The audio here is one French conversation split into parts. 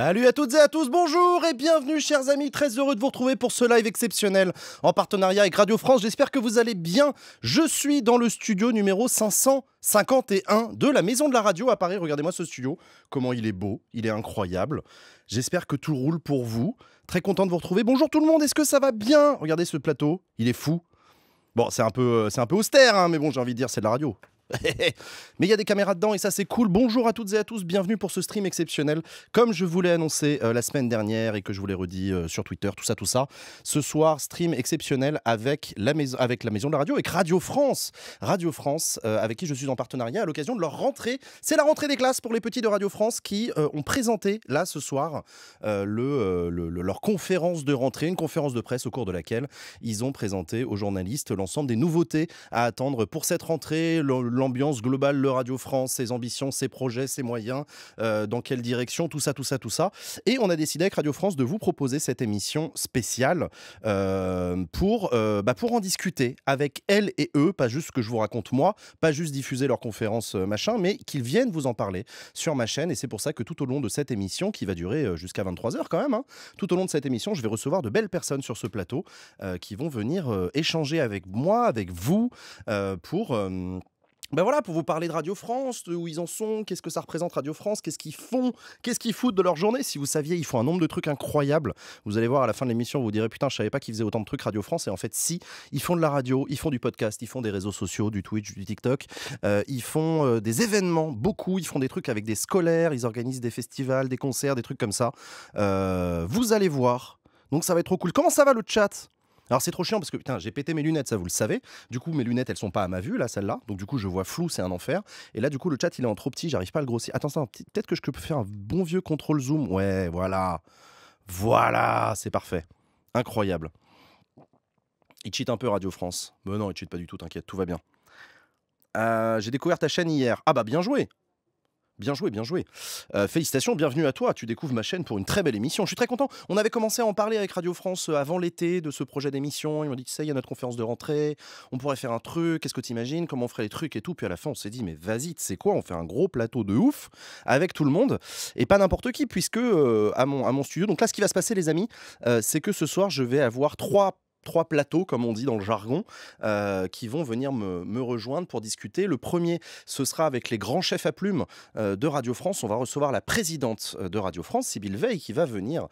Salut à toutes et à tous, bonjour et bienvenue chers amis, très heureux de vous retrouver pour ce live exceptionnel en partenariat avec Radio France, j'espère que vous allez bien, je suis dans le studio numéro 551 de la Maison de la Radio à Paris, regardez-moi ce studio, comment il est beau, il est incroyable, j'espère que tout roule pour vous, très content de vous retrouver, bonjour tout le monde, est-ce que ça va bien Regardez ce plateau, il est fou, bon c'est un peu, euh, c'est un peu austère hein, mais bon j'ai envie de dire c'est de la radio, mais il y a des caméras dedans et ça c'est cool. Bonjour à toutes et à tous, bienvenue pour ce stream exceptionnel. Comme je vous l'ai annoncé euh, la semaine dernière et que je vous l'ai redit euh, sur Twitter, tout ça, tout ça. Ce soir, stream exceptionnel avec la, maison, avec la maison de la radio, avec Radio France. Radio France, euh, avec qui je suis en partenariat à l'occasion de leur rentrée. C'est la rentrée des classes pour les petits de Radio France qui ont présenté là ce soir le, leur conférence de rentrée, une conférence de presse au cours de laquelle ils ont présenté aux journalistes l'ensemble des nouveautés à attendre pour cette rentrée. Le, l'ambiance globale de Radio France, ses ambitions, ses projets, ses moyens, euh, dans quelle direction, tout ça, tout ça, tout ça. Et on a décidé avec Radio France de vous proposer cette émission spéciale euh, pour, euh, bah, pour en discuter avec elles et eux, pas juste ce que je vous raconte moi, pas juste diffuser leur conférence, machin, mais qu'ils viennent vous en parler sur ma chaîne. Et c'est pour ça que tout au long de cette émission, qui va durer jusqu'à 23h quand même, hein, tout au long de cette émission, je vais recevoir de belles personnes sur ce plateau qui vont venir échanger avec moi, avec vous, pour... Ben voilà, pour vous parler de Radio France, où ils en sont, qu'est-ce que ça représente Radio France, qu'est-ce qu'ils font, qu'est-ce qu'ils foutent de leur journée. Si vous saviez, ils font un nombre de trucs incroyables. Vous allez voir à la fin de l'émission, vous, vous direz putain, je savais pas qu'ils faisaient autant de trucs Radio France. Et en fait, si, ils font de la radio, ils font du podcast, ils font des réseaux sociaux, du Twitch, du TikTok, euh, ils font euh, des événements, beaucoup, ils font des trucs avec des scolaires, ils organisent des festivals, des concerts, des trucs comme ça. Euh, vous allez voir. Donc ça va être trop cool. Comment ça va le chat alors c'est trop chiant parce que putain, j'ai pété mes lunettes, ça vous le savez. Du coup, mes lunettes, elles sont pas à ma vue, là, celle-là. Donc du coup, je vois flou, c'est un enfer. Et là, du coup, le chat, il est en trop petit, j'arrive pas à le grossir. Attends, ça, peut-être que je peux faire un bon vieux contrôle zoom. Ouais, voilà. Voilà, c'est parfait. Incroyable. Il cheat un peu Radio France. Mais non, il cheat pas du tout, t'inquiète, tout va bien. Euh, j'ai découvert ta chaîne hier. Ah bah bien joué Bien joué, bien joué. Euh, félicitations, bienvenue à toi. Tu découvres ma chaîne pour une très belle émission. Je suis très content. On avait commencé à en parler avec Radio France euh, avant l'été de ce projet d'émission. Ils m'ont dit, ça. il y a notre conférence de rentrée, on pourrait faire un truc, qu'est-ce que tu imagines, comment on ferait les trucs et tout. Puis à la fin, on s'est dit, mais vas-y, c'est quoi On fait un gros plateau de ouf avec tout le monde et pas n'importe qui, puisque euh, à, mon, à studio. Donc là, ce qui va se passer, les amis, c'est que ce soir, je vais avoir trois trois plateaux, comme on dit dans le jargon, euh, qui vont venir me, rejoindre pour discuter. Le premier, ce sera avec les grands chefs à plumes euh, de Radio France. On va recevoir la présidente euh, de Radio France, Sybille Veil, qui va venir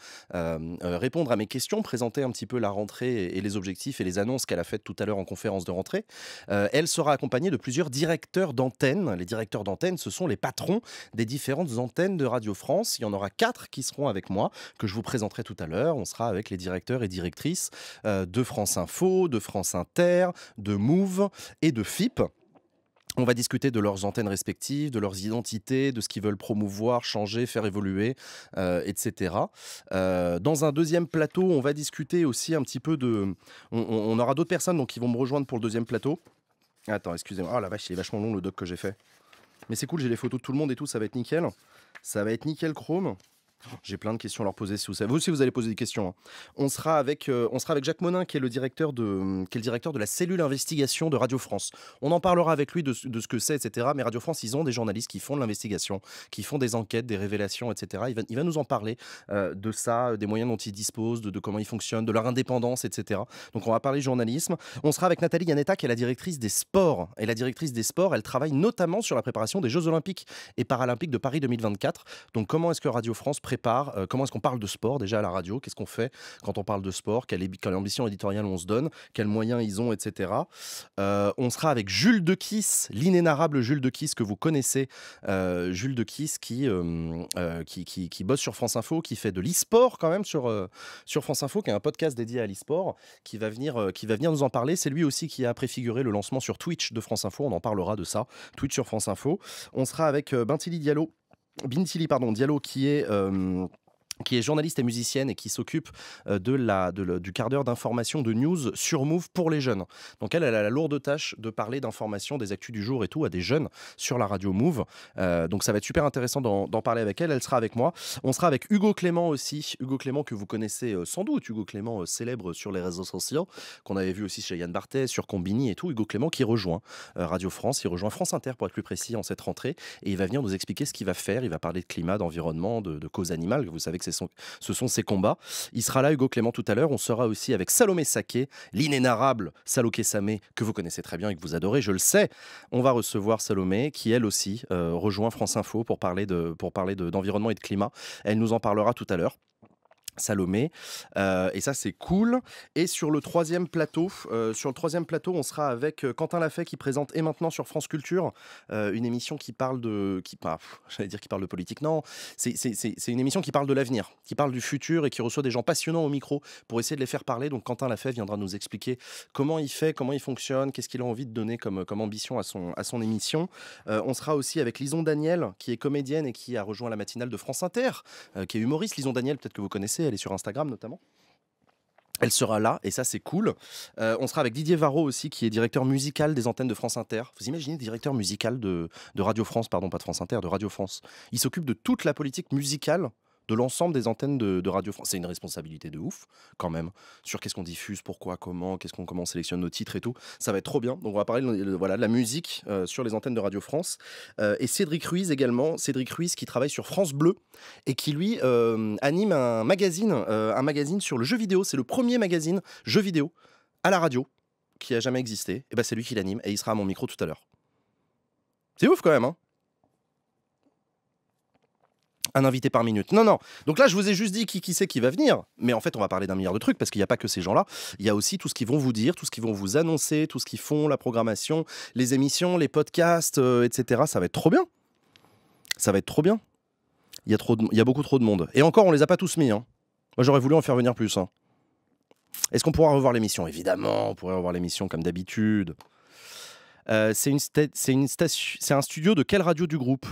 répondre à mes questions, présenter un petit peu la rentrée et, les objectifs et les annonces qu'elle a faites tout à l'heure en conférence de rentrée. elle sera accompagnée de plusieurs directeurs d'antennes. Les directeurs d'antennes, ce sont les patrons des différentes antennes de Radio France. Il y en aura quatre qui seront avec moi, que je vous présenterai tout à l'heure. On sera avec les directeurs et directrices de de France Info, de France Inter, de Move et de FIP. On va discuter de leurs antennes respectives, de leurs identités, de ce qu'ils veulent promouvoir, changer, faire évoluer, euh, etc. Euh, dans un deuxième plateau, on va discuter aussi un petit peu de... On, aura d'autres personnes donc, qui vont me rejoindre pour le deuxième plateau. Attends, excusez-moi. Oh la vache, il est vachement long le doc que j'ai fait. Mais c'est cool, j'ai les photos de tout le monde et tout, ça va être nickel. Ça va être nickel chrome. J'ai plein de questions à leur poser si vous Vous aussi, vous allez poser des questions. Hein. On, sera avec, euh, on sera avec Jacques Monin, qui est, le directeur de, hum, qui directeur de la cellule investigation de Radio France. On en parlera avec lui de, de ce que c'est, etc. Mais Radio France, ils ont des journalistes qui font de l'investigation, qui font des enquêtes, des révélations, etc. Il va, il va nous en parler euh, de ça, euh, des moyens dont ils disposent, de, comment ils fonctionnent, de leur indépendance, etc. Donc, on va parler journalisme. On sera avec Nathalie Yanetta, qui est la directrice des sports. Et la directrice des sports, elle travaille notamment sur la préparation des Jeux Olympiques et Paralympiques de Paris 2024. Donc, comment est-ce que Radio France prépare euh, Comment est-ce qu'on parle de sport déjà à la radio Qu'est-ce qu'on fait quand on parle de sport quelle, ambition éditoriale on se donne Quels moyens ils ont, etc. Euh, on sera avec Jules de Kiss, l'inénarrable Jules de Kiss que vous connaissez. Euh, Jules de Kiss qui qui, bosse sur France Info, qui fait de l'e-sport quand même sur, sur France Info, qui est un podcast dédié à l'e-sport, qui, va venir qui va venir nous en parler. C'est lui aussi qui a préfiguré le lancement sur Twitch de France Info. On en parlera de ça. Twitch sur France Info. On sera avec Bintili Diallo Bintili, pardon, Diallo, qui est euh, qui est journaliste et musicienne et qui s'occupe euh, de la, du quart d'heure d'information, de news sur Move pour les jeunes. Donc elle, elle a la lourde tâche de parler d'informations, des actus du jour et tout à des jeunes sur la radio Move. Euh, donc ça va être super intéressant d'en parler avec elle. Elle sera avec moi. On sera avec Hugo Clément aussi. Hugo Clément que vous connaissez euh, sans doute. Hugo Clément célèbre sur les réseaux sociaux, qu'on avait vu aussi chez Yann Barthès, sur Combini et tout. Hugo Clément qui rejoint Radio France, il rejoint France Inter pour être plus précis en cette rentrée. Et il va venir nous expliquer ce qu'il va faire. Il va parler de climat, d'environnement, de, de cause animale. Vous savez que ce sont, ce ses combats. Il sera là, Hugo Clément, tout à l'heure. On sera aussi avec Salomé Saké, l'inénarrable Saloké Samé, que vous connaissez très bien et que vous adorez, je le sais. On va recevoir Salomé, qui elle aussi euh, rejoint France Info pour parler d'environnement de, pour de, et de climat. Elle nous en parlera tout à l'heure. Salomé. Euh, et ça, c'est cool. Et sur le troisième plateau, euh, sur le troisième plateau, on sera avec euh, Quentin Lafay qui présente et maintenant sur France Culture une émission qui parle de, qui, bah, j'allais dire qui parle de politique. Non, c'est une émission qui parle de l'avenir, qui parle du futur et qui reçoit des gens passionnants au micro pour essayer de les faire parler. Donc Quentin Lafay viendra nous expliquer comment il fait, comment il fonctionne, qu'est-ce qu'il a envie de donner comme, comme ambition à son, à son émission. on sera aussi avec Lison Daniel qui est comédienne et qui a rejoint la matinale de France Inter, qui est humoriste. Lison Daniel, peut-être que vous connaissez elle est sur Instagram notamment. Elle sera là et ça c'est cool. Euh, on sera avec Didier Varro aussi qui est directeur musical des antennes de France Inter. Vous imaginez directeur musical de, de Radio France, pardon pas de France Inter, de Radio France. Il s'occupe de toute la politique musicale de l'ensemble des antennes de, Radio France. C'est une responsabilité de ouf, quand même, sur qu'est-ce qu'on diffuse, pourquoi, comment, qu'est-ce qu'on, comment on sélectionne nos titres et tout. Ça va être trop bien. Donc, on va parler euh, de, voilà, la musique euh, sur les antennes de Radio France. Euh, et Cédric Ruiz également, Cédric Ruiz qui travaille sur France Bleu et qui, lui, anime un magazine, un magazine sur le jeu vidéo. C'est le premier magazine jeu vidéo à la radio qui a jamais existé. Et ben, c'est lui qui l'anime et il sera à mon micro tout à l'heure. C'est ouf quand même, hein un invité par minute. Non, non. Donc là, je vous ai juste dit qui, qui c'est qui va venir. Mais en fait, on va parler d'un milliard de trucs parce qu'il n'y a pas que ces gens-là. Il y a aussi tout ce qu'ils vont vous dire, tout ce qu'ils vont vous annoncer, tout ce qu'ils font, la programmation, les émissions, les podcasts, euh, etc. Ça va être trop bien. Ça va être trop bien. Il y, a trop il beaucoup trop de monde. Et encore, on les a pas tous mis. Hein. Moi, j'aurais voulu en faire venir plus. Hein. Est-ce qu'on pourra revoir l'émission Évidemment, on pourrait revoir l'émission comme d'habitude. Euh, c'est une station, c'est un studio de quelle radio du groupe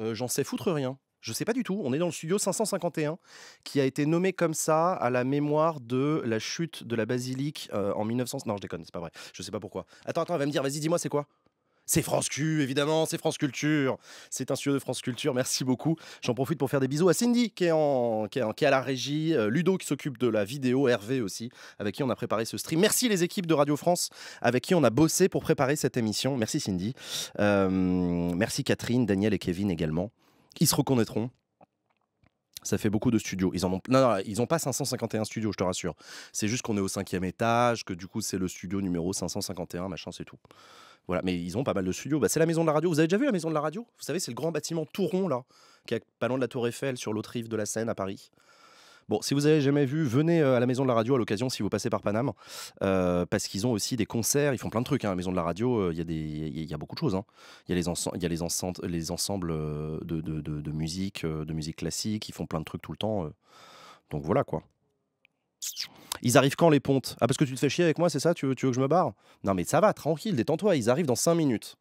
euh, j'en sais foutre rien. Je sais pas du tout. On est dans le studio 551 qui a été nommé comme ça à la mémoire de la chute de la basilique euh, en 1900. Non, je déconne, c'est pas vrai. Je sais pas pourquoi. Attends, attends, elle va me dire, vas-y, dis-moi, c'est quoi c'est France Q, évidemment, c'est France Culture. C'est un studio de France Culture, merci beaucoup. J'en profite pour faire des bisous à Cindy qui est, à la régie, euh, Ludo qui s'occupe de la vidéo, Hervé aussi, avec qui on a préparé ce stream. Merci les équipes de Radio France avec qui on a bossé pour préparer cette émission. Merci Cindy. Euh, merci Catherine, Daniel et Kevin également. qui se reconnaîtront. Ça fait beaucoup de studios. Ils n'ont non, non, ils pas 551 studios, je te rassure. C'est juste qu'on est au cinquième étage, que du coup c'est le studio numéro 551, machin, c'est tout mais ils ont pas mal de studios. Bah, c'est la maison de la radio. Vous avez déjà vu la maison de la radio Vous savez, c'est le grand bâtiment tout rond, là, qui est pas loin de la Tour Eiffel, sur l'autre rive de la Seine, à Paris. Bon, si vous avez jamais vu, venez euh, à la Maison de la Radio à l'occasion si vous passez par Paname, euh, parce qu'ils ont aussi des concerts, ils font plein de trucs. Hein, à la Maison de la Radio, euh, il y, y, a beaucoup de choses. Hein. Il y a les, y a les, les ensembles de, de, musique, de musique classique, ils font plein de trucs tout le temps. donc voilà quoi. Ils arrivent quand les pontes Ah, parce que tu te fais chier avec moi, c'est ça tu veux, tu veux que je me barre Non, mais ça va, tranquille, détends-toi, ils arrivent dans 5 minutes.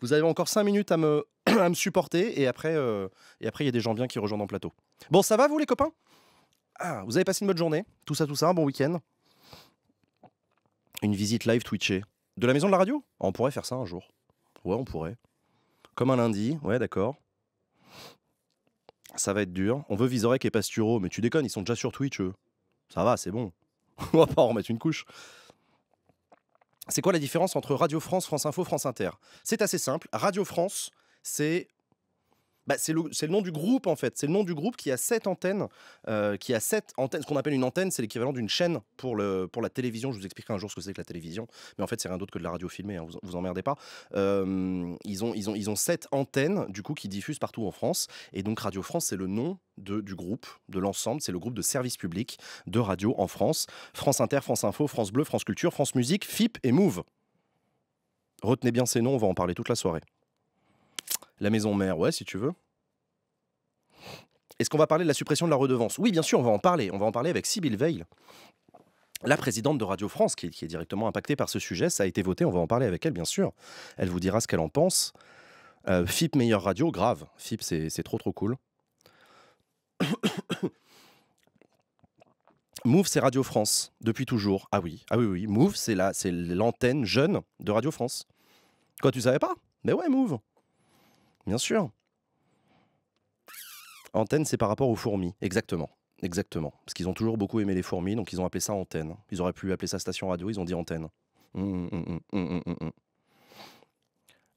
Vous avez encore 5 minutes à me, à me supporter et après, euh, et après, il y a des gens bien qui rejoignent en plateau. Bon, ça va, vous les copains ah, Vous avez passé une bonne journée Tout ça, tout ça, un bon week-end Une visite live Twitchée. De la maison de la radio ah, On pourrait faire ça un jour. Ouais, on pourrait. Comme un lundi, ouais, d'accord. Ça va être dur. On veut Visorek et Pasturo, mais tu déconnes, ils sont déjà sur Twitch, eux. Ça va, c'est bon. On va pas en remettre une couche. C'est quoi la différence entre Radio France, France Info, France Inter C'est assez simple. Radio France, c'est bah, c'est le, nom du groupe en fait. C'est le nom du groupe qui a sept antennes, euh, qui a sept antennes. Ce qu'on appelle une antenne, c'est l'équivalent d'une chaîne pour, le, pour la télévision. Je vous expliquerai un jour ce que c'est que la télévision, mais en fait c'est rien d'autre que de la radio filmée. Hein, vous, vous emmerdez pas. Euh, ils ont ils ont ils ont sept antennes du coup qui diffusent partout en France. Et donc Radio France, c'est le nom du groupe, de l'ensemble. C'est le groupe de service public de radio en France. France Inter, France Info, France Bleu, France Culture, France Musique, FIP et Move. Retenez bien ces noms, on va en parler toute la soirée. La maison mère, ouais, si tu veux. Est-ce qu'on va parler de la suppression de la redevance Oui, bien sûr, on va en parler. On va en parler avec Sybille Veil, la présidente de Radio France, qui est, directement impactée par ce sujet. Ça a été voté, on va en parler avec elle, bien sûr. Elle vous dira ce qu'elle en pense. Euh, FIP, meilleure radio, grave. FIP, c'est trop, trop cool. Move, c'est Radio France, depuis toujours. Ah oui, ah oui, oui. Move, c'est l'antenne jeune de Radio France. Quoi, tu savais pas Mais ben ouais, Move. Bien sûr. Antenne, c'est par rapport aux fourmis, exactement. Exactement. Parce qu'ils ont toujours beaucoup aimé les fourmis, donc ils ont appelé ça antenne. Ils auraient pu appeler ça station radio, ils ont dit antenne. Hum, hum, hum,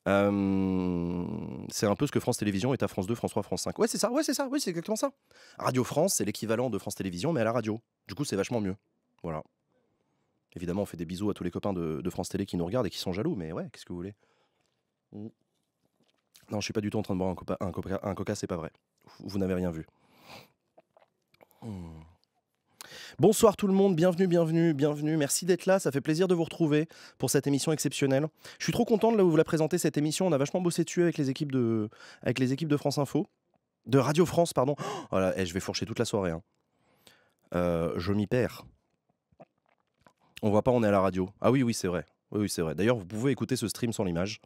euh, c'est un peu ce que France Télévisions est à France 2, France 3, France 5. Ouais, c'est ça, ouais, c'est ça, oui, c'est exactement ça. Radio France, c'est l'équivalent de France Télévisions, mais à la radio. Du coup, c'est vachement mieux. Voilà. Évidemment, on fait des bisous à tous les copains de, de France Télé qui nous regardent et qui sont jaloux, mais ouais, qu'est-ce que vous voulez non, je suis pas du tout en train de boire un, coca, un coca, c'est pas vrai. Vous, n'avez rien vu. Hmm. Bonsoir tout le monde, bienvenue, bienvenue, bienvenue. Merci d'être là, ça fait plaisir de vous retrouver pour cette émission exceptionnelle. Je suis trop content de vous la présenter cette émission. On a vachement bossé dessus avec les équipes de, avec les équipes de France Info, de Radio France, pardon. Voilà. Oh Et eh, je vais fourcher toute la soirée. Hein. Euh, je m'y perds. On voit pas, on est à la radio. Ah oui, oui, c'est vrai. Oui, oui, c'est vrai. D'ailleurs, vous pouvez écouter ce stream sans l'image.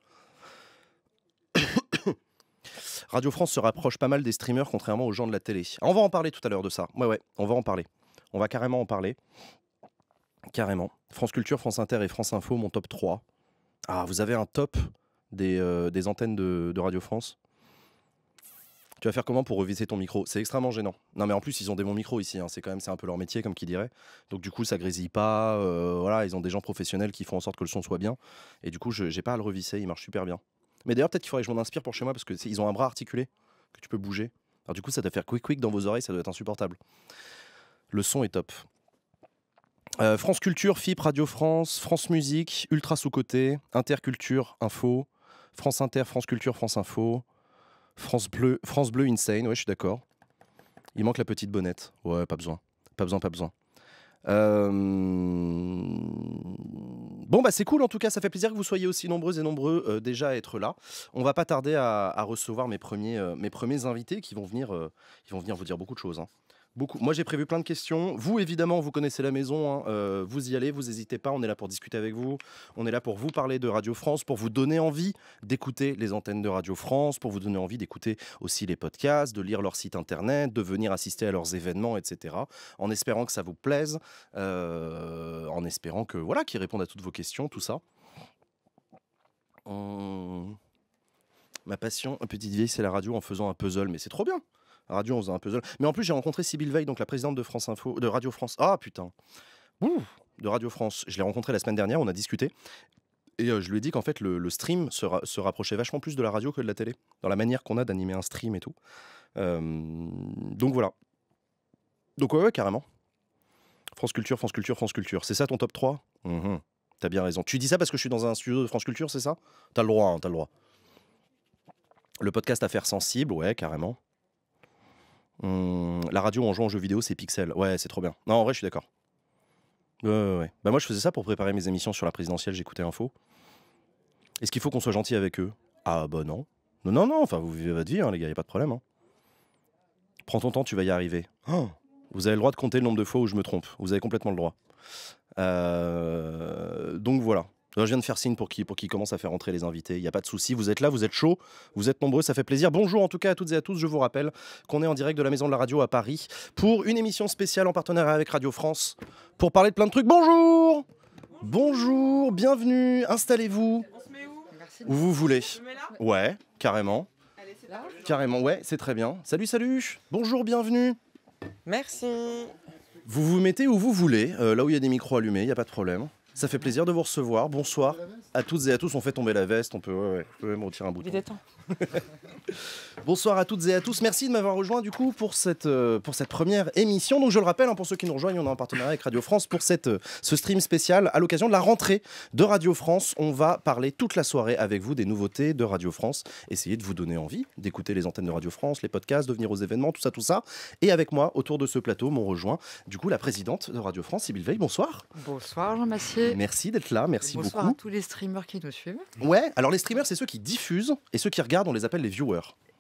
Radio France se rapproche pas mal des streamers, contrairement aux gens de la télé. Ah, on va en parler tout à l'heure de ça. Ouais, ouais, on va en parler. On va carrément en parler. Carrément. France Culture, France Inter et France Info, mon top 3. Ah, vous avez un top des, euh, antennes de, Radio France tu vas faire comment pour revisser ton micro C'est extrêmement gênant. Non, mais en plus, ils ont des bons micros ici. Hein. C'est quand même, c'est un peu leur métier, comme qui dirait. Donc, du coup, ça grésille pas. Euh, voilà, ils ont des gens professionnels qui font en sorte que le son soit bien. Et du coup, je j'ai pas à le revisser. Il marche super bien. Mais d'ailleurs, peut-être qu'il faudrait que je m'en inspire pour chez moi parce qu'ils ont un bras articulé que tu peux bouger. Alors du coup, ça doit faire quick-quick dans vos oreilles, ça doit être insupportable. Le son est top. Euh, France Culture, FIP, Radio France, France Musique, Ultra Sous-Côté, Interculture, Info, France Inter, France Culture, France Info, France Bleu, France Bleu Insane, ouais, je suis d'accord. Il manque la petite bonnette. Ouais, pas besoin. Pas besoin, pas besoin. Euh... Bon, bah c'est cool en tout cas, ça fait plaisir que vous soyez aussi nombreuses et nombreux euh, déjà à être là. On va pas tarder à, recevoir mes premiers, euh, mes premiers invités qui vont venir, euh, vont venir vous dire beaucoup de choses. Hein. Moi, j'ai prévu plein de questions. Vous, évidemment, vous connaissez la maison. Hein. Euh, vous y allez, vous n'hésitez pas. On est là pour discuter avec vous. On est là pour vous parler de Radio France, pour vous donner envie d'écouter les antennes de Radio France, pour vous donner envie d'écouter aussi les podcasts, de lire leur site internet, de venir assister à leurs événements, etc. En espérant que ça vous plaise, euh, en espérant que voilà, qu'ils répondent à toutes vos questions, tout ça. Ma passion, petite vieille, c'est la radio en faisant un puzzle, mais c'est trop bien radio, on un puzzle. Mais en plus, j'ai rencontré Sybille Veil, donc la présidente de France Info, de Radio France. Ah putain Ouh De Radio France. Je l'ai rencontré la semaine dernière, on a discuté. Et euh, je lui ai dit qu'en fait, le, stream se, rapprochait vachement plus de la radio que de la télé, dans la manière qu'on a d'animer un stream et tout. Euh, donc voilà. Donc ouais, ouais, carrément. France Culture, France Culture, France Culture. C'est ça ton top 3 mhm. T'as bien raison. Tu dis ça parce que je suis dans un studio de France Culture, c'est ça T'as le droit, hein, t'as le droit. Le podcast Affaires Sensibles, ouais, carrément. Hum, la radio en jouant aux jeux vidéo, c'est Pixel. Ouais, c'est trop bien. Non, en vrai, je suis d'accord. Ouais, ouais, Bah, moi, je faisais ça pour préparer mes émissions sur la présidentielle, j'écoutais Info. Est-ce qu'il faut qu'on soit gentil avec eux Ah, bah non. Non, non, non, enfin, vous vivez votre vie, hein, les gars, y a pas de problème. Hein. Prends ton temps, tu vas y arriver. Oh, vous avez le droit de compter le nombre de fois où je me trompe. Vous avez complètement le droit. Euh, donc voilà. Je viens de faire signe pour qui commence à faire entrer les invités. Il n'y a pas de souci. Vous êtes là, vous êtes chaud, vous êtes nombreux, ça fait plaisir. Bonjour en tout cas à toutes et à tous. Je vous rappelle qu'on est en direct de la Maison de la Radio à Paris pour une émission spéciale en partenariat avec Radio France pour parler de plein de trucs. Bonjour Bonjour, bienvenue, installez-vous. Où vous voulez. Ouais, carrément. Carrément, ouais, c'est très bien. Salut, salut. Bonjour, bienvenue. Merci. Vous vous mettez où vous voulez, euh, là où il y a des micros allumés, il n'y a pas de problème. Ça fait plaisir de vous recevoir. Bonsoir à toutes et à tous. On fait tomber la veste, on peut, ouais, ouais, on peut retirer un bouton. Bonsoir à toutes et à tous. Merci de m'avoir rejoint du coup pour cette, euh, pour cette première émission. Donc je le rappelle, hein, pour ceux qui nous rejoignent, on est en partenariat avec Radio France pour cette, euh, ce stream spécial à l'occasion de la rentrée de Radio France. On va parler toute la soirée avec vous des nouveautés de Radio France, essayer de vous donner envie d'écouter les antennes de Radio France, les podcasts, de venir aux événements, tout ça, tout ça. Et avec moi, autour de ce plateau, m'ont rejoint du coup la présidente de Radio France, Sybille Veil. Bonsoir. Bonsoir Jean-Massier. Merci. d'être là, merci Bonsoir à tous les streamers qui nous suivent. Ouais, alors les streamers, c'est ceux qui diffusent et ceux qui regardent, on les appelle les viewers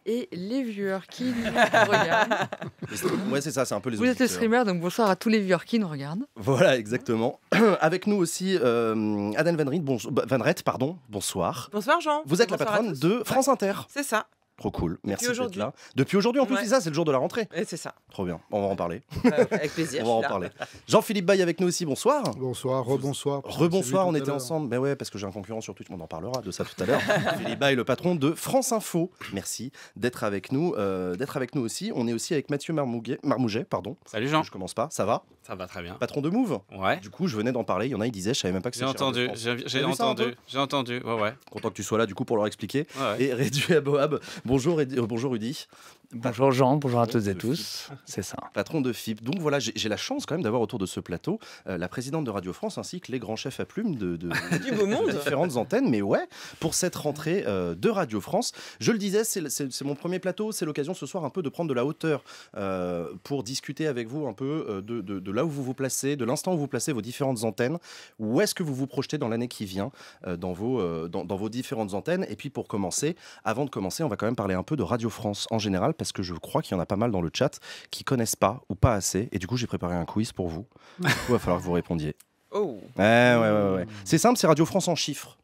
et les viewers qui nous regardent. Ouais, c'est ça, c'est un peu les Vous êtes les streamers, donc bonsoir à tous les viewers qui nous regardent. Voilà, exactement. Avec nous aussi, euh, Adèle Adan Van, pardon, bonsoir. Bonsoir Jean. Vous êtes la patronne de France Inter. C'est ça. Trop cool. Merci d'être là. Depuis aujourd'hui, en plus, c'est ça, c'est le jour de la rentrée. C'est ça. Trop bien. On va en parler. avec plaisir. On va en parler. Jean-Philippe Bay avec nous aussi. Bonsoir. Bonsoir. Rebonsoir. Rebonsoir. On était ensemble. Mais ouais, parce que j'ai un concurrent sur Twitch. On en parlera de ça tout à l'heure. Philippe Bay, le patron de France Info. Merci d'être avec nous. Euh, d'être avec nous aussi. On est aussi avec Mathieu Marmouget. Pardon. Salut Jean. Je commence pas. Ça va Ça va très bien. Patron de Move. Ouais. Du coup, je venais d'en parler. Il y en a, il disait, je savais même pas que c'était. J'ai entendu. J'ai entendu. J'ai entendu. Ouais, Content que tu sois là, du coup, pour leur expliquer. Et Réduit à Boab. Bonjour, euh, bonjour Rudy. Bonjour Jean, bonjour à toutes et tous. C'est ça. Patron de FIP. Donc voilà, j'ai la chance quand même d'avoir autour de ce plateau euh, la présidente de Radio France ainsi que les grands chefs à plumes de, différentes antennes. Mais ouais, pour cette rentrée euh, de Radio France, je le disais, c'est mon premier plateau. C'est l'occasion ce soir un peu de prendre de la hauteur euh, pour discuter avec vous un peu de, là où vous vous placez, de l'instant où vous placez vos différentes antennes. Où est-ce que vous vous projetez dans l'année qui vient dans, vos, dans, dans vos différentes antennes Et puis pour commencer, avant de commencer, on va quand même parler un peu de Radio France en général parce que je crois qu'il y en a pas mal dans le chat qui connaissent pas ou pas assez. Et du coup, j'ai préparé un quiz pour vous. Du coup, il va falloir que vous répondiez. Oh. Eh, ouais, ouais, ouais. C'est simple, c'est Radio France en chiffres.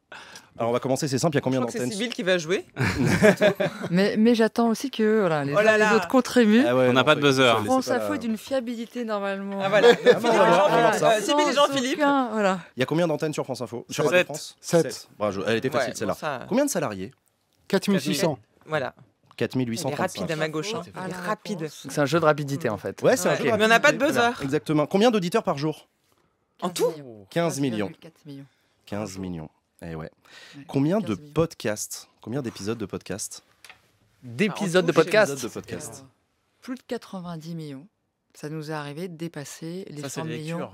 Alors on va commencer, c'est simple, il y a combien d'antennes C'est Sybille qui va jouer. mais, j'attends aussi que les, oh autres contribuent. Ah on n'a pas de buzzer. France Info est d'une fiabilité normalement. Ah voilà. Ah, bah, euh, et Jean-Philippe. Il y a combien d'antennes sur France Info Sur 7. Bah, elle était facile celle-là. Combien de salariés 4600. Voilà. 4800. rapide à ma gauche. Hein. Oh, rapide. C'est un jeu de rapidité en fait. Ouais, c'est un jeu. Mais on n'a pas de buzzer. Exactement. Combien d'auditeurs par jour En tout 15 millions. 15 millions. Eh ouais. Combien de podcasts Combien d'épisodes de podcasts D'épisodes de ah, podcasts Plus de 90 millions. Ça nous est arrivé de dépasser les 100 millions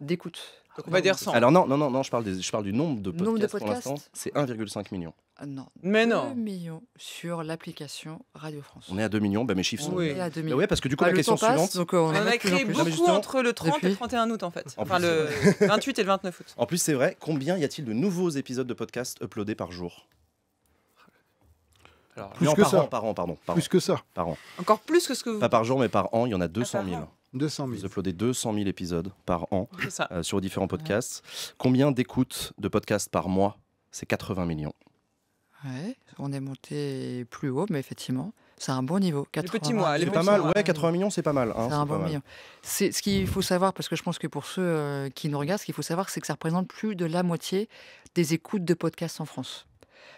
d'écoute. Donc on va dire 100. Alors non, non, non, non je, parle des, je parle du nombre de podcasts, nombre de pour l'instant. C'est 1,5 million. Ah non. Mais non. 2 millions sur l'application Radio France. On est à 2 millions, ben, mes chiffres sont. Oui, à parce que du coup, ah, la question suivante. Donc, euh, on, a créé beaucoup entre le 30 et le 31 août, en fait. enfin, le 28 et le 29 août. En plus, c'est vrai, combien y a-t-il de nouveaux épisodes de podcasts uploadés par jour Alors, plus que par ça. par an, pardon. plus que ça. Par an. Encore plus que ce que vous. Pas par jour, mais par an, il y en a 200 000. 200 000. Vous uploadez 200 000 épisodes par an euh, sur différents podcasts. Combien d'écoutes de podcasts par mois C'est 80 millions. on est monté plus haut, mais effectivement, c'est un bon niveau. 80 petits mois, pas mal. Ouais, 80 millions, c'est pas mal. Hein, c'est un bon ce qu'il faut savoir, parce que je pense que pour ceux euh, qui nous regardent, ce qu'il faut savoir, c'est que ça représente plus de la moitié des écoutes de podcasts en France.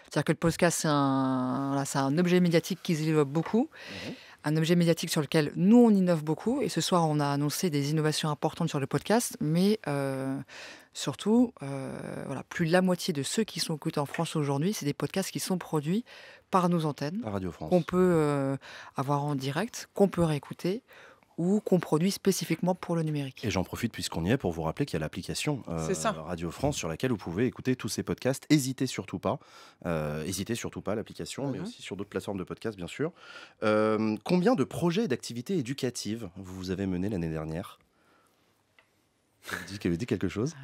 C'est-à-dire que le podcast, c'est un, objet médiatique qui se beaucoup un objet médiatique sur lequel nous, on innove beaucoup. Et ce soir, on a annoncé des innovations importantes sur le podcast, mais euh, surtout, euh, voilà, plus de la moitié de ceux qui sont écoutés en France aujourd'hui, c'est des podcasts qui sont produits par nos antennes, par Radio France, qu'on peut euh, avoir en direct, qu'on peut réécouter, ou qu'on produit spécifiquement pour le numérique. Et j'en profite puisqu'on y est pour vous rappeler qu'il y a l'application euh, Radio France sur laquelle vous pouvez écouter tous ces podcasts. Hésitez surtout pas, euh, hésitez surtout pas à l'application, mais mhm. aussi sur d'autres plateformes de podcasts bien sûr. Euh, combien de projets et d'activités éducatives vous avez menés l'année dernière Vous avez dit quelque chose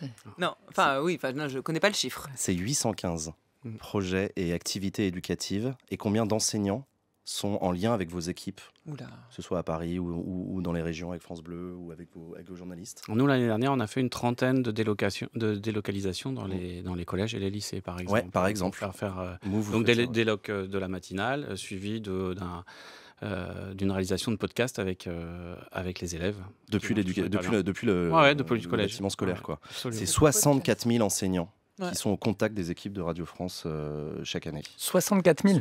ah Non, enfin oui, non, je connais pas le chiffre. C'est 815 mhm. projets et activités éducatives et combien d'enseignants sont en lien avec vos équipes, Oula. que ce soit à Paris ou, dans les régions avec France Bleu ou avec vos, avec journalistes Nous, l'année dernière, on a fait une trentaine de, délocations, de délocalisations dans les, dans les collèges et les lycées, par exemple. Oui, par exemple. Faire, faire, euh, donc des délocs euh, de la matinale, euh, suivi d'un d'une réalisation de podcast avec, avec les élèves. Depuis, depuis, le, depuis le, bâtiment scolaire. quoi. C'est 64 000 enseignants qui sont au contact des équipes de Radio France euh, chaque année. 64 000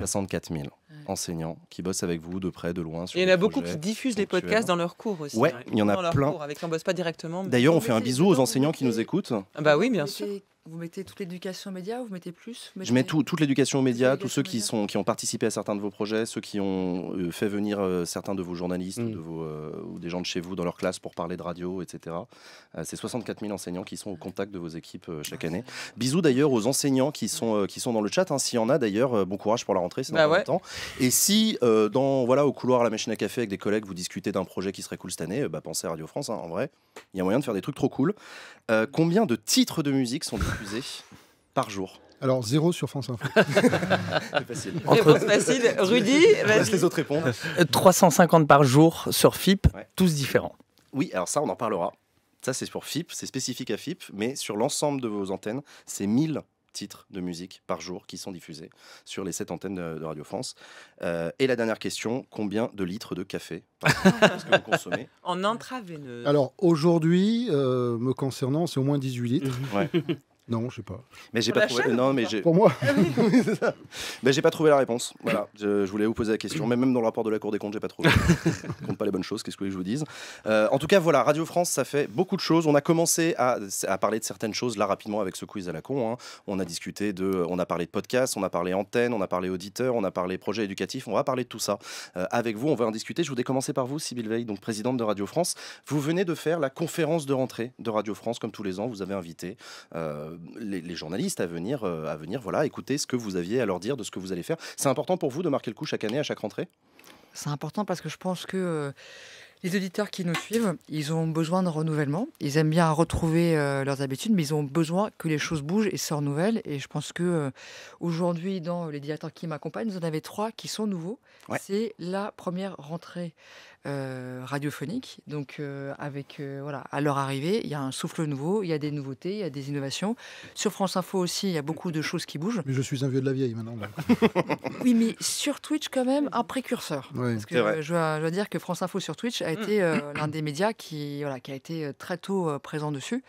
enseignants qui bossent avec vous de près, de loin. Sur il y en a beaucoup qui diffusent les podcasts dans leurs cours aussi. Ouais, hein. il y en a plein. avec qui on bosse pas directement. D'ailleurs, on fait un bisou aux enseignants qui nous écoutent. Ah bah oui, bien sûr. Vous mettez toute l'éducation aux médias ou vous mettez plus Je mets toute l'éducation aux médias, tous ceux qui, sont, qui ont participé à certains de vos projets, ceux qui ont euh, fait venir euh, certains de vos journalistes mm. de vos, euh, ou des gens de chez vous dans leur classe pour parler de radio, etc. C'est 64 000 enseignants qui sont au contact de vos équipes chaque année. Bisous d'ailleurs aux enseignants qui sont, qui sont dans le chat. Hein. S'il y en a d'ailleurs, bon courage pour la rentrée, c'est dans bah Et si dans, voilà, au couloir à la machine à café avec des collègues, vous discutez d'un projet qui serait cool cette année, bah, pensez à Radio France, hein, en vrai. Il y a moyen de faire des trucs trop cool. Euh, combien de titres de musique sont diffusés par jour alors, zéro sur France Info. facile. facile. Rudy, laisse les autres répondre. 350 euh, par jour sur FIP, tous différents. Oui, alors ça, on en parlera. Ça, c'est pour FIP, c'est spécifique à FIP, mais sur l'ensemble de vos antennes, c'est 1000 titres de musique par jour qui sont diffusés sur les sept antennes de, Radio France. Euh, et la dernière question, combien de litres de café vous consommez En intraveineuse. Alors aujourd'hui, euh, me concernant, c'est au moins 18 litres. Ouais. Non, je sais pas. Mais j'ai pas trouvé. non, mais j'ai. Pour moi. Ah mais j'ai pas trouvé la réponse. Voilà, je, voulais vous poser la question, mais même dans le rapport de la Cour des comptes, j'ai pas trouvé. compte pas les bonnes choses. Qu'est-ce que je vous dise euh, En tout cas, voilà, Radio France, ça fait beaucoup de choses. On a commencé à, à parler de certaines choses là rapidement avec ce quiz à la con. Hein. On a discuté de, on a parlé de podcast, on a parlé antenne, on a parlé auditeur, on a parlé projet éducatif. On va parler de tout ça euh, avec vous. On va en discuter. Je voulais commencer par vous, Sybille Veil, donc présidente de Radio France. Vous venez de faire la conférence de rentrée de Radio France, comme tous les ans. Vous avez invité. Euh, les, journalistes à venir, euh, à venir voilà, écouter ce que vous aviez à leur dire de ce que vous allez faire. C'est important pour vous de marquer le coup chaque année, à chaque rentrée C'est important parce que je pense que... Euh, les auditeurs qui nous suivent, ils ont besoin de renouvellement. Ils aiment bien retrouver euh, leurs habitudes, mais ils ont besoin que les choses bougent et se renouvellent. Et je pense que aujourd'hui, dans les directeurs qui m'accompagnent, vous en avez trois qui sont nouveaux. C'est la première rentrée euh, radiophonique. Donc, euh, avec, euh, voilà, à leur arrivée, il y a un souffle nouveau, il y a des nouveautés, il y a des innovations. Sur France Info aussi, il y a beaucoup de choses qui bougent. Mais je suis un vieux de la vieille maintenant. oui, mais sur Twitch, quand même, un précurseur. Parce que je, je, dois, dire que France Info sur Twitch a mm. été l'un des médias qui, voilà, qui a été très tôt présent dessus.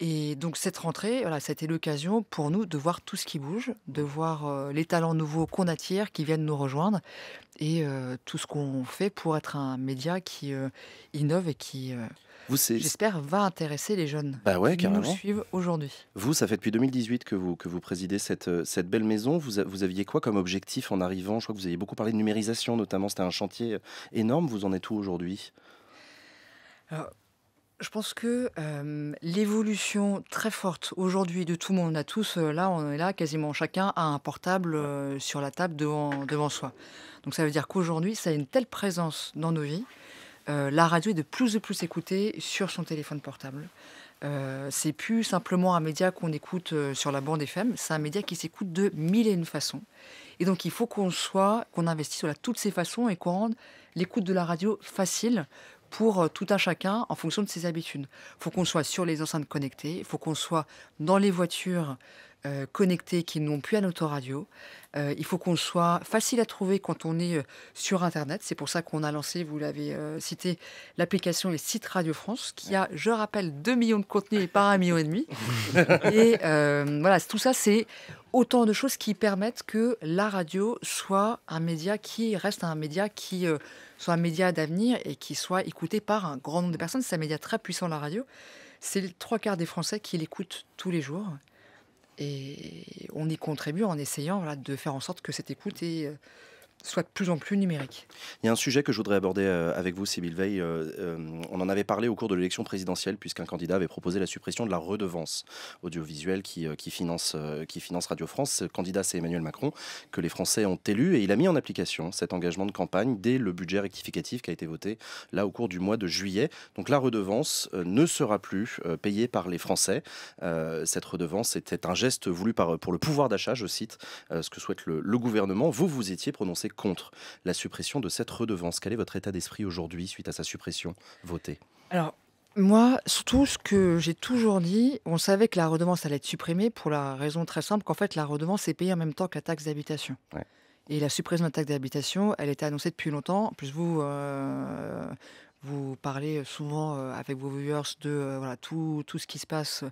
Et donc cette rentrée, voilà, c'était l'occasion pour nous de voir tout ce qui bouge, de voir euh, les talents nouveaux qu'on attire, qui viennent nous rejoindre, et euh, tout ce qu'on fait pour être un média qui euh, innove et qui, j'espère, va intéresser les jeunes bah qui nous suivent aujourd'hui. Vous, ça fait depuis 2018 que vous, que vous présidez cette, cette belle maison. Vous, vous aviez quoi comme objectif en arrivant Je crois que vous aviez beaucoup parlé de numérisation notamment. C'était un chantier énorme. Vous en êtes où aujourd'hui je pense que l'évolution très forte aujourd'hui de tout le monde, on a tous, là, on est là, quasiment chacun a un portable sur la table devant, soi. Donc ça veut dire qu'aujourd'hui, ça a une telle présence dans nos vies. la radio est de plus en plus écoutée sur son téléphone portable. c'est plus simplement un média qu'on écoute sur la bande FM, c'est un média qui s'écoute de mille et une façons. Et donc il faut qu'on soit, qu'on investisse sur toutes ces façons et qu'on rende l'écoute de la radio facile pour euh, tout un chacun en fonction de ses habitudes. Il faut qu'on soit sur les enceintes connectées, il faut qu'on soit dans les voitures euh, connectés qui n'ont plus un autoradio. radio euh, il faut qu'on soit facile à trouver quand on est euh, sur Internet. C'est pour ça qu'on a lancé, vous l'avez cité, l'application Les Sites Radio France, qui a, je rappelle, 2 millions de contenus et pas un million et demi. Et voilà, tout ça, c'est autant de choses qui permettent que la radio soit un média qui reste un média qui soit un média d'avenir et qui soit écouté par un grand nombre de personnes. C'est un média très puissant, la radio. C'est trois quarts des Français qui l'écoutent tous les jours. Et on y contribue en essayant de faire en sorte que cette écoute est soit de plus en plus numérique. Il y a un sujet que je voudrais aborder euh, avec vous, Sybille Veil. Euh, euh, on en avait parlé au cours de l'élection présidentielle, puisqu'un candidat avait proposé la suppression de la redevance audiovisuelle qui, finance, Radio France. Ce candidat, c'est Emmanuel Macron, que les Français ont élu, et il a mis en application cet engagement de campagne dès le budget rectificatif qui a été voté là au cours du mois de juillet. Donc la redevance ne sera plus payée par les Français. cette redevance était un geste voulu par, pour le pouvoir d'achat, je cite ce que souhaite le gouvernement. Vous vous étiez prononcé contre la suppression de cette redevance. Quel est votre état d'esprit aujourd'hui suite à sa suppression votée Alors, moi, surtout, ce que j'ai toujours dit, on savait que la redevance allait être supprimée pour la raison très simple qu'en fait, la redevance est payée en même temps que la taxe d'habitation. Et la suppression de la taxe d'habitation, elle était annoncée depuis longtemps. En plus, vous, euh, vous parlez souvent euh, avec vos viewers de euh, voilà, tout, tout, ce qui se passe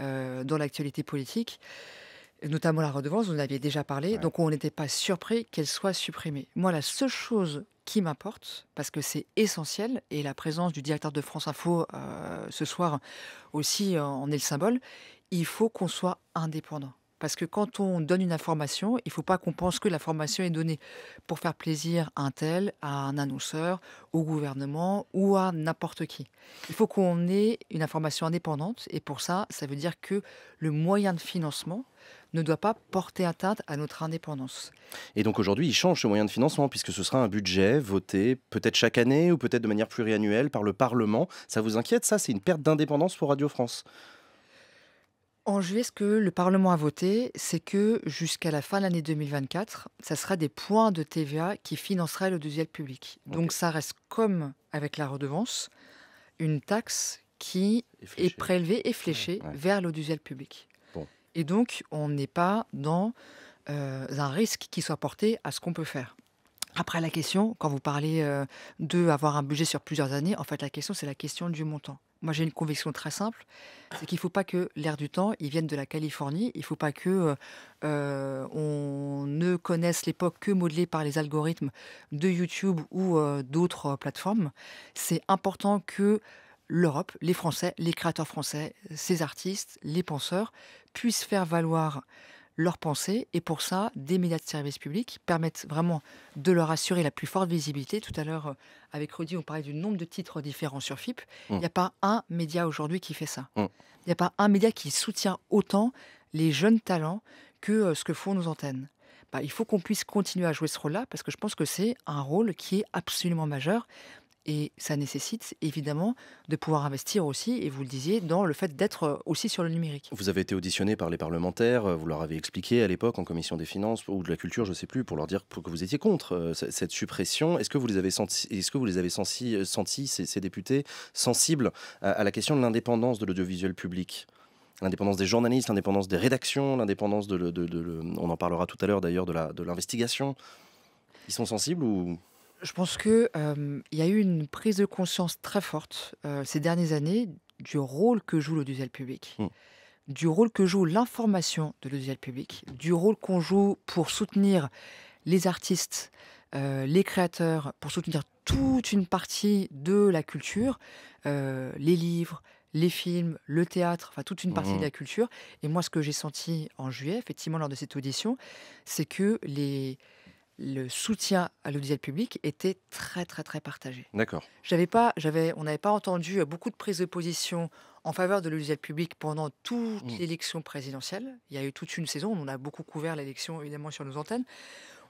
dans l'actualité politique notamment la redevance, vous en aviez déjà parlé, donc on n'était pas surpris qu'elle soit supprimée. Moi, la seule chose qui m'importe, parce que c'est essentiel, et la présence du directeur de France Info euh, ce soir aussi euh, en est le symbole, il faut qu'on soit indépendant. Parce que quand on donne une information, il ne faut pas qu'on pense que l'information est donnée pour faire plaisir à un tel, à un annonceur, au gouvernement ou à n'importe qui. Il faut qu'on ait une information indépendante et pour ça, ça veut dire que le moyen de financement, ne doit pas porter atteinte à notre indépendance. Et donc aujourd'hui, il change ce moyen de financement puisque ce sera un budget voté peut-être chaque année ou peut-être de manière pluriannuelle par le Parlement. Ça vous inquiète Ça, c'est une perte d'indépendance pour Radio France en juillet, ce que le Parlement a voté, c'est que jusqu'à la fin de l'année 2024, ça sera des points de TVA qui financeraient l'audiovisuel public. Donc ça reste comme avec la redevance, une taxe qui est, prélevée et fléchée vers vers l'audiovisuel public. Et donc, on n'est pas dans euh, un risque qui soit porté à ce qu'on peut faire. Après la question, quand vous parlez d'avoir euh, de avoir un budget sur plusieurs années, en fait la question c'est la question du montant. Moi j'ai une conviction très simple, c'est qu'il ne faut pas que l'air du temps il vienne de la Californie, il ne faut pas que euh, on ne connaisse l'époque que modelée par les algorithmes de YouTube ou d'autres plateformes. C'est important que l'Europe, les Français, les créateurs français, ces artistes, les penseurs, puissent faire valoir leurs pensées. Et pour ça, des médias de service public permettent vraiment de leur assurer la plus forte visibilité. Tout à l'heure, euh, avec Rudi, on parlait du nombre de titres différents sur FIP. Il n'y mm. a pas un média aujourd'hui qui fait ça. Mm. Il n'y a pas un média qui soutient autant les jeunes talents que euh, ce que font nos antennes. Bah, il faut qu'on puisse continuer à jouer ce rôle-là parce que je pense que c'est un rôle qui est absolument majeur. Et ça nécessite évidemment de pouvoir investir aussi, et vous le disiez, dans le fait d'être euh, aussi sur le numérique. Vous avez été auditionné par les parlementaires, euh, vous leur avez expliqué à l'époque en commission des finances ou de la culture, je ne sais plus, pour leur dire que vous étiez contre euh, cette suppression. Est-ce que vous les avez sentis, est-ce que vous les avez ces, députés sensibles à, la question de l'indépendance de l'audiovisuel public l'indépendance des journalistes, l'indépendance des rédactions, l'indépendance de, On en parlera tout à l'heure d'ailleurs de l'investigation. Ils sont sensibles ou je pense qu'il y a eu une prise de conscience très forte ces dernières années du rôle que joue l'audiovisuel public, mmh. du rôle que joue l'information de l'audiovisuel public, du rôle qu'on joue pour soutenir les artistes, les créateurs, pour soutenir toute une partie de la culture, les livres, les films, le théâtre, enfin toute une partie de mmh. la culture. Et moi, ce que j'ai senti en juillet, effectivement, lors de cette audition, c'est que les le soutien à l'audiovisuel public était très très très partagé. D'accord. J'avais pas, j'avais, on n'avait pas entendu euh, beaucoup de prises de position en faveur de l'audiovisuel public pendant toute mmh. l'élection présidentielle. Il y a eu toute une saison, on a beaucoup couvert l'élection évidemment sur nos antennes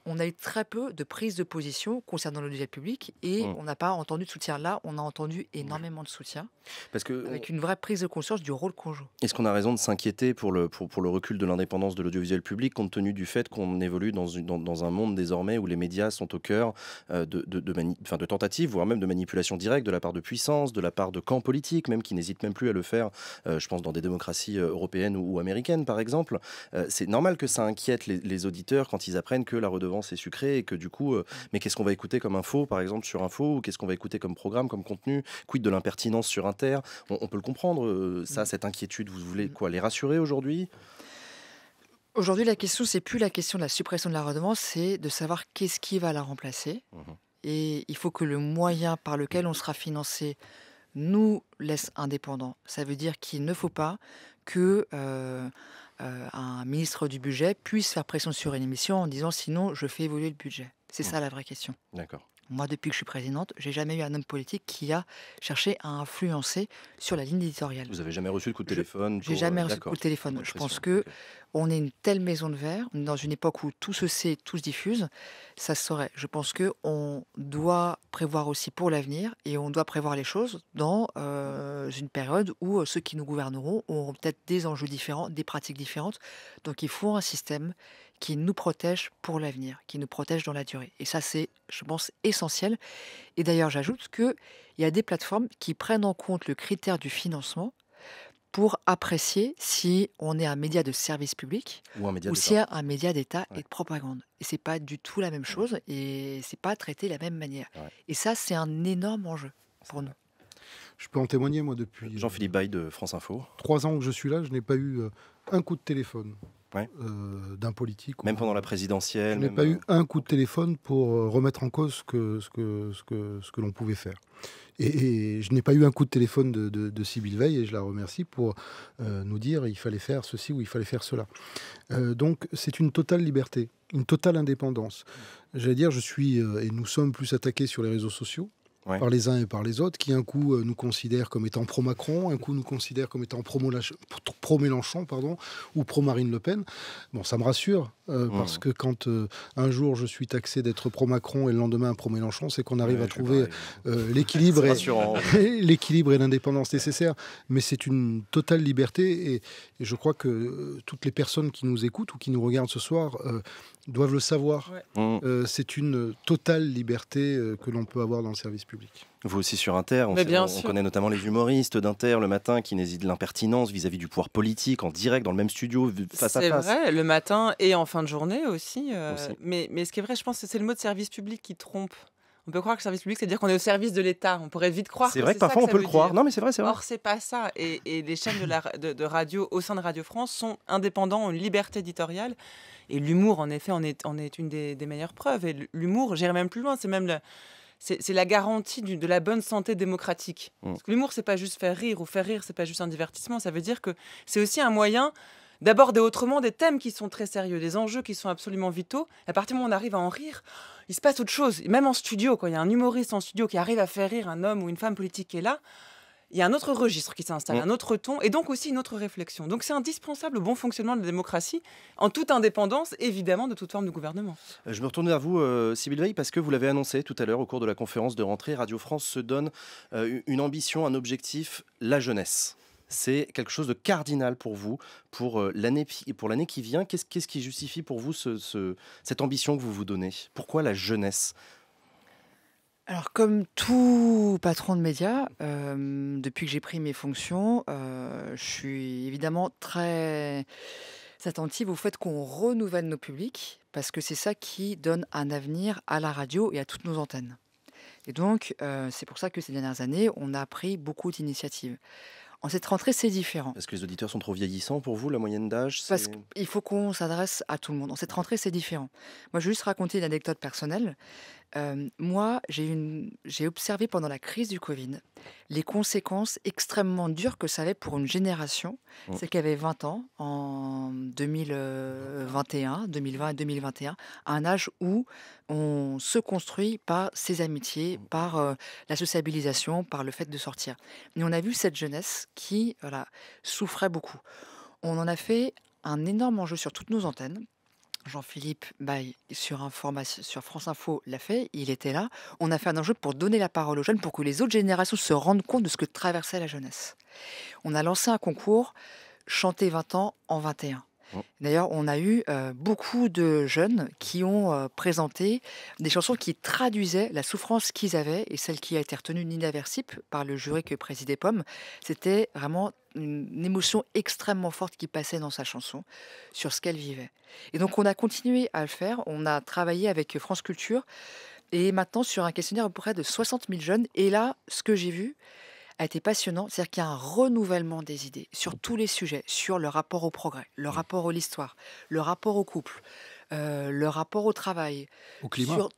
on a eu très peu de prise de position concernant l'audiovisuel public et mmh. on n'a pas entendu de soutien là, on a entendu énormément de soutien. Parce que avec une vraie prise de conscience du rôle qu'on joue. Est-ce qu'on a raison de s'inquiéter pour le, pour, le recul de l'indépendance de l'audiovisuel public compte tenu du fait qu'on évolue dans, dans, un monde désormais où les médias sont au cœur euh, de, de, de, tentatives, voire même de manipulations directes de la part de puissance, de la part de camps politiques, même qui n'hésitent même plus à le faire, euh, je pense, dans des démocraties euh, européennes ou, américaines par exemple. C'est normal que ça inquiète les, les auditeurs quand ils apprennent que la redevance c'est sucré et que du coup, euh, mais qu'est-ce qu'on va écouter comme info, par exemple, sur info, ou qu'est-ce qu'on va écouter comme programme, comme contenu, quid de l'impertinence sur Inter on, on, peut le comprendre, euh, ça, mm. cette inquiétude, vous voulez mm. quoi, les rassurer aujourd'hui Aujourd'hui, la question, c'est plus la question de la suppression de la redevance, c'est de savoir qu'est-ce qui va la remplacer. Mmh et il faut que le moyen par lequel on sera financé nous laisse indépendants. Ça veut dire qu'il ne faut pas que euh, euh, un ministre du budget puisse faire pression sur une émission en disant sinon je fais évoluer le budget. C'est mmh. ça la vraie question. D'accord. Moi, depuis que je suis présidente, j'ai jamais eu un homme politique qui a cherché à influencer sur la ligne éditoriale. Vous avez jamais reçu de coup de téléphone J'ai jamais euh, reçu de coup de téléphone. Je pense que on est une telle maison de verre, dans une époque où tout se sait, tout se diffuse, ça se saurait. Je pense que on doit prévoir aussi pour l'avenir et on doit prévoir les choses dans euh, une période où euh, ceux qui nous gouverneront auront peut-être des enjeux différents, des pratiques différentes. Donc, il faut un système qui nous protège pour l'avenir, qui nous protège dans la durée. Et ça, c'est, je pense, essentiel. Et d'ailleurs, j'ajoute qu'il y a des plateformes qui prennent en compte le critère du financement pour apprécier si on est un média de service public ou, un média si un média d'État et de propagande. Et ce n'est pas du tout la même chose et c'est pas traité de la même manière. Et ça, c'est un énorme enjeu pour nous. Je peux en témoigner, moi, depuis. Euh, Jean-Philippe Baille de France Info. Trois ans que je suis là, je n'ai pas eu euh, un coup de téléphone euh, d'un politique. Même pendant la présidentielle. Je n'ai pas euh, eu un coup de téléphone pour euh, remettre en cause ce que, ce que, ce que, ce que l'on pouvait faire. Et, je n'ai pas eu un coup de téléphone de, de, de Veil, et je la remercie pour nous dire il fallait faire ceci ou il fallait faire cela. donc c'est une totale liberté, une totale indépendance. J'allais dire, je suis, et nous sommes plus attaqués sur les réseaux sociaux, par les uns et par les autres, qui un coup euh, nous considèrent comme étant pro-Macron, un coup nous considèrent comme étant pro-Mélenchon pardon, ou pro-Marine Le Pen. Bon, ça me rassure, euh, mmh. parce que quand euh, un jour je suis taxé d'être pro-Macron et le lendemain pro-Mélenchon, c'est qu'on arrive à trouver l'équilibre et, l'indépendance nécessaire. Mais c'est une totale liberté et, je crois que toutes les personnes qui nous écoutent ou qui nous regardent ce soir doivent le savoir. Mmh. c'est une totale liberté que l'on peut avoir dans le service public. Vous aussi sur Inter, on, connaît notamment les humoristes d'Inter le matin qui n'hésitent l'impertinence vis-à-vis du pouvoir politique en direct dans le même studio face à face. C'est vrai, le matin et en fin de journée aussi. Euh, mais, ce qui est vrai, je pense que c'est le mot de service public qui trompe. On peut croire que le service public, c'est-à-dire qu'on est au service de l'État. On pourrait vite croire. C'est vrai que, parfois on peut le croire. Non, mais c'est vrai, c'est vrai. Or, c'est pas ça. Et, les chaînes de, radio au sein de Radio France sont indépendantes, ont une liberté éditoriale. Et l'humour, en effet, en est, une des, meilleures preuves. Et l'humour, j'irai même plus loin. C'est même le, c'est la garantie de la bonne santé démocratique. Mm. Parce que l'humour, c'est pas juste faire rire, ou faire rire, c'est pas juste un divertissement. Ça veut dire que c'est aussi un moyen d'aborder autrement des thèmes qui sont très sérieux, des enjeux qui sont absolument vitaux. À partir du moment où on arrive à en rire, il se passe autre chose. même en studio, quand il y a un humoriste en studio qui arrive à faire rire un homme ou une femme politique qui est là, il y a un autre registre qui s'installe, mm. un autre ton, et donc aussi une autre réflexion. Donc c'est indispensable au bon fonctionnement de la démocratie, en toute indépendance, évidemment, de toute forme de gouvernement. Euh, je me retourne vers vous, euh, Sybille Veil, parce que vous l'avez annoncé tout à l'heure au cours de la conférence de rentrée. Radio France se donne euh, une ambition, un objectif, la jeunesse. C'est quelque chose de cardinal pour vous, pour l'année qui vient. Qu'est-ce qui justifie pour vous cette ambition que vous vous donnez Pourquoi la jeunesse alors, comme tout patron de média, euh, depuis que j'ai pris mes fonctions, euh, je suis évidemment très attentive au fait qu'on renouvelle nos publics, parce que c'est ça qui donne un avenir à la radio et à toutes nos antennes. Et donc, euh, c'est pour ça que ces dernières années, on a pris beaucoup d'initiatives. En cette rentrée, c'est différent. Parce que les auditeurs sont trop vieillissants pour vous, la moyenne d'âge Parce qu'il faut qu'on s'adresse à tout le monde. En cette rentrée, c'est différent. Moi, je vais juste raconter une anecdote personnelle moi, j'ai observé pendant la crise du Covid les conséquences extrêmement dures que ça avait pour une génération, mmh. celle qui avait 20 ans en 2021, 2020 et 2021, à un âge où on se construit par ses amitiés, mmh. par la sociabilisation, par le fait de sortir. mais on a vu cette jeunesse qui voilà, souffrait beaucoup. On en a fait un énorme enjeu sur toutes nos antennes Jean-Philippe Bay sur, sur, France Info l'a fait, il était là. On a fait un enjeu pour donner la parole aux jeunes, pour que les autres générations se rendent compte de ce que traversait la jeunesse. On a lancé un concours Chanter 20 ans en 21. D'ailleurs, on a eu euh, beaucoup de jeunes qui ont euh, présenté des chansons qui traduisaient la souffrance qu'ils avaient. Et celle qui a été retenue, Nina Versip, par le jury que présidait Pomme, c'était vraiment une émotion extrêmement forte qui passait dans sa chanson sur ce qu'elle vivait. Et donc on a continué à le faire, on a travaillé avec France Culture et maintenant sur un questionnaire auprès de 60 000 jeunes. Et là, ce que j'ai vu a été passionnant, c'est-à-dire qu'il y a un renouvellement des idées sur tous les sujets, sur le rapport au progrès, le mmh. rapport à l'histoire, le rapport au couple, euh, le rapport au travail, au climat.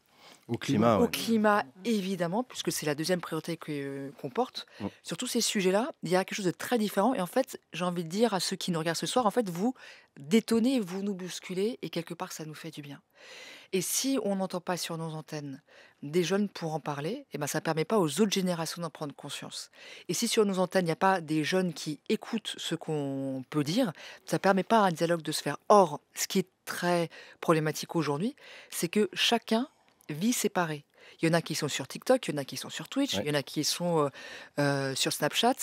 Au climat, évidemment, puisque c'est la deuxième priorité euh, qu'on porte. Mm. Sur tous ces sujets-là, il y a quelque chose de très différent. Et en fait, j'ai envie de dire à ceux qui nous regardent ce soir, en fait, vous détonnez, vous nous bousculez, et quelque part, ça nous fait du bien. Et si on n'entend pas sur nos antennes des jeunes pour en parler, eh ben, ça ne permet pas aux autres générations d'en prendre conscience. Et si sur nos antennes, il n'y a pas des jeunes qui écoutent ce qu'on peut dire, ça ne permet pas à un dialogue de se faire. Or, ce qui est très problématique aujourd'hui, c'est que chacun vie séparée. Il y en a qui sont sur TikTok, il y en a qui sont sur Twitch, il y en a qui sont euh, euh, sur Snapchat,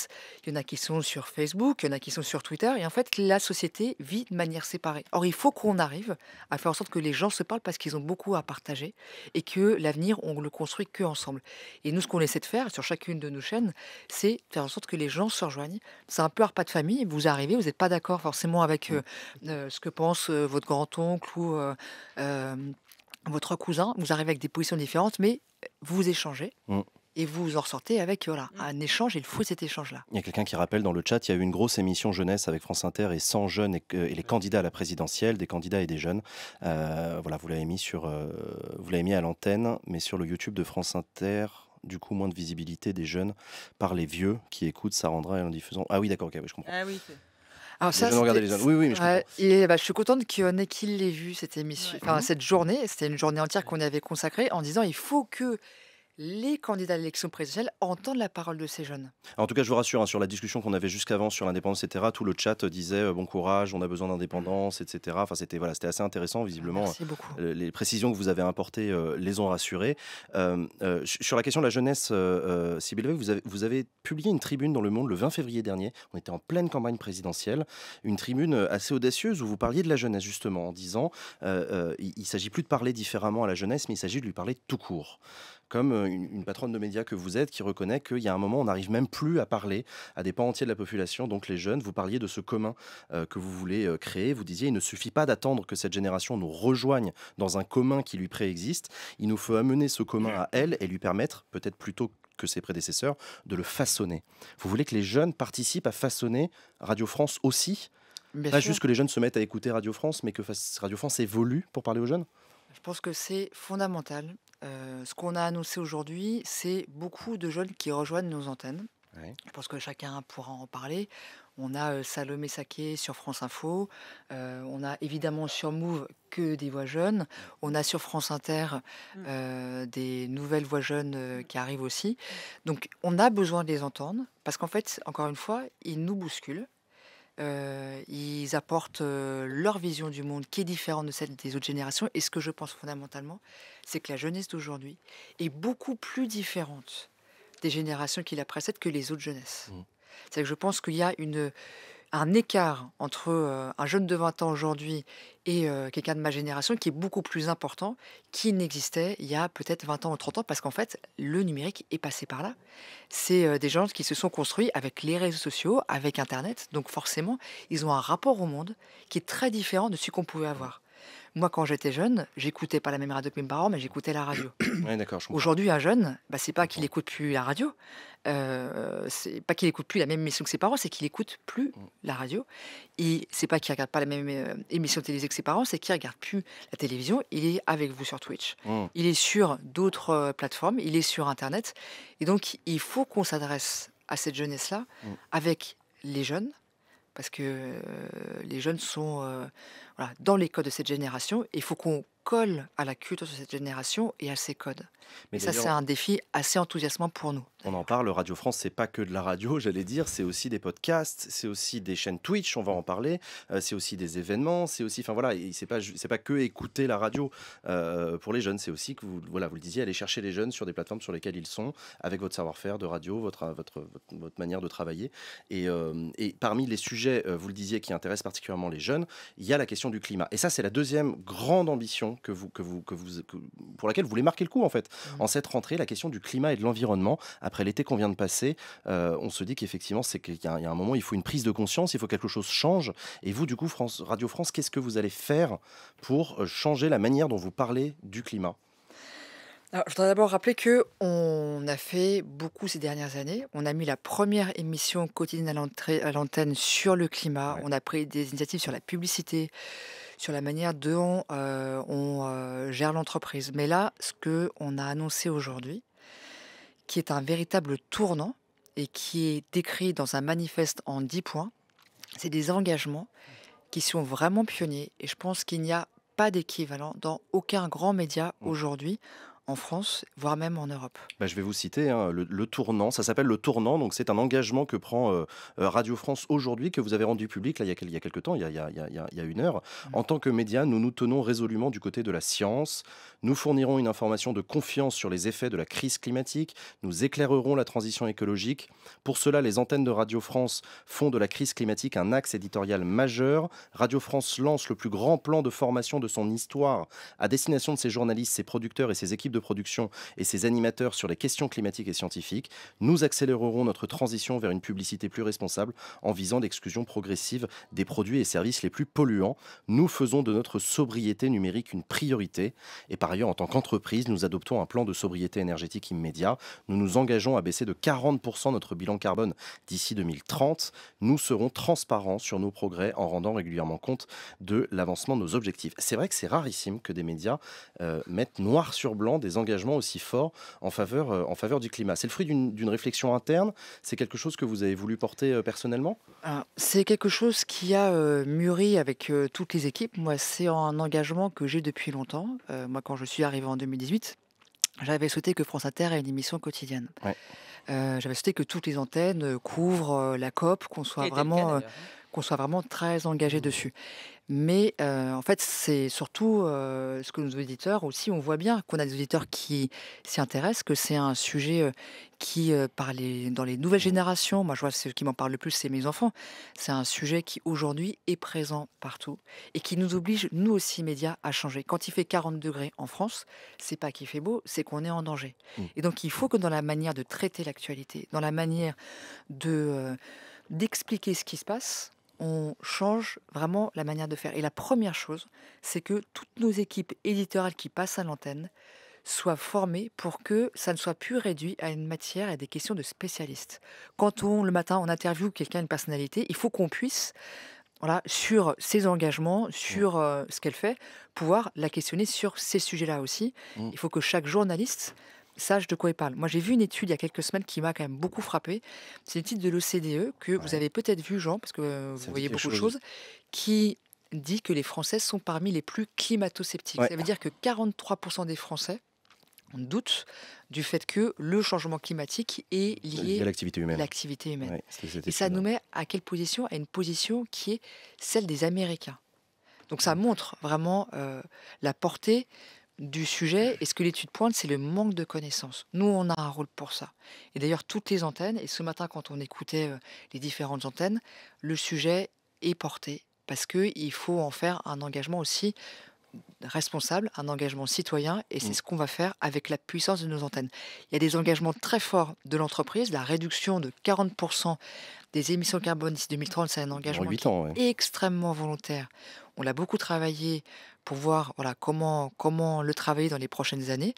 il y en a qui sont sur Facebook, il y en a qui sont sur Twitter. Et en fait, la société vit de manière séparée. Or, il faut qu'on arrive à faire en sorte que les gens se parlent parce qu'ils ont beaucoup à partager et que l'avenir, on le construit que ensemble. Et nous, ce qu'on essaie de faire sur chacune de nos chaînes, c'est faire en sorte que les gens se rejoignent. C'est un peu un repas de famille. Vous arrivez, vous n'êtes pas d'accord forcément avec euh, ce que pense votre grand-oncle ou votre cousin, vous arrivez avec des positions différentes, mais vous échangez. Mm. et vous en ressortez avec euh, mm. un échange et il faut cet échange-là. Il y a quelqu'un qui rappelle dans le chat, il y a eu une grosse émission jeunesse avec France Inter et 100 jeunes et, les candidats à la présidentielle, des candidats et des jeunes. Euh, voilà, vous l'avez mis, euh, mis à l'antenne, mais sur le YouTube de France Inter, du coup moins de visibilité des jeunes par les vieux qui écoutent, ça rendra en diffusant. Ah oui, d'accord, je comprends. Ah alors ça, je jeunes regardaient les jeunes. Oui, oui, mais je, ouais, et bah, je suis contente qu'on ait qu'il l'ait vu cette émission, enfin, cette journée. C'était une journée entière qu'on avait consacrée en disant il faut que les candidats à l'élection présidentielle entendent la parole de ces jeunes. en tout cas, je vous rassure, hein, sur la discussion qu'on avait jusqu'avant sur l'indépendance, etc., tout le chat disait euh, bon courage, on a besoin d'indépendance, etc. Enfin, c'était voilà, c'était assez intéressant, visiblement. Merci beaucoup. Euh, les précisions que vous avez apportées euh, les ont rassurés. sur la question de la jeunesse, Sybille, vous vous avez publié une tribune dans Le Monde le 20 février dernier. On était en pleine campagne présidentielle. Une tribune assez audacieuse où vous parliez de la jeunesse, justement, en disant il ne s'agit plus de parler différemment à la jeunesse, mais il s'agit de lui parler tout court comme une, patronne de médias que vous êtes qui reconnaît qu'il y a un moment, on n'arrive même plus à parler à des pans entiers de la population, donc les jeunes. Vous parliez de ce commun que vous voulez créer. Vous disiez, il ne suffit pas d'attendre que cette génération nous rejoigne dans un commun qui lui préexiste. Il nous faut amener ce commun à elle et lui permettre, peut-être plutôt que ses prédécesseurs, de le façonner. Vous voulez que les jeunes participent à façonner Radio France aussi Pas juste que les jeunes se mettent à écouter Radio France, mais que Radio France évolue pour parler aux jeunes Je pense que c'est fondamental euh, ce qu'on a annoncé aujourd'hui, c'est beaucoup de jeunes qui rejoignent nos antennes. Je pense que chacun pourra en parler. On a euh, Salomé Saquet sur France Info. Euh, on a évidemment sur Move que des voix jeunes. On a sur France Inter mm. des nouvelles voix jeunes mm. qui arrivent aussi. Donc on a besoin de les entendre parce qu'en fait, encore une fois, ils nous bousculent. ils apportent leur vision du monde qui est différente de celle des autres générations. Et ce que je pense fondamentalement, c'est que la jeunesse d'aujourd'hui est beaucoup plus différente des générations qui la précèdent que les autres jeunesses. Mmh. C'est que je pense qu'il y a une, un écart entre euh, un jeune de 20 ans aujourd'hui et euh, quelqu'un de ma génération qui est beaucoup plus important qu'il n'existait il y a peut-être 20 ans ou 30 ans parce qu'en fait, le numérique est passé par là. C'est euh, des gens qui se sont construits avec les réseaux sociaux, avec Internet, donc forcément, ils ont un rapport au monde qui est très différent de celui qu'on pouvait avoir. Moi, quand j'étais jeune, j'écoutais pas la même radio que mes parents, mais j'écoutais la radio. Aujourd'hui, un jeune, bah, c'est pas qu'il écoute plus la radio, euh, c'est pas qu'il écoute plus la même émission que ses parents, c'est qu'il écoute plus mm. la radio. Et c'est pas qu'il regarde pas la même euh, émission télévisée que ses parents, c'est qu'il regarde plus la télévision. Il est avec vous sur Twitch. Mm. Il est sur d'autres euh, plateformes. Il est sur Internet. Et donc, il faut qu'on s'adresse à cette jeunesse-là mm. avec les jeunes parce que euh, les jeunes sont euh, dans les codes de cette génération. Il faut qu'on à la culture de cette génération et à ses codes. Mais ça, c'est un défi assez enthousiasmant pour nous. On en parle, Radio France, c'est pas que de la radio, j'allais dire, c'est aussi des podcasts, c'est aussi des chaînes Twitch, on va en parler, euh, c'est aussi des événements, c'est aussi, enfin voilà, c'est pas, c'est pas que écouter la radio euh, pour les jeunes, c'est aussi que vous, voilà, vous le disiez, aller chercher les jeunes sur des plateformes sur lesquelles ils sont, avec votre savoir-faire de radio, votre, votre, votre, manière de travailler. Et, euh, et parmi les sujets, vous le disiez, qui intéressent particulièrement les jeunes, il y a la question du climat. Et ça, c'est la deuxième grande ambition que vous, que vous, que vous, pour laquelle vous voulez marquer le coup, en fait. Mmh. En cette rentrée, la question du climat et de l'environnement, après l'été qu'on vient de passer, euh, on se dit qu'effectivement, c'est qu'il y, a un moment, il faut une prise de conscience, il faut que quelque chose change. Et vous, du coup, France, Radio France, qu'est-ce que vous allez faire pour euh, changer la manière dont vous parlez du climat je voudrais d'abord rappeler que on a fait beaucoup ces dernières années. On a mis la première émission quotidienne à l'antenne sur le climat. On a pris des initiatives sur la publicité, sur la manière dont euh, on euh, gère l'entreprise. Mais là, ce que on a annoncé aujourd'hui, qui est un véritable tournant et qui est décrit dans un manifeste en 10 points, c'est des engagements qui sont vraiment pionniers. Et je pense qu'il n'y a pas d'équivalent dans aucun grand média mmh. aujourd'hui en France, voire même en Europe. Bah, je vais vous citer hein, le, tournant, ça s'appelle le tournant, donc c'est un engagement que prend euh, euh, Radio France aujourd'hui, que vous avez rendu public là, il, y a, il quelques temps, il y a, une heure. Mmh. En tant que média, nous nous tenons résolument du côté de la science, nous fournirons une information de confiance sur les effets de la crise climatique, nous éclairerons la transition écologique. Pour cela, les antennes de Radio France font de la crise climatique un axe éditorial majeur. Radio France lance le plus grand plan de formation de son histoire à destination de ses journalistes, ses producteurs et ses équipes de production et ses animateurs sur les questions climatiques et scientifiques, nous accélérerons notre transition vers une publicité plus responsable en visant l'exclusion progressive des produits et services les plus polluants. Nous faisons de notre sobriété numérique une priorité. Et par ailleurs, en tant qu'entreprise, nous adoptons un plan de sobriété énergétique immédiat. Nous nous engageons à baisser de 40% notre bilan carbone d'ici 2030. Nous serons transparents sur nos progrès en rendant régulièrement compte de l'avancement de nos objectifs. C'est vrai que c'est rarissime que des médias euh, mettent noir sur blanc des engagements aussi forts en faveur, euh, en faveur du climat. C'est le fruit d'une réflexion interne C'est quelque chose que vous avez voulu porter euh, personnellement ah, C'est quelque chose qui a euh, mûri avec toutes les équipes. Moi, c'est un engagement que j'ai depuis longtemps. moi, quand je suis arrivé en 2018, j'avais souhaité que France Inter ait une émission quotidienne. j'avais souhaité que toutes les antennes couvrent la COP, qu'on soit vraiment qu'on soit vraiment très engagé mmh. dessus. Mais euh, en fait, c'est surtout euh, ce que nos auditeurs aussi, on voit bien qu'on a des auditeurs qui s'y intéressent, que c'est un sujet euh, qui, dans les nouvelles mmh. générations, moi je vois ce qui m'en parle le plus, c'est mes enfants, c'est un sujet qui aujourd'hui est présent partout et qui nous oblige, nous aussi, médias, à changer. Quand il fait 40 degrés en France, c'est pas qu'il fait beau, c'est qu'on est en danger. Mmh. Et donc il faut que dans la manière de traiter l'actualité, dans la manière de d'expliquer ce qui se passe, on change vraiment la manière de faire. Et la première chose, c'est que toutes nos équipes éditoriales qui passent à l'antenne soient formées pour que ça ne soit plus réduit à une matière et à des questions de spécialistes. Quand on, le matin, on interviewe quelqu'un, une personnalité, il faut qu'on puisse voilà, sur ses engagements, sur euh, ce qu'elle fait, pouvoir la questionner sur ces sujets-là aussi. Mm. Il faut que chaque journaliste sache de quoi il parle. Moi, j'ai vu une étude il y a quelques semaines qui m'a quand même beaucoup frappé. C'est une étude de l'OCDE que vous avez peut-être vu, Jean, parce que euh, vous voyez beaucoup de choses, qui dit que les Français sont parmi les plus climato-sceptiques. Ça veut dire que 43% des Français doutent du fait que le changement climatique est lié à l'activité humaine. et ça nous met à quelle position À une position qui est celle des Américains. Donc ça montre vraiment euh, la portée du sujet. Et ce que l'étude pointe, c'est le manque de connaissances. Nous, on a un rôle pour ça. Et d'ailleurs, toutes les antennes, et ce matin, quand on écoutait euh, les différentes antennes, le sujet est porté parce qu'il faut en faire un engagement aussi responsable, un engagement citoyen, et c'est mmh. ce qu'on va faire avec la puissance de nos antennes. Il y a des engagements très forts de l'entreprise, la réduction de 40% des émissions carbone d'ici 2030, c'est un engagement extrêmement volontaire. On l'a beaucoup travaillé pour voir voilà, comment, comment le travailler dans les prochaines années,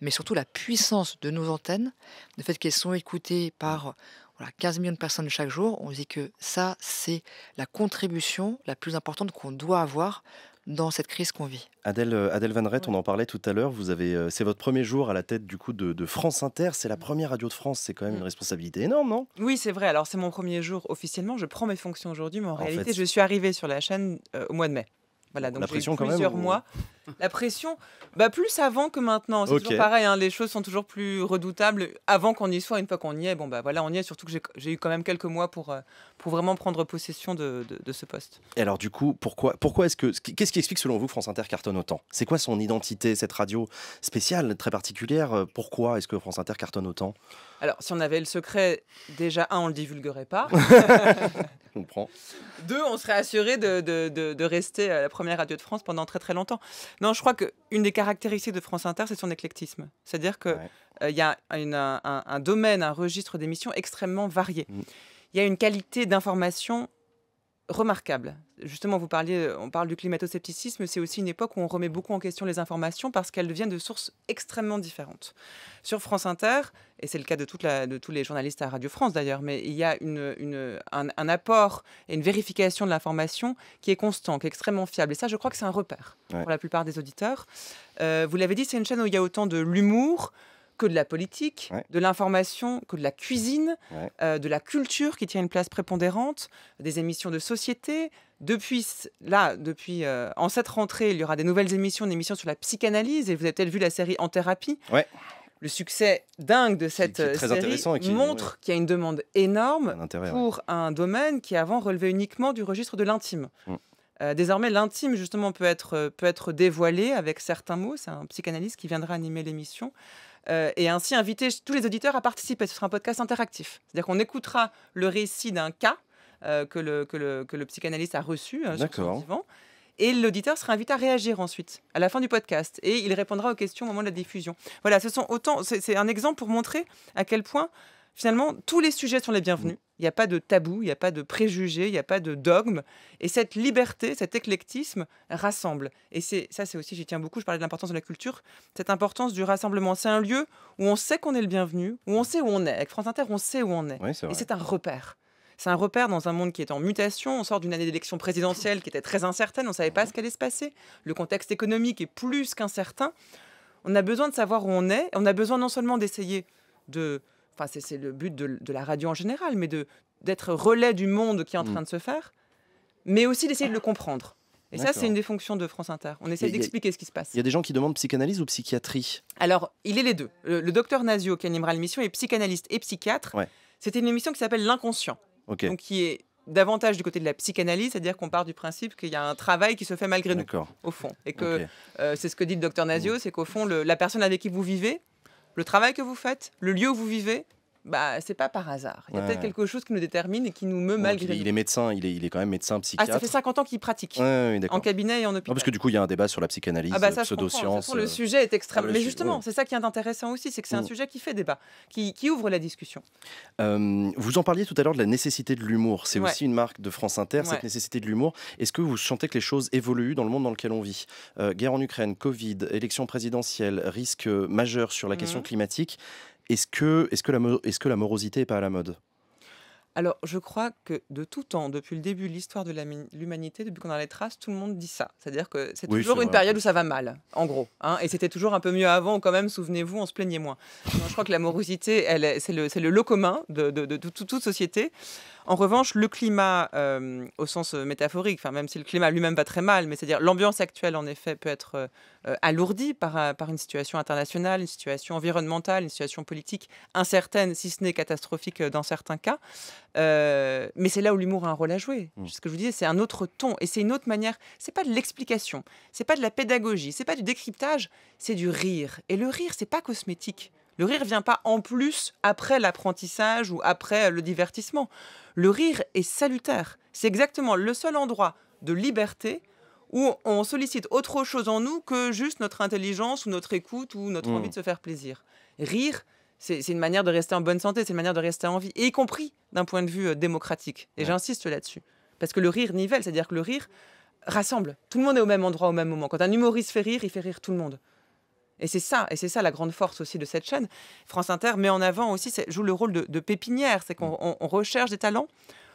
mais surtout la puissance de nos antennes, le fait qu'elles sont écoutées par 15 millions de personnes chaque jour, on dit que ça, c'est la contribution la plus importante qu'on doit avoir dans cette crise qu'on vit. Adèle, euh, Adèle Van Rett, on en parlait tout à l'heure. Vous avez, euh, c'est votre premier jour à la tête du coup de, France Inter. C'est la première radio de France. C'est quand même mm. une responsabilité énorme, non Oui, c'est vrai. Alors c'est mon premier jour officiellement. Je prends mes fonctions aujourd'hui, mais en, réalité, je suis arrivée sur la chaîne euh, au mois de mai. Voilà, donc j'ai eu plusieurs même, mois la pression, bah plus avant que maintenant. C'est toujours pareil, hein, les choses sont toujours plus redoutables avant qu'on y soit. Une fois qu'on y est, bon bah voilà, on y est. Surtout que j'ai eu quand même quelques mois pour, euh, pour vraiment prendre possession de, ce poste. Et alors du coup, pourquoi, pourquoi est-ce que qu'est-ce qui explique selon vous France Inter cartonne autant C'est quoi son identité, cette radio spéciale, très particulière euh, Pourquoi est-ce que France Inter cartonne autant Alors si on avait le secret, déjà un, on le divulguerait pas. on prend. Deux, on serait assuré de, de, rester à la première radio de France pendant très très longtemps. Non, je crois qu'une des caractéristiques de France Inter, c'est son éclectisme. C'est-à-dire qu'il euh, y a un, domaine, un registre d'émissions extrêmement varié. Mm. Il y a une qualité d'information remarquable. Justement, vous parliez, on parle du climato-scepticisme, c'est aussi une époque où on remet beaucoup en question les informations parce qu'elles deviennent de sources extrêmement différentes. Sur France Inter, et c'est le cas de, toute la, de tous les journalistes à Radio France d'ailleurs, mais il y a une, un, apport et une vérification de l'information qui est constant, qui est extrêmement fiable. Et ça, je crois que c'est un repère pour la plupart des auditeurs. Euh, vous l'avez dit, c'est une chaîne où il y a autant de l'humour que de la politique, de l'information, que de la cuisine, euh, de la culture qui tient une place prépondérante, des émissions de société. Depuis là, depuis euh, en cette rentrée, il y aura des nouvelles émissions, une émission sur la psychanalyse et vous avez peut-être vu la série En thérapie. Ouais le succès dingue de cette euh, série qui, montre qu'il y a une demande énorme pour un domaine qui avant relevait uniquement du registre de l'intime. Mm. Euh, désormais, l'intime, justement, peut être, euh, peut être dévoilé avec certains mots. C'est un psychanalyste qui viendra animer l'émission. et ainsi inviter tous les auditeurs à participer. Ce sera un podcast interactif. C'est-à-dire qu'on écoutera le récit d'un cas que, le, que, le, psychanalyste a reçu et l'auditeur sera invité à réagir ensuite, à la fin du podcast. Et il répondra aux questions au moment de la diffusion. Voilà, ce sont autant. C'est un exemple pour montrer à quel point, finalement, tous les sujets sont les bienvenus. Il n'y a pas de tabou, il n'y a pas de préjugés, il n'y a pas de dogme. Et cette liberté, cet éclectisme rassemble. Et c'est ça, c'est aussi, j'y tiens beaucoup, je parlais de l'importance de la culture, cette importance du rassemblement. C'est un lieu où on sait qu'on est le bienvenu, où on sait où on est. Avec France Inter, on sait où on est et c'est un repère. C'est un repère dans un monde qui est en mutation. On sort d'une année d'élection présidentielle qui était très incertaine. On ne savait pas ce qu'allait se passer. Le contexte économique est plus qu'incertain. On a besoin de savoir où on est. On a besoin non seulement d'essayer de. Enfin, c'est le but de, la radio en général, mais d'être relais du monde qui est en mm. train de se faire, mais aussi d'essayer de le comprendre. Et ça, c'est une des fonctions de France Inter. On essaie d'expliquer ce qui se passe. Il y a des gens qui demandent psychanalyse ou psychiatrie Alors, il est les deux. Le, docteur Nazio, qui animera l'émission, est psychanalyste et psychiatre. C'était une émission qui s'appelle L'inconscient. Donc qui est davantage du côté de la psychanalyse, c'est-à-dire qu'on part du principe qu'il y a un travail qui se fait malgré nous, au fond. Et que euh, c'est ce que dit le docteur Nazio, c'est qu'au fond, la personne avec qui vous vivez, le travail que vous faites, le lieu où vous vivez, bah, c'est pas par hasard. Il y a peut-être quelque chose qui nous détermine et qui nous meut malgré il, il est médecin, il est, il est quand même médecin psychiatre. Ah, ça fait 50 ans qu'il pratique. en cabinet et en hôpital. parce que du coup, il y a un débat sur la psychanalyse, ah bah, pseudo-science. Le euh, sujet est extrêmement. Ah, mais justement, c'est ça qui est intéressant aussi, c'est que c'est un sujet qui fait débat, qui, ouvre la discussion. Euh, vous en parliez tout à l'heure de la nécessité de l'humour. C'est aussi une marque de France Inter, cette nécessité de l'humour. Est-ce que vous sentez que les choses évoluent dans le monde dans lequel on vit euh, Guerre en Ukraine, Covid, élection présidentielle, risque majeur sur la mmh. question climatique. Est-ce que, est que, la, est que la morosité n'est pas à la mode alors, je crois que de tout temps, depuis le début de l'histoire de l'humanité, depuis qu'on a les traces, tout le monde dit ça. C'est-à-dire que c'est toujours une période où ça va mal, en gros. Hein, et c'était toujours un peu mieux avant, quand même, souvenez-vous, on se plaignait moins. je crois que la morosité, c'est le, lot commun de, de toute société. En revanche, le climat, euh, au sens euh, métaphorique, même si le climat lui-même va très mal, mais c'est-à-dire l'ambiance actuelle, en effet, peut être euh, alourdie par, une situation internationale, une situation environnementale, une situation politique incertaine, si ce n'est catastrophique dans certains cas. mais c'est là où l'humour a un rôle à jouer. Mmh. Ce que je vous disais, c'est un autre ton et c'est une autre manière. C'est pas de l'explication, c'est pas de la pédagogie, c'est pas du décryptage, c'est du rire. Et le rire, c'est pas cosmétique. Le rire vient pas en plus après l'apprentissage ou après le divertissement. Le rire est salutaire. C'est exactement le seul endroit de liberté où on sollicite autre chose en nous que juste notre intelligence ou notre écoute ou notre mm. envie de se faire plaisir. Rire, c'est une manière de rester en bonne santé, c'est une manière de rester en vie, y compris d'un point de vue euh, démocratique. Et j'insiste là-dessus. Parce que le rire nivelle, c'est-à-dire que le rire rassemble. Tout le monde est au même endroit au même moment. Quand un humoriste fait rire, il fait rire tout le monde. Et c'est ça, et c'est ça la grande force aussi de cette chaîne. France Inter met en avant aussi, joue le rôle de, pépinière, c'est qu'on mm. recherche des talents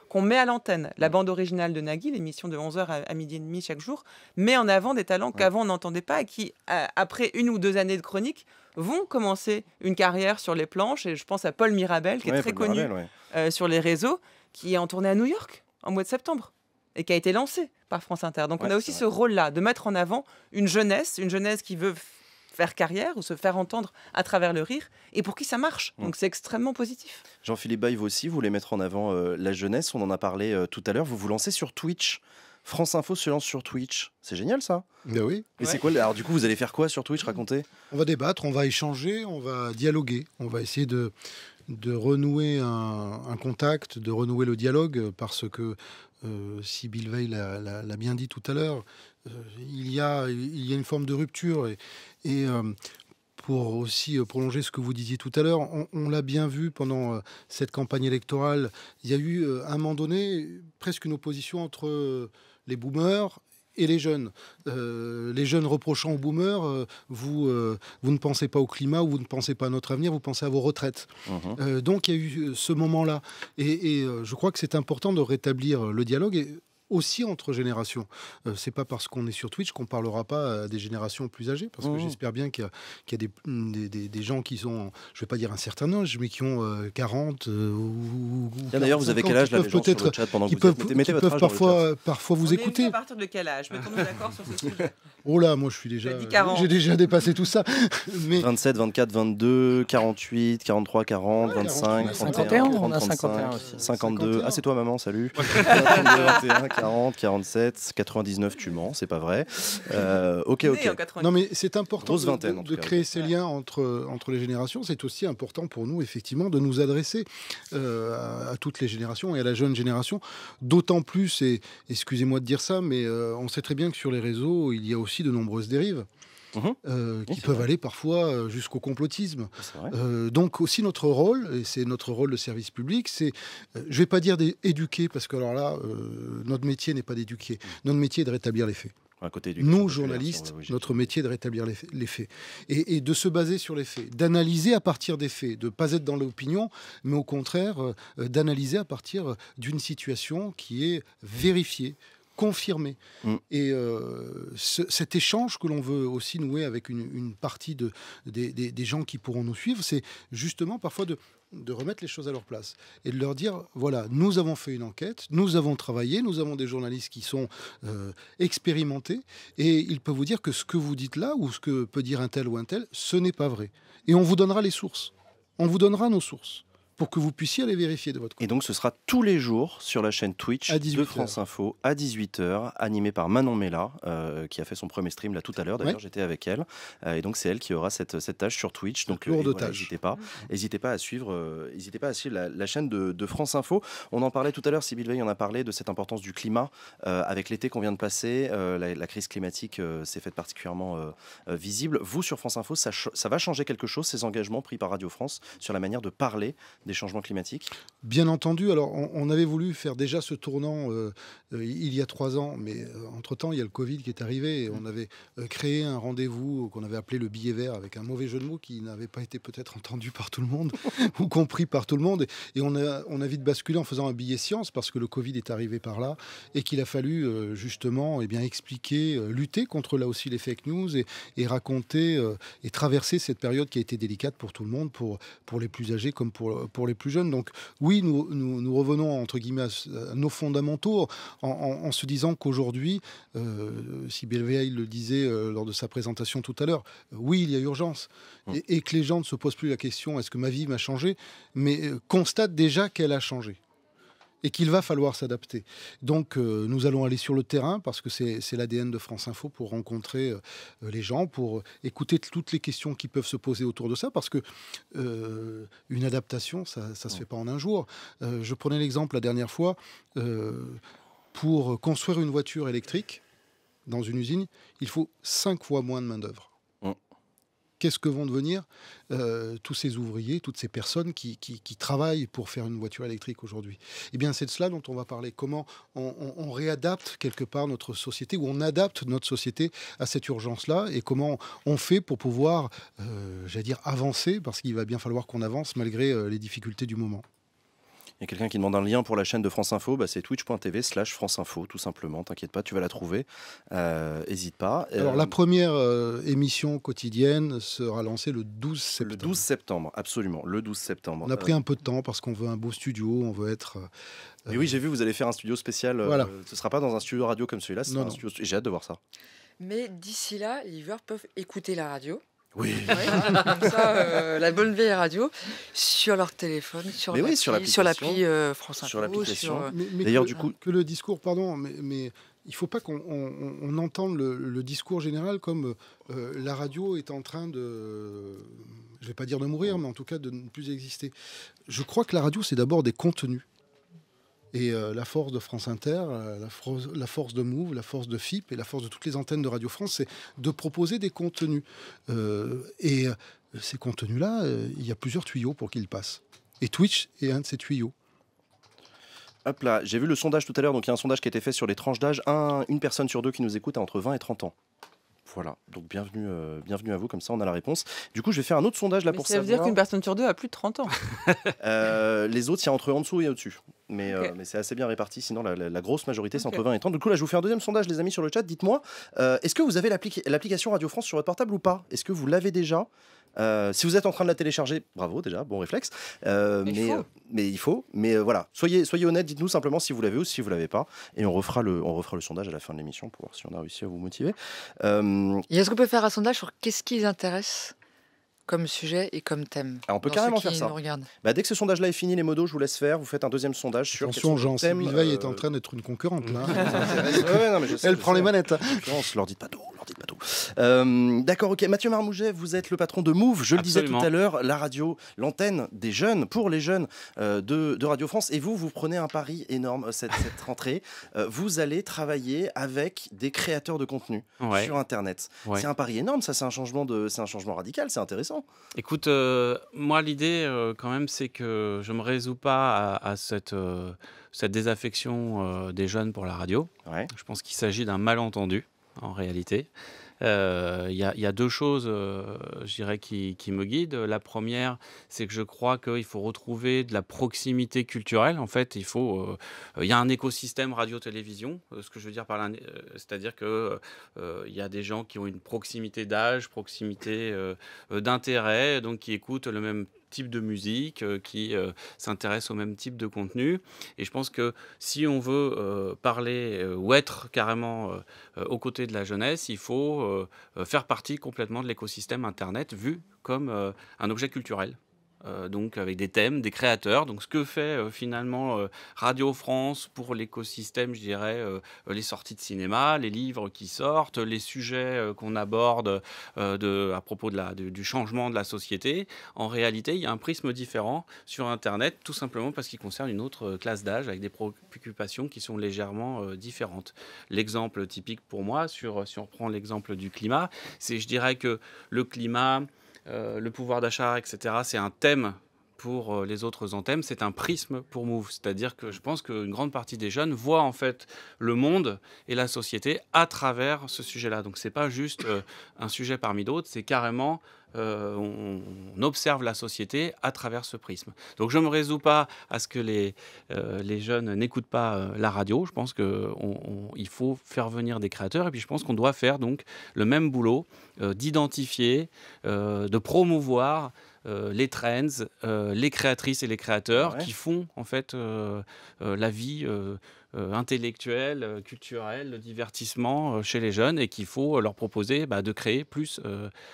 qu'on met à l'antenne. La mm. bande originale de Nagui, l'émission de 11h à, 12 midi et demi chaque jour, met en avant des talents qu'avant on n'entendait pas et qui, euh, après une ou deux années de chronique, vont commencer une carrière sur les planches. Et je pense à Paul Mirabel, qui est très connu euh, sur les réseaux, qui est en tournée à New York en mois de septembre et qui a été lancé par France Inter. Donc on a aussi ce rôle-là, de mettre en avant une jeunesse, une jeunesse qui veut faire carrière ou se faire entendre à travers le rire et pour qui ça marche. Mm. Donc c'est extrêmement positif. Jean-Philippe Baye, vous aussi, vous mettre en avant euh, la jeunesse. On en a parlé euh, tout à l'heure. Vous vous lancez sur Twitch. France Info se lance sur Twitch. C'est génial ça. bah oui. Et c'est quoi Alors du coup, vous allez faire quoi sur Twitch raconter On va débattre, on va échanger, on va dialoguer, on va essayer de, de renouer un, contact, de renouer le dialogue, parce que euh, Bill Veil l'a bien dit tout à l'heure, euh, il y, a, il y a une forme de rupture. Et, euh, pour aussi euh, prolonger ce que vous disiez tout à l'heure, on, l'a bien vu pendant cette campagne électorale, il y a eu à un moment donné presque une opposition entre les boomers et les jeunes. les jeunes reprochant aux boomers, vous, vous ne pensez pas au climat, vous ne pensez pas à notre avenir, vous pensez à vos retraites. Mhm. donc il y a eu ce moment-là. Et, et je crois que c'est important de rétablir le dialogue. Et aussi entre générations. Euh, c'est pas parce qu'on est sur Twitch qu'on parlera pas à euh, des générations plus âgées, parce que mmh. j'espère bien qu'il y a, mmh, des, gens qui sont, je vais pas dire un certain âge, mais qui ont 40 euh, ou. D'ailleurs, vous avez quel âge là peut-être, pendant peuvent, vous votre parfois, parfois vous On écouter. à partir de quel âge Oh là, moi je suis déjà. J'ai déjà dépassé tout ça. Mais... 27, 24, 22, 48, 43, 40, 25, 51, 52. 51. Ah, c'est toi, maman, salut. 40, 47, 99, tu mens, c'est pas vrai. Euh, ok, ok. Non, mais c'est important de, créer ces liens entre, entre les générations. C'est aussi important pour nous, effectivement, de nous adresser euh, à, toutes les générations et à la jeune génération. D'autant plus, et excusez-moi de dire ça, mais euh, on sait très bien que sur les réseaux, il y a aussi de nombreuses dérives. Mhm. Euh, qui peuvent aller parfois euh, jusqu'au complotisme. Ah, euh, donc aussi notre rôle, et c'est notre rôle de service public, c'est, je ne vais pas dire d'éduquer, parce que alors là, notre métier n'est pas d'éduquer, mhm. notre métier est de rétablir les faits. Côté Nous, journalistes, notre métier est de rétablir les faits, Et, de se baser sur les faits, d'analyser à partir des faits, de ne pas être dans l'opinion, mais au contraire, d'analyser à partir d'une situation qui est vérifiée, confirmer. Mm. Et euh, cet échange que l'on veut aussi nouer avec une, partie de, des, gens qui pourront nous suivre, c'est justement parfois de, remettre les choses à leur place et de leur dire voilà, nous avons fait une enquête, nous avons travaillé, nous avons des journalistes qui sont euh, expérimentés et ils peuvent vous dire que ce que vous dites là ou ce que peut dire un tel ou un tel, ce n'est pas vrai. Et on vous donnera les sources. On vous donnera nos sources pour que vous puissiez aller vérifier de votre côté. Et donc ce sera tous les jours sur la chaîne Twitch de France Info à 18h, animé par Manon Mella, euh, qui a fait son premier stream là tout à l'heure. D'ailleurs, j'étais avec elle. Euh, et donc c'est elle qui aura cette, tâche sur Twitch. Donc euh, n'hésitez pas, n'hésitez pas à suivre, pas à suivre la, chaîne de, France Info. On en parlait tout à l'heure. Sybille Veil en a parlé de cette importance du climat avec l'été qu'on vient de passer. La, crise climatique s'est faite particulièrement visible. Vous sur France Info, ça, ça va changer quelque chose ces engagements pris par Radio France sur la manière de parler des changements climatiques Bien entendu. Alors, on, avait voulu faire déjà ce tournant euh, euh, il y a trois ans, mais euh, entre-temps, il y a le Covid qui est arrivé. Et on mm. avait créé un rendez-vous qu'on avait appelé le billet vert avec un mauvais jeu de mots qui n'avait pas été peut-être entendu par tout le monde ou compris par tout le monde. Et on a, on a vite basculé en faisant un billet science parce que le Covid est arrivé par là et qu'il a fallu justement et eh bien, expliquer, lutter contre là aussi les fake news et, raconter et traverser cette période qui a été délicate pour tout le monde, pour, pour les plus âgés comme pour les plus jeunes. Donc oui, nous, revenons entre guillemets à, nos fondamentaux en, se disant qu'aujourd'hui, euh, si Belveil le disait euh, lors de sa présentation tout à l'heure, euh, oui, il y a urgence. Hum. Et, et, que les gens ne se posent plus la question est-ce que ma vie m'a changé, mais euh, constatent déjà qu'elle a changé et qu'il va falloir s'adapter. Donc euh, nous allons aller sur le terrain parce que c'est l'ADN de France Info pour rencontrer euh, les gens, pour euh, écouter toutes les questions qui peuvent se poser autour de ça parce que une adaptation, ça ne se fait pas en un jour. je prenais l'exemple la dernière fois, pour construire une voiture électrique dans une usine, il faut cinq fois moins de main-d'œuvre qu'est-ce que vont devenir euh, tous ces ouvriers, toutes ces personnes qui, travaillent pour faire une voiture électrique aujourd'hui Eh bien, c'est de cela dont on va parler. Comment on, réadapte quelque part notre société, ou on adapte notre société à cette urgence-là, et comment on fait pour pouvoir, euh, dire, avancer, parce qu'il va bien falloir qu'on avance malgré euh, les difficultés du moment. Il y a quelqu'un qui demande un lien pour la chaîne de France Info. Bah, c'est twitch.tv slash France Info, tout simplement. T'inquiète pas, tu vas la trouver. N'hésite euh, pas. Alors, la euh, première euh, émission quotidienne sera lancée le 12 septembre. Le 12 septembre, absolument. Le 12 septembre. On a pris un peu de temps parce qu'on veut un beau studio, on veut être. Et oui, j'ai vu, vous allez faire un studio spécial. ce ne sera pas dans un studio radio comme celui-là. J'ai hâte de voir ça. Mais d'ici là, les viewers peuvent écouter la radio. Oui. comme ça, euh, la bonne vieille radio, sur leur téléphone, sur l'appli sur, l'appli euh, France Info. Sur l'application. Euh, D'ailleurs, du coup. Que le discours, pardon, mais, il ne faut pas qu'on entende le, discours général comme la radio est en train de. Je vais pas dire de mourir, mais en tout cas de ne plus exister. Je crois que la radio, c'est d'abord des contenus. Et euh, la force de France Inter, euh, la, force de Move, la force de FIP et la force de toutes les antennes de Radio France, c'est de proposer des contenus. Euh, et ces contenus-là, il y a plusieurs tuyaux pour qu'ils passent. Et Twitch est un de ces tuyaux. Hop là, j'ai vu le sondage tout à l'heure, donc il y a un sondage qui a été fait sur les tranches d'âge. une personne sur deux qui nous écoute a entre 20 et 30 ans. Voilà, donc bienvenue, euh, bienvenue à vous, comme ça on a la réponse. Du coup, je vais faire un autre sondage là pour ça. Ça veut dire qu'une personne sur deux a plus de 30 ans. Euh, les autres, il y a entre en dessous et au-dessus. Mais, euh, mais c'est assez bien réparti, sinon la, grosse majorité, c'est entre 20 et 30. Du coup, là, je vous fais un deuxième sondage, les amis, sur le chat. Dites-moi, est-ce que vous avez l'application Radio France sur votre portable ou pas Est-ce que vous l'avez déjà euh, si vous êtes en train de la télécharger, bravo déjà, bon réflexe. Euh, euh, mais, il faut. Mais voilà, soyez, soyez honnête, dites-nous simplement si vous l'avez ou si vous ne l'avez pas. Et on refera, le, on refera le sondage à la fin de l'émission pour voir si on a réussi à vous motiver. est-ce qu'on peut faire un sondage sur qu'est-ce qui les intéresse comme sujet et comme thème. Ah, on peut carrément faire ça. Bah, dès que ce sondage-là est fini, les modos, je vous laisse faire. Vous faites un deuxième sondage sur. Attention, Jean, thème, euh, est en train d'être une concurrente. Là. Elle prend les manettes. On leur dit pas Leur dit pas tout. Euh, d'accord, ok. Mathieu Marmouget, vous êtes le patron de Move. Je le disais tout à l'heure, la radio, l'antenne des jeunes, pour les jeunes euh, de, Radio France. Et vous, vous prenez un pari énorme cette, rentrée. vous allez travailler avec des créateurs de contenu sur Internet. C'est un pari énorme, ça, c'est un changement de, c'est un changement radical, c'est intéressant. Écoute, euh, moi, l'idée, euh, quand même, c'est que je ne me résous pas à, euh, cette, désaffection des jeunes pour la radio. Je pense qu'il s'agit d'un malentendu, en réalité. Euh, il y, a deux choses, euh, je dirais, qui, me guident. La première, c'est que je crois qu'il faut retrouver de la proximité culturelle. En fait, il faut, euh, il y a un écosystème radio-télévision. Ce que je veux dire par là, c'est-à-dire que il y a des gens qui ont une proximité d'âge, proximité d'intérêt, donc qui écoutent le même type de musique, euh, qui euh, s'intéresse au même type de contenu. Et je pense que si on veut euh, parler ou être carrément aux côtés de la jeunesse, il faut faire partie complètement de l'écosystème Internet vu comme un objet culturel. Euh, donc avec des thèmes, des créateurs. Donc ce que fait euh, finalement euh, Radio France pour l'écosystème, je dirais, les sorties de cinéma, les livres qui sortent, les sujets qu'on aborde à propos du changement de la société. En réalité, il y a un prisme différent sur Internet, tout simplement parce qu'il concerne une autre classe d'âge avec des préoccupations qui sont légèrement différentes. L'exemple typique pour moi, si on reprend l'exemple du climat, c'est je dirais que le climat... Euh, le pouvoir d'achat, etc. C'est un thème pour euh, les autres anthèmes, c'est un prisme pour Move. C'est-à-dire que je pense qu'une grande partie des jeunes voient en fait le monde et la société à travers ce sujet-là. Donc c'est pas juste euh, un sujet parmi d'autres, c'est carrément euh, on, observe la société à travers ce prisme. Donc je ne me résous pas à ce que les, euh, les jeunes n'écoutent pas euh, la radio. Je pense qu'il faut faire venir des créateurs et puis je pense qu'on doit faire donc le même boulot d'identifier, de promouvoir les trends, les créatrices et les créateurs qui font en fait la vie euh, intellectuel, euh, culturel, le divertissement euh, chez les jeunes et qu'il faut leur proposer bah, de créer plus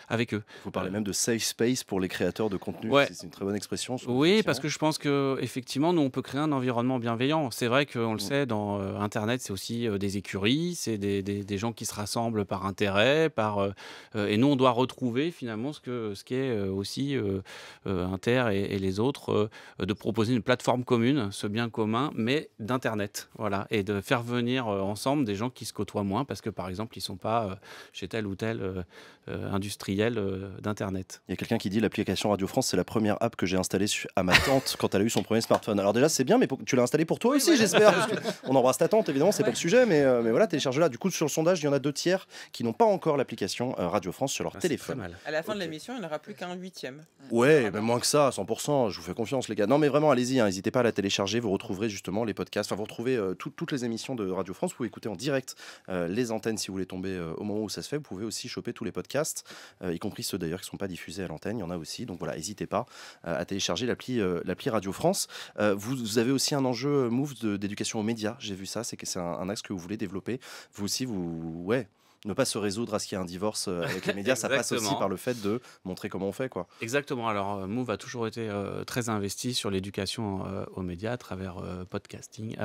avec eux. Vous parlez même de safe space pour les créateurs de contenu, c'est une très bonne expression. Oui, parce que je pense que effectivement, nous on peut créer un environnement bienveillant. C'est vrai qu'on le mm. sait, dans Internet, c'est aussi des écuries, c'est des, gens qui se rassemblent par intérêt, par et nous on doit retrouver finalement ce que ce qui est aussi Inter et, les autres de proposer une plateforme commune, ce bien commun, mais d'internet. Voilà et de faire venir euh, ensemble des gens qui se côtoient moins parce que par exemple ils sont pas euh, chez tel ou tel euh, euh, industriel euh, d'Internet. Il y a quelqu'un qui dit l'application Radio France, c'est la première app que j'ai installée à ma tante quand elle a eu son premier smartphone. Alors déjà, c'est bien, mais tu l'as installée pour toi aussi, j'espère. on embrasse ta tante, évidemment, c'est pas le sujet, mais, euh, mais voilà, télécharge-la. Du coup, sur le sondage, il y en a deux tiers qui n'ont pas encore l'application Radio France sur leur ah, téléphone. À la fin de l'émission, il n'y en aura plus qu'un huitième. Ouais, mais ben moins que ça, 100%. Je vous fais confiance, les gars. Non, mais vraiment, allez-y, hein, n'hésitez pas à la télécharger. Vous retrouverez justement les podcasts. Enfin, vous retrouvez toutes les émissions de Radio France. Vous pouvez écouter en direct les antennes si vous voulez tomber au moment où ça se fait. Vous pouvez aussi choper tous les podcasts euh, y compris ceux d'ailleurs qui ne sont pas diffusés à l'antenne. Il y en a aussi. Donc voilà, n'hésitez pas euh, à télécharger l'appli euh, l'appli Radio France. Vous, avez aussi un enjeu Move d'éducation aux médias. J'ai vu ça. C'est que un, un axe que vous voulez développer. Vous aussi, vous ouais ne pas se résoudre à ce qu'il y ait un divorce avec les médias, ça passe aussi par le fait de montrer comment on fait. Quoi. Exactement. Alors, Move a toujours été très investi sur l'éducation aux médias à travers podcasting.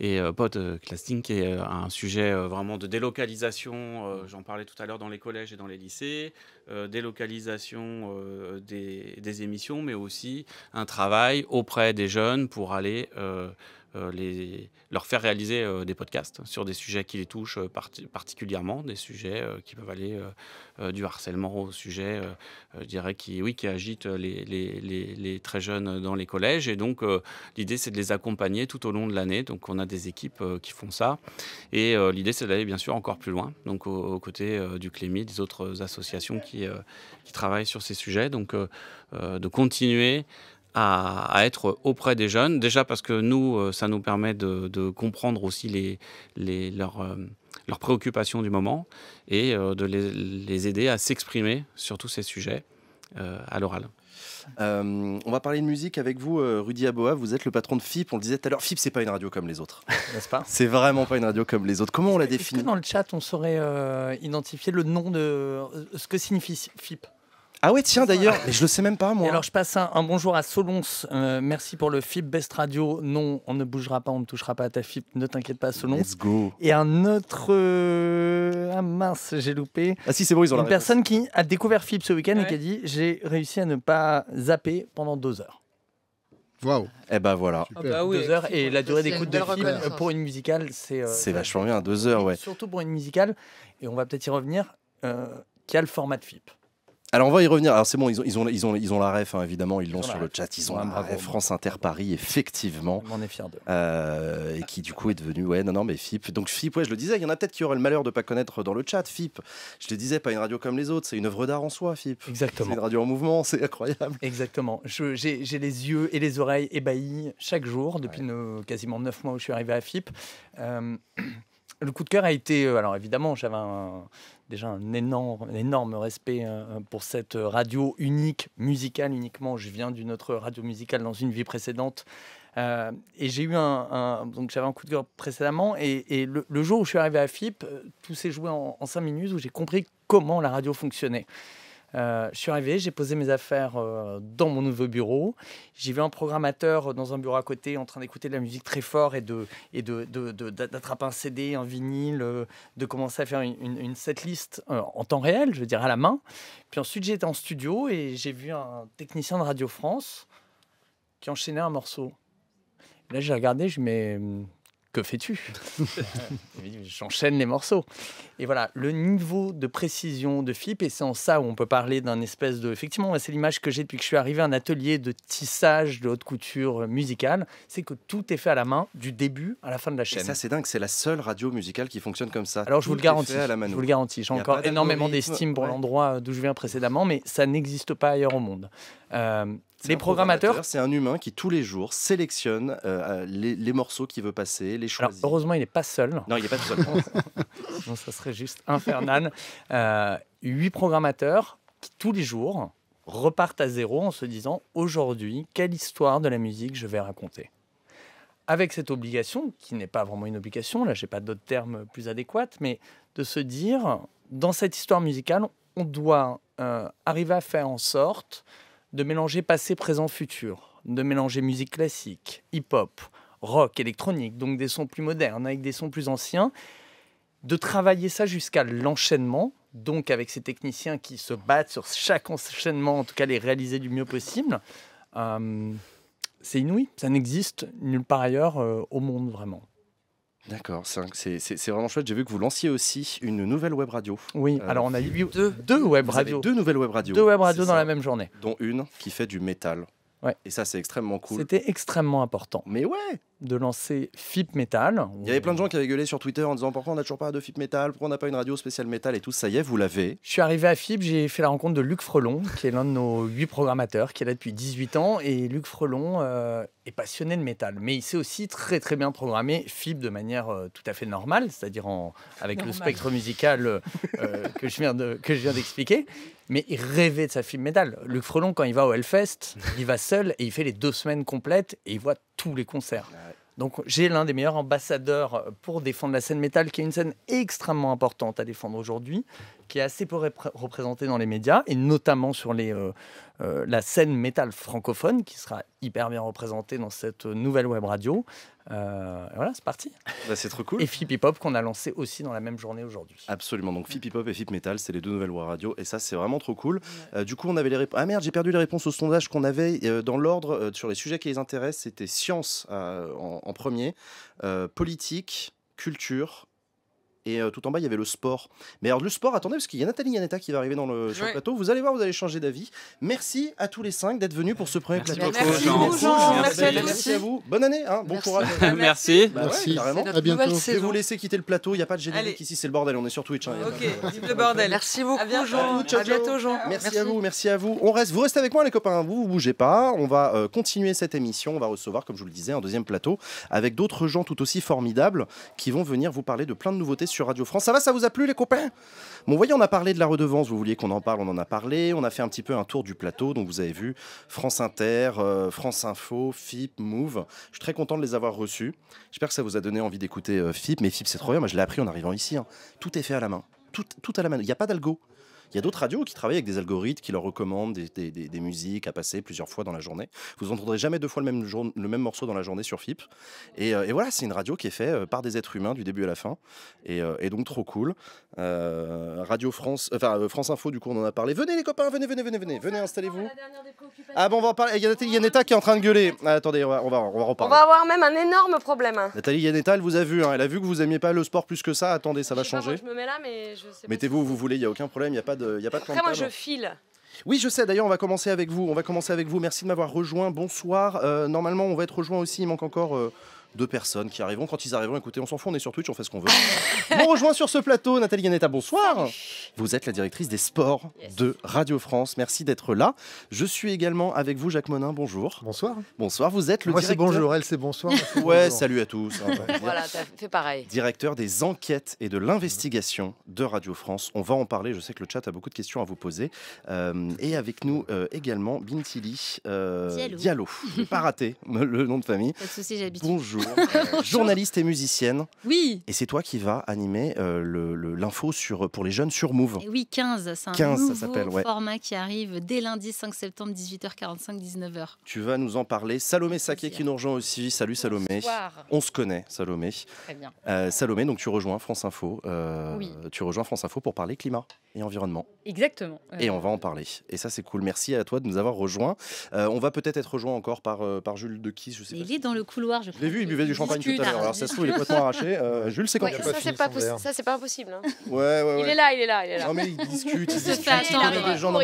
Et euh, podcasting, euh, qui est euh, un sujet vraiment de délocalisation, mm. j'en parlais tout à l'heure dans les collèges et dans les lycées, délocalisation des, des, émissions, mais aussi un travail auprès des jeunes pour aller euh, les, leur faire réaliser euh, des podcasts sur des sujets qui les touchent euh, particulièrement, des sujets qui peuvent aller du harcèlement au sujet, je dirais, qui, oui, qui agite les, très jeunes dans les collèges. Et donc, l'idée, c'est de les accompagner tout au long de l'année. Donc, on a des équipes qui font ça. Et l'idée, c'est d'aller, bien sûr, encore plus loin, donc aux, côtés du clémy des autres associations qui, qui travaillent sur ces sujets. Donc, de continuer à, être auprès des jeunes. Déjà parce que nous, euh, ça nous permet de, comprendre aussi les, leurs, euh, leurs, préoccupations du moment et euh, de les, les aider à s'exprimer sur tous ces sujets à l'oral. on va parler de musique avec vous, Rudy Aboa. Vous êtes le patron de FIP. On le disait tout à l'heure, FIP, c'est pas une radio comme les autres. N'est-ce pas C'est vraiment pas une radio comme les autres. Comment on la définit Dans le chat, on saurait identifier le nom de. ce que signifie FIP ah ouais, tiens d'ailleurs, mais je le sais même pas moi. alors je passe un, bonjour à Solons. Euh, merci pour le FIP Best Radio. Non, on ne bougera pas, on ne touchera pas à ta FIP. Ne t'inquiète pas, Solons. Let's go. Et un autre. Euh, ah mince, j'ai loupé. Ah si, c'est bon, ils ont Une personne qui a découvert FIP ce week-end et qui a dit J'ai réussi à ne pas zapper pendant deux heures. Waouh! Eh ben voilà. Ah bah deux heures et la durée d'écoute de FIP euh, pour une musicale, c'est. c'est vachement bien, deux heures, ouais. Surtout pour une musicale, et on va peut-être y revenir, qui a le format de FIP. Alors on va y revenir. Alors c'est bon, ils ont, ils ont, ils ont, ils ont la ref, hein, évidemment, ils l'ont sur le chat. Ils ont la ref France Inter Paris, effectivement. On est fiers d'eux. Euh, et qui du coup est devenu, ouais, non, non, mais FIP. Donc FIP, ouais, je le disais, il y en a peut-être qui auraient le malheur de ne pas connaître dans le chat FIP. Je le disais, pas une radio comme les autres, c'est une œuvre d'art en soi, FIP. Exactement. C'est une radio en mouvement, c'est incroyable. Exactement. J'ai les yeux et les oreilles ébahis chaque jour depuis nos quasiment neuf mois où je suis arrivé à FIP. Euh, le coup de cœur a été, euh, alors évidemment, j'avais un déjà un énorme, respect hein, hein, pour cette radio unique, musicale uniquement. Je viens d'une autre radio musicale dans une vie précédente. Euh, et j'ai eu un, donc j'avais un coup de cœur précédemment et, le, jour où je suis arrivé à FIP, euh, tout s'est joué en, cinq minutes où j'ai compris comment la radio fonctionnait. Euh, je suis arrivé, j'ai posé mes affaires euh, dans mon nouveau bureau. J'ai vu un programmateur euh, dans un bureau à côté en train d'écouter de la musique très fort et de et d'attraper un CD, un vinyle, de commencer à faire une, setlist en temps réel, je veux dire à la main. Puis ensuite j'étais en studio et j'ai vu un technicien de Radio France qui enchaînait un morceau. Là j'ai regardé, je mets que fais-tu J'enchaîne les morceaux. Et voilà, le niveau de précision de FIP, et c'est en ça où on peut parler d'un espèce de... Effectivement, c'est l'image que j'ai depuis que je suis arrivé à un atelier de tissage de haute couture musicale, c'est que tout est fait à la main, du début à la fin de la chaîne. Et ça, c'est dingue, c'est la seule radio musicale qui fonctionne comme ça. Alors, je vous le garantis, je vous le garantis, j'ai encore énormément d'estime pour l'endroit d'où je viens précédemment, mais ça n'existe pas ailleurs au monde. Euh, les programmateurs, c'est un humain qui tous les jours sélectionne euh, euh, les, morceaux qu'il veut passer, les choisit. heureusement, il n'est pas seul. Non, il n'est pas seul. non, ça serait juste infernal. Euh, huit programmateurs qui tous les jours repartent à zéro en se disant aujourd'hui, quelle histoire de la musique je vais raconter avec cette obligation, qui n'est pas vraiment une obligation, là j'ai pas d'autres termes plus adéquats, mais de se dire, dans cette histoire musicale, on doit arriver à faire en sorte de mélanger passé, présent, futur, de mélanger musique classique, hip-hop, rock, électronique, donc des sons plus modernes avec des sons plus anciens, de travailler ça jusqu'à l'enchaînement, donc avec ces techniciens qui se battent sur chaque enchaînement, en tout cas les réaliser du mieux possible, euh, c'est inouï, ça n'existe nulle part ailleurs euh, au monde vraiment. D'accord, c'est vraiment chouette. J'ai vu que vous lanciez aussi une nouvelle web radio. Oui, euh, alors on a eu deux, web radios. Deux nouvelles web radios. Deux web radios dans la même journée. Dont une qui fait du métal. Ouais. Et ça, c'est extrêmement cool. C'était extrêmement important. Mais ouais de lancer FIP Metal. Il y avait plein de gens qui avaient gueulé sur Twitter en disant pourquoi on n'a toujours pas de FIP Metal, pourquoi on n'a pas une radio spéciale métal et tout. Ça y est, vous l'avez. Je suis arrivé à FIP, j'ai fait la rencontre de Luc Frelon, qui est l'un de nos huit programmateurs, qui est là depuis 18 ans. Et Luc Frelon euh, est passionné de métal, mais il sait aussi très très bien programmer FIP de manière euh, tout à fait normale, c'est-à-dire avec le spectre musical euh, que je viens d'expliquer. mais il rêvait de sa FIP Metal. Luc Frelon, quand il va au Hellfest, il va seul et il fait les deux semaines complètes et il voit tous les concerts. Donc j'ai l'un des meilleurs ambassadeurs euh, pour défendre la scène métal, qui est une scène extrêmement importante à défendre aujourd'hui qui est assez peu représentée dans les médias, et notamment sur les, euh, euh, la scène métal francophone, qui sera hyper bien représentée dans cette nouvelle web radio. Euh, voilà, c'est parti. Bah, c'est trop cool. Et Fip Hip Hop qu'on a lancé aussi dans la même journée aujourd'hui. Absolument. Donc Fip Hip Hop et Fip Metal, c'est les deux nouvelles web radio, et ça, c'est vraiment trop cool. du coup, on avait les réponses. Ah merde, j'ai perdu les réponses au sondage qu'on avait dans l'ordre sur les sujets qui les intéressent. C'était science en, premier, politique, culture et euh, tout en bas il y avait le sport. Mais alors le sport, attendez parce qu'il y a Nathalie Yaneta qui va arriver dans le, plateau. Vous allez voir, vous allez changer d'avis. Merci à tous les cinq d'être venus pour ce premier plateau. Merci, à vous. Bonne année, hein. bon courage. merci. Bah merci. ouais, Je vais vous laisser quitter le plateau. Il y a pas de générique ici, c'est le bordel. On est sur Twitch. Hein. Ok, le bordel. Merci beaucoup, à bientôt, Jean. Merci, à vous, merci à vous. On reste, vous restez avec moi les copains. Vous, vous bougez pas. On va euh, continuer cette émission. On va recevoir, comme je vous le disais, un deuxième plateau avec d'autres gens tout aussi formidables qui vont venir vous parler de plein de nouveautés sur Radio France. Ça va, ça vous a plu les copains Bon, voyez, on a parlé de la redevance, vous vouliez qu'on en parle, on en a parlé. On a fait un petit peu un tour du plateau, dont vous avez vu France Inter, euh, France Info, FIP, Move. Je suis très content de les avoir reçus. J'espère que ça vous a donné envie d'écouter euh, FIP, mais FIP c'est trop bien, moi je l'ai appris en arrivant ici. Hein. Tout est fait à la main, tout, tout à la main, il n'y a pas d'algo. Il y a d'autres radios qui travaillent avec des algorithmes qui leur recommandent des, musiques à passer plusieurs fois dans la journée. Vous n'entendrez jamais deux fois le même, le même morceau dans la journée sur FIP. Euh, et, voilà, c'est une radio qui est faite euh, par des êtres humains du début à la fin. Et, euh, donc, trop cool. radio France, enfin, France Info, du coup, on en a parlé. Venez, les copains, venez, venez, venez, venez, venez, installez-vous. Ah bon, on va en parler. Il y, a Nathalie Yaneta qui est en train de gueuler. Ah, attendez, on va, on reparler. On va avoir même un énorme problème. Hein. Nathalie Yaneta, elle vous a vu. Hein. Elle a vu que vous aimiez pas le sport plus que ça. Attendez, ça va changer. Mettez-vous où vous voulez, il n'y a aucun problème, il a je file. Oui, je sais. D'ailleurs, on va commencer avec vous. On va commencer avec vous. Merci de m'avoir rejoint. Bonsoir. Euh, normalement, on va être rejoint aussi. Il manque encore. Euh, de personnes qui arriveront. Quand ils arriveront, écoutez, on s'en fout, on est sur Twitch, on fait ce qu'on veut. on rejoint sur ce plateau Nathalie Ganetta, bonsoir. Vous êtes la directrice des sports de Radio France. Merci d'être là. Je suis également avec vous, Jacques Monin, bonjour. Bonsoir. Bonsoir, vous êtes le Moi, c'est bonjour, elle, c'est bonsoir. ouais, salut à tous. Hein, voilà, t'as fait pareil. Directeur des enquêtes et de l'investigation de Radio France. On va en parler, je sais que le chat a beaucoup de questions à vous poser. Euh, et avec nous euh, également Bintili euh, Diallo. Je pas raté le nom de famille. Pas de Bonjour. Euh, journaliste et musicienne. Oui. Et c'est toi qui vas animer euh, le l'info sur, pour les jeunes sur Move. oui, 15, c'est un 15, ça format qui arrive dès lundi 5 septembre, 18h45, 19h. Tu vas nous en parler. Salomé Saquet qui nous rejoint aussi. Salut Salomé. Bonsoir. On se connaît, Salomé. Très bien. Euh, Salomé, donc tu rejoins France Info. oui. Tu rejoins France Info pour parler climat et environnement. Exactement. Et on va en parler. Et ça, c'est cool. Merci à toi de nous avoir rejoints. on va peut-être être rejoint encore par, par Jules de je je sais Il est dans le couloir, je crois. vu, buvait du champagne tout à l'heure. Alors ça se trouve, il est complètement arraché. Euh, Jules, c'est quand ça, ça, pas c'est pas impossible. Hein. Ouais, ouais, ouais, Il est là, il est là, il est là. Non, mais il discute, il discute. gens Non,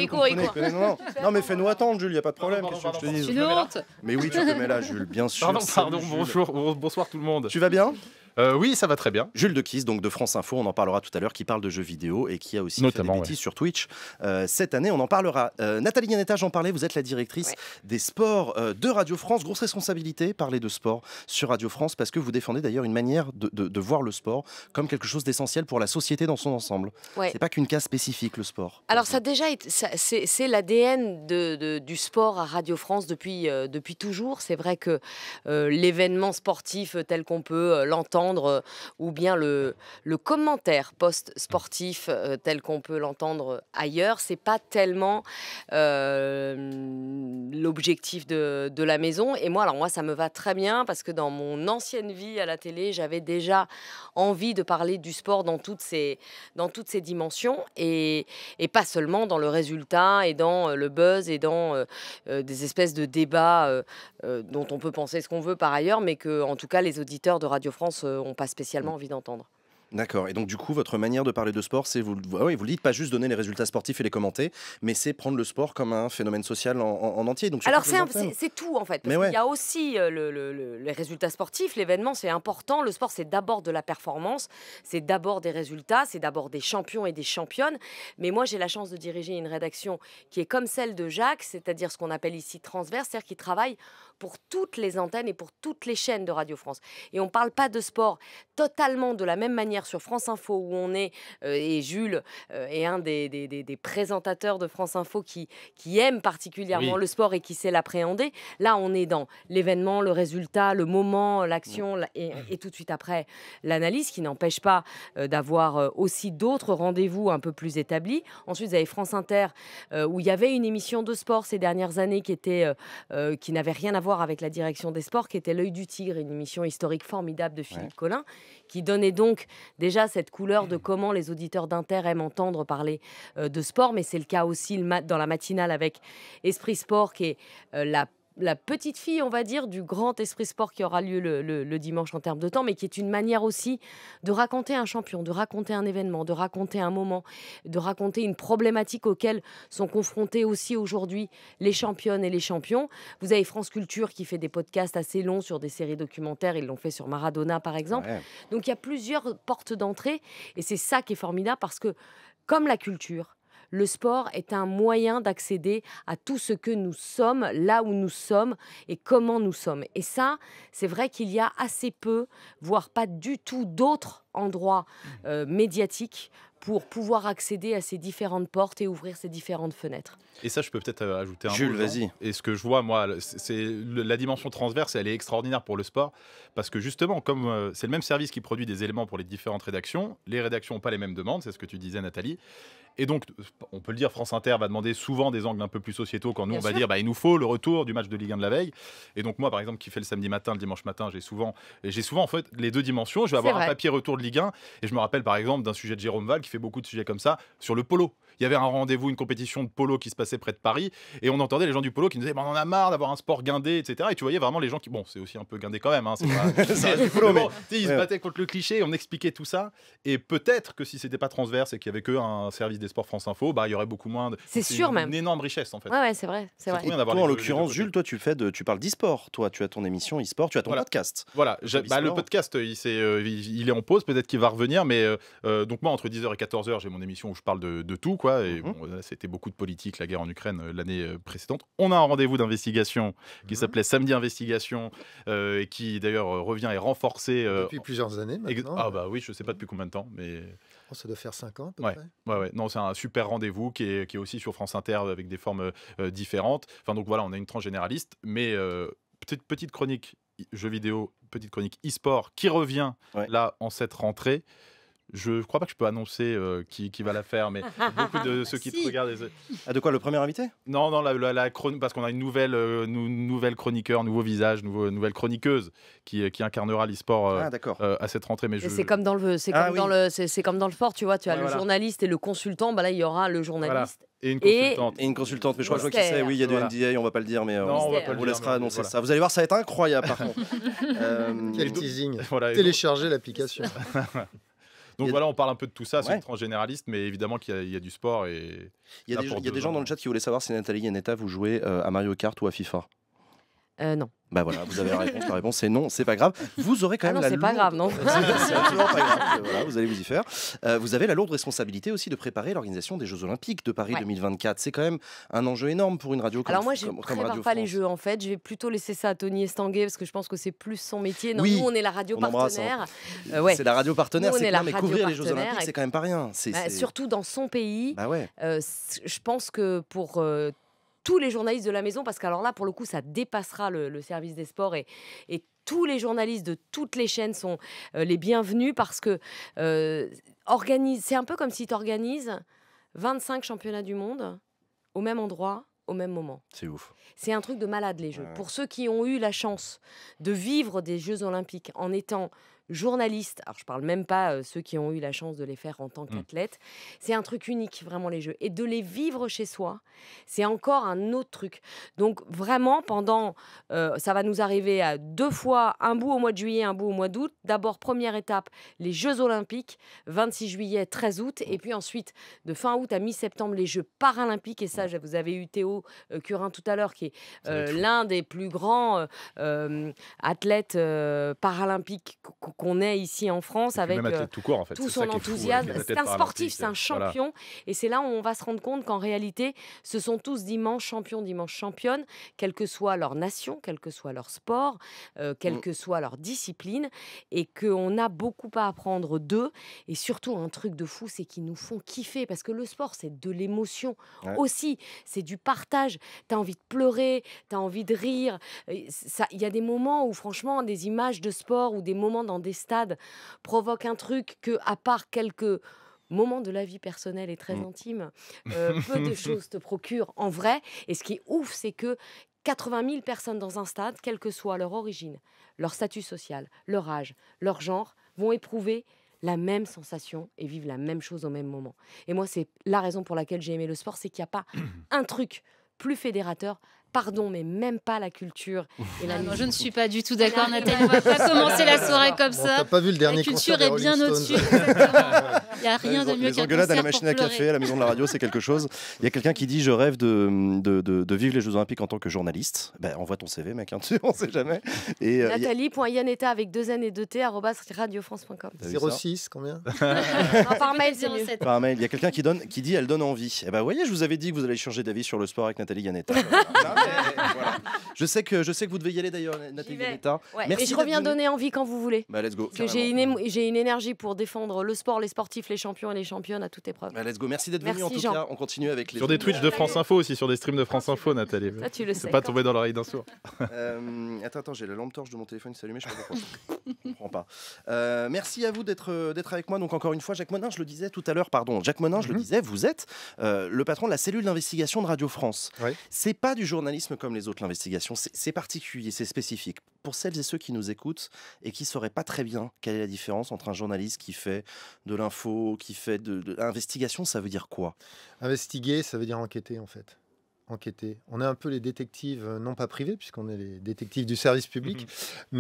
non, mais fais-nous attendre, Jules, il n'y a pas de problème. Qu'est-ce que je te dis Mais oui, tu te mets là, Jules, bien sûr. Pardon, pardon, bonsoir tout le monde. Tu vas bien euh, oui, ça va très bien. Jules Dequise, donc de France Info, on en parlera tout à l'heure, qui parle de jeux vidéo et qui a aussi Notamment, fait des sur Twitch. Euh, cette année, on en parlera. Euh, Nathalie Yanetta, j'en parlais, vous êtes la directrice des sports de Radio France. Grosse responsabilité, parler de sport sur Radio France, parce que vous défendez d'ailleurs une manière de, voir le sport comme quelque chose d'essentiel pour la société dans son ensemble. Ouais. C'est pas qu'une case spécifique, le sport. Alors ça déjà, c'est l'ADN du sport à Radio France depuis, depuis toujours. C'est vrai que l'événement sportif tel qu'on peut l'entendre, euh, ou bien le, le commentaire post-sportif euh, tel qu'on peut l'entendre ailleurs, c'est pas tellement euh, l'objectif de, la maison. Et moi, alors moi, ça me va très bien parce que dans mon ancienne vie à la télé, j'avais déjà envie de parler du sport dans toutes ses, dans toutes ces dimensions et, pas seulement dans le résultat et dans le buzz et dans des espèces de débats dont on peut penser ce qu'on veut par ailleurs, mais que en tout cas les auditeurs de Radio France n'ont pas spécialement envie d'entendre. D'accord. Et donc, du coup, votre manière de parler de sport, c'est, vous, ah oui, vous ne dites, pas juste donner les résultats sportifs et les commenter, mais c'est prendre le sport comme un phénomène social en, entier. Donc, Alors, c'est, tout, en fait. mais Il y a aussi euh, le, les résultats sportifs, l'événement, c'est important. Le sport, c'est d'abord de la performance, c'est d'abord des résultats, c'est d'abord des champions et des championnes. Mais moi, j'ai la chance de diriger une rédaction qui est comme celle de Jacques, c'est-à-dire ce qu'on appelle ici transverse, cest à qui travaille pour toutes les antennes et pour toutes les chaînes de Radio France. Et on ne parle pas de sport totalement de la même manière sur France Info où on est, euh, et Jules euh, est un des, des, présentateurs de France Info qui, qui aime particulièrement le sport et qui sait l'appréhender. Là, on est dans l'événement, le résultat, le moment, l'action et, tout de suite après l'analyse qui n'empêche pas euh, d'avoir aussi d'autres rendez-vous un peu plus établis. Ensuite, vous avez France Inter où il y avait une émission de sport ces dernières années qui, était, qui n'avait rien à avec la direction des sports, qui était L'œil du tigre, une émission historique formidable de Philippe Collin, qui donnait donc déjà cette couleur de comment les auditeurs d'Inter aiment entendre parler euh, de sport. Mais c'est le cas aussi dans la matinale avec Esprit Sport, qui est euh, la la petite fille, on va dire, du grand esprit sport qui aura lieu le, dimanche en termes de temps, mais qui est une manière aussi de raconter un champion, de raconter un événement, de raconter un moment, de raconter une problématique auxquelles sont confrontés aussi aujourd'hui les championnes et les champions. Vous avez France Culture qui fait des podcasts assez longs sur des séries documentaires, ils l'ont fait sur Maradona par exemple. Donc il y a plusieurs portes d'entrée et c'est ça qui est formidable parce que comme la culture, le sport est un moyen d'accéder à tout ce que nous sommes, là où nous sommes et comment nous sommes. Et ça, c'est vrai qu'il y a assez peu, voire pas du tout d'autres endroits mmh. euh, médiatiques pour pouvoir accéder à ces différentes portes et ouvrir ces différentes fenêtres. Et ça, je peux peut-être euh, ajouter un Jules, vas-y. Et ce que je vois, moi, c'est la dimension transverse, elle est extraordinaire pour le sport, parce que justement, comme euh, c'est le même service qui produit des éléments pour les différentes rédactions, les rédactions n'ont pas les mêmes demandes, c'est ce que tu disais, Nathalie. Et donc, on peut le dire, France Inter va demander souvent des angles un peu plus sociétaux quand nous, on va dire, bah, il nous faut le retour du match de Ligue 1 de la veille. Et donc, moi, par exemple, qui fais le samedi matin, le dimanche matin, j'ai souvent, j'ai souvent en fait les deux dimensions. Je vais avoir un papier retour de Ligue 1 et je me rappelle par exemple d'un sujet de Jérôme Val qui fait beaucoup de sujets comme ça sur le polo il y avait un rendez-vous, une compétition de polo qui se passait près de Paris, et on entendait les gens du polo qui nous disaient on en a marre d'avoir un sport guindé, etc. Et tu voyais vraiment les gens qui, bon, c'est aussi un peu guindé quand même, hein, du polo, mais ils se battaient contre le cliché, on expliquait tout ça, et peut-être que si c'était pas transverse et qu'il y avait que un service des sports France Info, bah il y aurait beaucoup moins de. C'est sûr même. Une énorme richesse en fait. Ouais, c'est vrai, c'est vrai. en l'occurrence, Jules, toi tu fais de, tu parles d'e-sport, toi tu as ton émission e-sport, tu as ton podcast. Voilà, bah, le podcast, euh, il, est, euh, il, est en pause, peut-être qu'il va revenir, mais euh, donc moi entre 10h et 14h, j'ai mon émission où je parle de, de tout. Et mmh c'était beaucoup de politique, la guerre en Ukraine euh, l'année euh, précédente. On a un rendez-vous d'investigation mmh qui s'appelait Samedi Investigation euh, et qui d'ailleurs revient et renforcé. depuis plusieurs années maintenant. Ah bah oui, je sais pas depuis mmh. combien de temps, mais. Oh, ça doit faire 5 ans, à peu ouais. Près. ouais, Non, c'est un super rendez-vous qui est, aussi sur France Inter avec des formes différentes. Enfin, donc voilà, on a une tranche généraliste, mais petite, petite chronique jeux vidéo, petite chronique e-sport qui revient là en cette rentrée. Je ne crois pas que je peux annoncer euh, qui, qui, va la faire, mais beaucoup de ceux qui te regardent. Ah, de quoi le premier invité Non, non, la, parce qu'on a une nouvelle, euh, nouvelle chroniqueur, nouveau visage, nouveau, nouvelle chroniqueuse qui, euh, qui incarnera l'e-sport ah, à cette rentrée. Mais je... c'est comme dans le, c'est ah comme dans le, c'est, comme dans le fort, tu vois, tu as le journaliste et le consultant. Bah là, il y aura le journaliste. Et une consultante. Et, une consultante, mais je crois, je sais. Oui, il y a du NDA, on va pas le dire, mais on, vous laissera annoncer ça. Vous allez voir, ça va être incroyable par contre. Quel teasing. Téléchargez l'application. Donc voilà, on parle un peu de tout ça, c'est un généraliste, mais évidemment qu'il y, a du sport. Et... Il y a, des, gens dans le chat qui voulaient savoir si Nathalie Yaneta, vous jouez euh, à Mario Kart ou à FIFA. Euh, non. Bah voilà, vous avez la réponse. La réponse c'est non, c'est pas grave. Vous aurez quand ah même la c'est lourde... pas grave, non C'est Voilà, vous allez vous y faire. Euh, vous avez la lourde responsabilité aussi de préparer l'organisation des Jeux Olympiques de Paris 2024. C'est quand même un enjeu énorme pour une radio comme Alors moi, je ne prépare pas les Jeux en fait. Je vais plutôt laisser ça à Tony Estanguet parce que je pense que c'est plus son métier. Non, nous, on est la radio hein. partenaire. Euh, c'est la radio partenaire, c'est mais couvrir les Jeux Olympiques, c'est quand même pas rien. Bah, surtout dans son pays. Bah ouais. je pense que pour tous les journalistes de la maison, parce qu'alors là, pour le coup, ça dépassera le, service des sports et, tous les journalistes de toutes les chaînes sont euh, les bienvenus parce que euh, c'est un peu comme si tu organises 25 championnats du monde au même endroit au même moment. C'est ouf. C'est un truc de malade les jeux. Pour ceux qui ont eu la chance de vivre des Jeux olympiques en étant journalistes. Alors, je parle même pas ceux qui ont eu la chance de les faire en tant mmh. qu'athlète. C'est un truc unique, vraiment, les Jeux. Et de les vivre chez soi, c'est encore un autre truc. Donc, vraiment, pendant, ça va nous arriver à deux fois, un bout au mois de juillet, un bout au mois d'août. D'abord, première étape, les Jeux Olympiques, 26 juillet, 13 août. Et mmh. puis ensuite, de fin août à mi-septembre, les Jeux Paralympiques. Et ça, mmh. vous avez eu Théo Curin tout à l'heure, qui est l'un des plus grands athlètes paralympiques qu'on est ici en France avec euh, tout, son enthousiasme. C'est un sportif, c'est un champion. Et c'est là où on va se rendre compte qu'en réalité, ce sont tous dimanche champions, dimanche championnes, quelle que soit leur nation, quel que soit leur sport, euh, quelle mm. que soit leur discipline, et qu'on a beaucoup à apprendre d'eux. Et surtout, un truc de fou, c'est qu'ils nous font kiffer, parce que le sport, c'est de l'émotion aussi, c'est du partage. Tu as envie de pleurer, tu as envie de rire. Il y a des moments où, franchement, des images de sport ou des moments dans des stades provoque un truc que, à part quelques moments de la vie personnelle et très mm. intime, euh, peu de choses te procurent en vrai. Et ce qui est ouf, c'est que 80 000 personnes dans un stade, quelle que soit leur origine, leur statut social, leur âge, leur genre, vont éprouver la même sensation et vivre la même chose au même moment. Et moi, c'est la raison pour laquelle j'ai aimé le sport, c'est qu'il n'y a pas un truc plus fédérateur pardon, mais même pas la culture. Ah je ne suis pas du tout d'accord, ah Nathalie. Ben, on va pas commencer la soirée comme ça. ça. As pas vu le dernier La culture est bien au-dessus. Il n'y a rien de mieux qu'un concert à la machine à café, à la maison de la radio, c'est quelque chose. Il y a quelqu'un qui dit Je rêve de, vivre les Jeux Olympiques en tant que journaliste. Ben, envoie ton CV, mec, hein, on ne sait jamais. Et, euh, Nathalie.yaneta avec deux N et deux T, radiofrance.com. 06, combien Par mail, c'est Par mail. Il y a quelqu'un qui, dit Elle donne envie. vous eh ben, voyez, je vous avais dit que vous allez changer d'avis sur le sport avec Nathalie Yaneta. Je sais que je sais que vous devez y aller d'ailleurs, Nathalie Merci. Et je reviens donner envie quand vous voulez. Bah, let's go. J'ai une, j'ai une énergie pour défendre le sport, les sportifs, les champions et les championnes à toute épreuve. Bah, let's go. Merci d'être venu en tout cas. On continue avec les. Sur des Twitch de France Info aussi, sur des streams de France Info, Nathalie. Ça, tu le sais. Pas tomber dans l'oreille d'un sourd. Euh, attends, j'ai la lampe torche de mon téléphone qui s'est allumée. Je comprends pas. Euh, merci à vous d'être euh, d'être avec moi. Donc encore une fois, Jacques Monin, je le disais tout à l'heure, pardon. Jacques Monin, je le mhm. disais, vous êtes le patron de la cellule d'investigation de Radio France. C'est pas du journalisme comme les autres, l'investigation, c'est particulier, c'est spécifique. Pour celles et ceux qui nous écoutent et qui ne sauraient pas très bien quelle est la différence entre un journaliste qui fait de l'info, qui fait de, l'investigation, ça veut dire quoi Investiguer, ça veut dire enquêter en fait enquêter. On est un peu les détectives, euh, non pas privés, puisqu'on est les détectives du service public, mhm.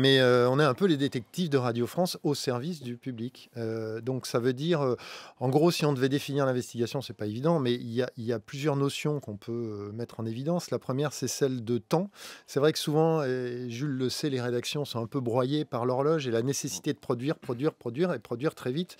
mais euh, on est un peu les détectives de Radio France au service du public. Euh, donc ça veut dire, en gros, si on devait définir l'investigation, c'est pas évident, mais il y a, plusieurs notions qu'on peut mettre en évidence. La première, c'est celle de temps. C'est vrai que souvent, Jules le sait, les rédactions sont un peu broyées par l'horloge et la nécessité de produire, produire, produire et produire très vite.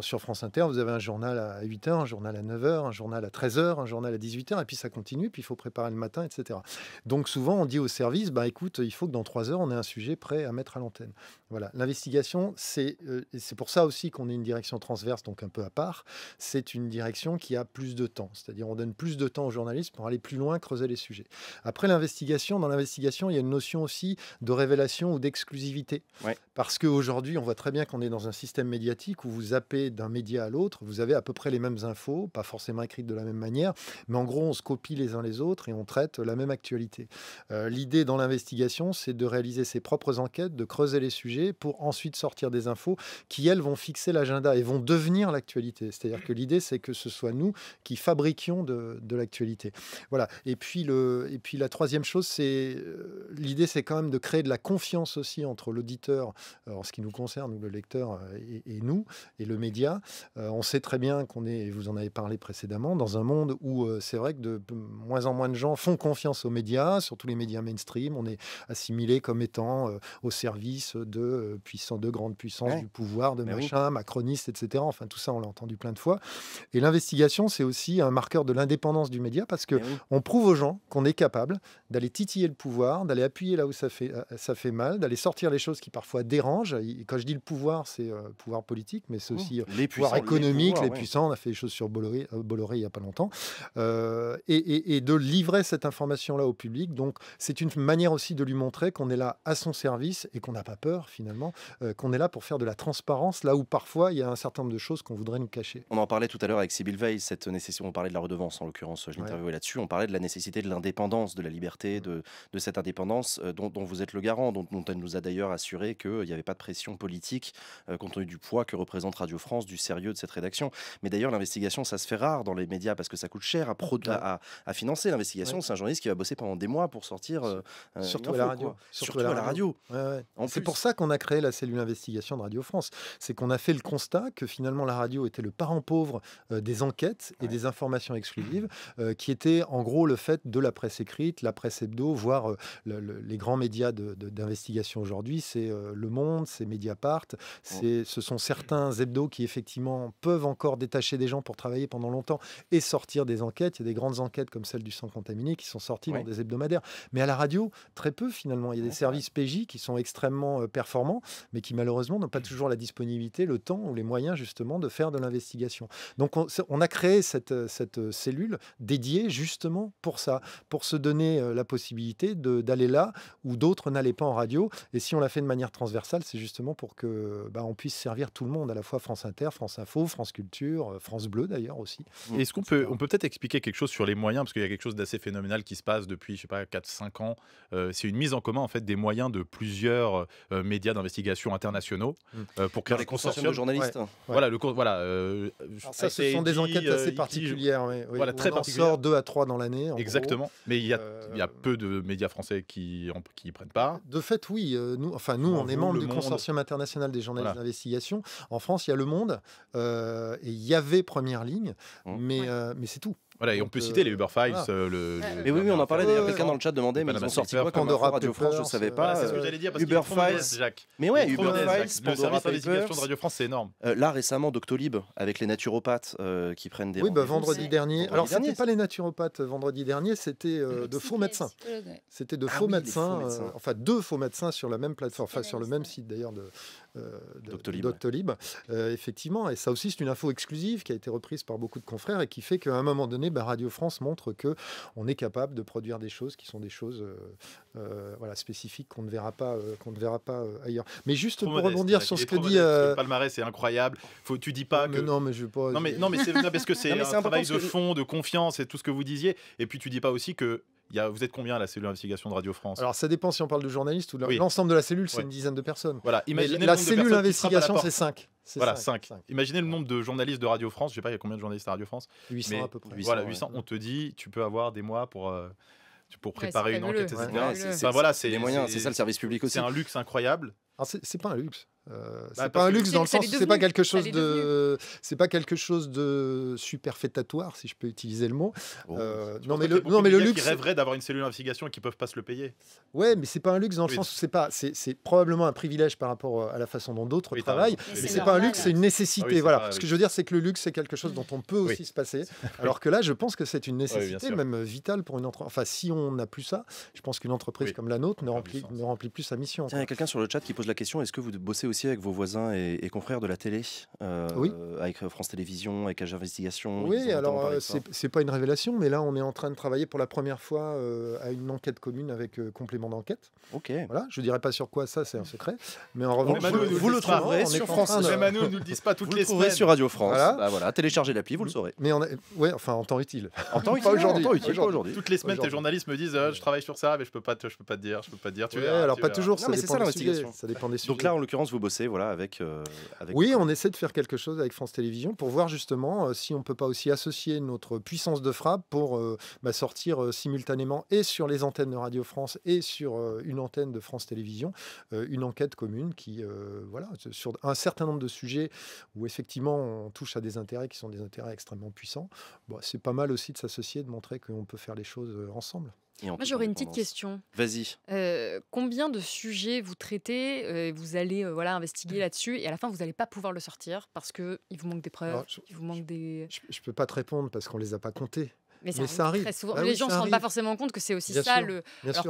sur France Inter, vous avez un journal à 8h, un journal à 9h, un journal à 13h, un journal à 18h, et puis ça continue, puis il faut préparer le matin, etc. Donc souvent, on dit au service, bah, écoute, il faut que dans trois heures, on ait un sujet prêt à mettre à l'antenne. Voilà, l'investigation, c'est euh, c'est pour ça aussi qu'on est une direction transverse, donc un peu à part. C'est une direction qui a plus de temps, c'est-à-dire on donne plus de temps aux journalistes pour aller plus loin, creuser les sujets. Après l'investigation, dans l'investigation, il y a une notion aussi de révélation ou d'exclusivité. Ouais. Parce qu'aujourd'hui, on voit très bien qu'on est dans un système médiatique où vous zappez d'un média à l'autre, vous avez à peu près les mêmes infos, pas forcément écrites de la même manière, mais en gros, on se copie les uns les autres et on traite la même actualité. Euh, l'idée dans l'investigation, c'est de réaliser ses propres enquêtes, de creuser les sujets pour ensuite sortir des infos qui, elles, vont fixer l'agenda et vont devenir l'actualité. C'est-à-dire que l'idée, c'est que ce soit nous qui fabriquions de, l'actualité. Voilà. Et puis, le, et puis la troisième chose, c'est euh, l'idée, c'est quand même de créer de la confiance aussi entre l'auditeur, euh, en ce qui nous concerne, le lecteur et, nous, et le média. on sait très bien qu'on est, et vous en avez parlé précédemment, dans un monde où c'est vrai que de moins en moins de gens font confiance aux médias, surtout les médias mainstream. On est assimilé comme étant euh, au service de euh, puissants, de grandes puissances, du pouvoir, de machins, ben machin, macronistes, etc. Enfin, tout ça, on l'a entendu plein de fois. Et l'investigation, c'est aussi un marqueur de l'indépendance du média parce que ben on prouve aux gens qu'on est capable d'aller titiller le pouvoir, d'aller appuyer là où ça fait, euh, ça fait mal, d'aller sortir les choses qui parfois dérangent. quand je dis le pouvoir, c'est le pouvoir politique, mais c'est mmh. aussi les pouvoir économique, les, puissants. On a fait des choses sur Bolloré, il n'y a pas longtemps. et, et, de livrer cette information-là au public. Donc, c'est une manière aussi de lui montrer qu'on est là à son service et qu'on n'a pas peur, finalement, euh, qu'on est là pour faire de la transparence, là où parfois il y a un certain nombre de choses qu'on voudrait nous cacher. On en parlait tout à l'heure avec Sybille Veil, cette nécessité, on parlait de la redevance en l'occurrence, je l'interviewais là-dessus, on parlait de la nécessité de l'indépendance, de la liberté, mm. de, cette indépendance euh, dont, vous êtes le garant, dont, elle nous a d'ailleurs assuré qu'il n'y avait pas de pression politique euh, compte tenu du poids que représente Radio France, du sérieux de cette rédaction. Mais d'ailleurs, l'investigation, ça se fait rare dans les médias parce que ça coûte cher à, à, à financer l'investigation. C'est un journaliste qui va bosser pendant des mois pour sortir. surtout, la radio. la radio. C'est pour ça qu'on a créé la cellule investigation de Radio France. C'est qu'on a fait le constat que finalement la radio était le parent pauvre euh, des enquêtes et des informations exclusives, euh, qui était en gros le fait de la presse écrite, la presse hebdo, voire euh, les grands médias d'investigation aujourd'hui. C'est Le Monde, c'est Mediapart, c'est, ce sont certains hebdos qui effectivement peuvent encore détacher des gens pour travailler pendant longtemps et sortir des enquêtes. Il y a des grandes enquêtes comme celle du sang contaminé qui sont sorties dans des hebdomadaires. Mais à la radio, très peu finalement. Il y a des services PJ qui sont extrêmement euh, performants, mais qui malheureusement n'ont pas mmh. toujours la disponibilité, le temps ou les moyens justement de faire de l'investigation. Donc on, a créé cette, euh, cette euh, cellule dédiée justement pour ça, pour se donner la possibilité d'aller là où d'autres n'allaient pas en radio. Et si on l'a fait de manière transversale, c'est justement pour que bah, on puisse servir tout le monde, à la fois France Inter, France Info, France Culture, France Bleu d'ailleurs aussi. Est-ce qu'on peut, on peut peut-être expliquer quelque chose sur les moyens parce qu'il y a quelque chose d'assez phénoménal qui se passe depuis, je sais pas, 4-5 ans. Euh, c'est une mise en commun en fait des moyens de plusieurs euh, médias d'investigation internationaux mm. euh, pour créer des consortiums de journalistes. Voilà, le voilà. ça, ce sont des enquêtes assez particulières. Voilà, très on sort deux à trois dans l'année. Exactement. Mais il y, a, peu de médias français qui qui y prennent part. De fait, oui. nous, enfin nous, on, est membre du consortium international des journalistes d'investigation. En France, il y a Le Monde et il y avait Première Ligne, mmh. mais mais c'est tout. Voilà, et on peut citer les Uber euh, Files. Euh, mais oui, oui, on en parlait d'ailleurs. Quelqu'un dans le chat demandait, mais ils ont sorti quoi quand Radio France Je ne savais euh, pas. C'est ce que j'allais dire. Uber Files. Mais ouais, Uber Files, le service d'investigation de Radio France, c'est énorme. Là, récemment, Doctolib avec les naturopathes qui prennent des. Oui, bah, vendredi dernier. Alors, n'était pas les naturopathes vendredi dernier, c'était de faux médecins. C'était de ah faux médecins, enfin deux faux médecins sur la même plateforme, enfin sur le même site d'ailleurs euh, Doctolib. Euh, effectivement, et ça aussi, c'est une info exclusive qui a été reprise par beaucoup de confrères et qui fait qu'à un moment donné, bah, Radio France montre que on est capable de produire des choses qui sont des choses euh, voilà, spécifiques qu'on ne verra pas, qu'on ne verra pas ailleurs. Mais juste pour rebondir sur ce que dit. Le palmarès, c'est incroyable. Faut, tu dis pas que. non, mais je pas. mais, non, mais c'est parce que c'est un travail de fond, de confiance et tout ce que vous disiez. Et puis tu dis pas aussi que vous êtes combien à la cellule d'investigation de Radio France Alors ça dépend si on parle de journalistes ou de l'ensemble de la cellule, c'est une dizaine de personnes. Voilà, imaginez la cellule d'investigation, c'est 5. Voilà, 5. Imaginez le nombre de journalistes de Radio France, je ne sais pas il y a combien de journalistes à Radio France 800 à peu près. 800, voilà, 800, on te dit tu peux avoir des mois pour euh, pour préparer une enquête, voilà, c'est les moyens, c'est ça le service public aussi. C'est un luxe incroyable. Ah, c'est pas un luxe. Euh, c'est bah, pas un luxe dans le sens, c'est pas quelque chose de, c'est pas quelque chose de superfétatoire si je peux utiliser le mot. Oh, euh, non mais le, non mais le luxe. Qui rêverait d'avoir une cellule d'investigation et qui peuvent pas se le payer. Ouais, mais c'est pas un luxe dans le sens où c'est pas, c'est probablement un privilège par rapport euh, à la façon dont d'autres travaillent. Mais c'est pas un luxe, c'est une nécessité. Ah voilà. Ce que je veux dire, c'est que le luxe c'est quelque chose dont on peut aussi se passer. Alors que là, je pense que c'est une nécessité même vitale pour une entreprise. Enfin, si on n'a plus ça, je pense qu'une entreprise comme la nôtre ne ah remplit, ne remplit plus sa mission. Il y a quelqu'un sur le chat qui pose la question est-ce que vous bossez aussi avec vos voisins et, confrères de la télé, euh, oui. avec euh, France Télévisions, avec Cage Investigation. Oui, alors euh, c'est pas une révélation, mais là on est en train de travailler pour la première fois à une enquête commune avec complément d'enquête. Ok. Voilà, je dirais pas sur quoi ça, c'est un secret, mais en revanche, vous, le trouverez sur France. nous, nous le pas toutes vous les le trouverez sur Radio France. Bah voilà, téléchargez l'appli, vous le saurez. Mais on ouais, enfin en temps utile. En temps utile. aujourd'hui. toutes les semaines, tes journalistes me disent, je travaille sur ça, mais je peux pas, je peux pas dire, je peux pas dire. Tu alors pas toujours. ça, mais dépend ça, des ça dépend des sujets. Donc là, en l'occurrence, vous euh, oui, on essaie de faire quelque chose avec France Télévisions pour voir justement euh, si on ne peut pas aussi associer notre puissance de frappe pour euh, bah, sortir simultanément et sur les antennes de Radio France et sur une antenne de France Télévisions une enquête commune qui, voilà, sur un certain nombre de sujets où effectivement on touche à des intérêts qui sont des intérêts extrêmement puissants, c'est pas mal aussi de s'associer, de montrer qu'on peut faire les choses ensemble. Moi, j'aurais une petite question. Vas-y. Euh, combien de sujets vous traitez, euh, vous allez euh, voilà investiguer là-dessus, et à la fin, vous n'allez pas pouvoir le sortir parce que il vous manque des preuves, je, vous manque ne peux pas te répondre parce qu'on les a pas comptés. Mais ça, arrive. Bah les gens ne se rendent pas forcément compte que c'est aussi ça, le...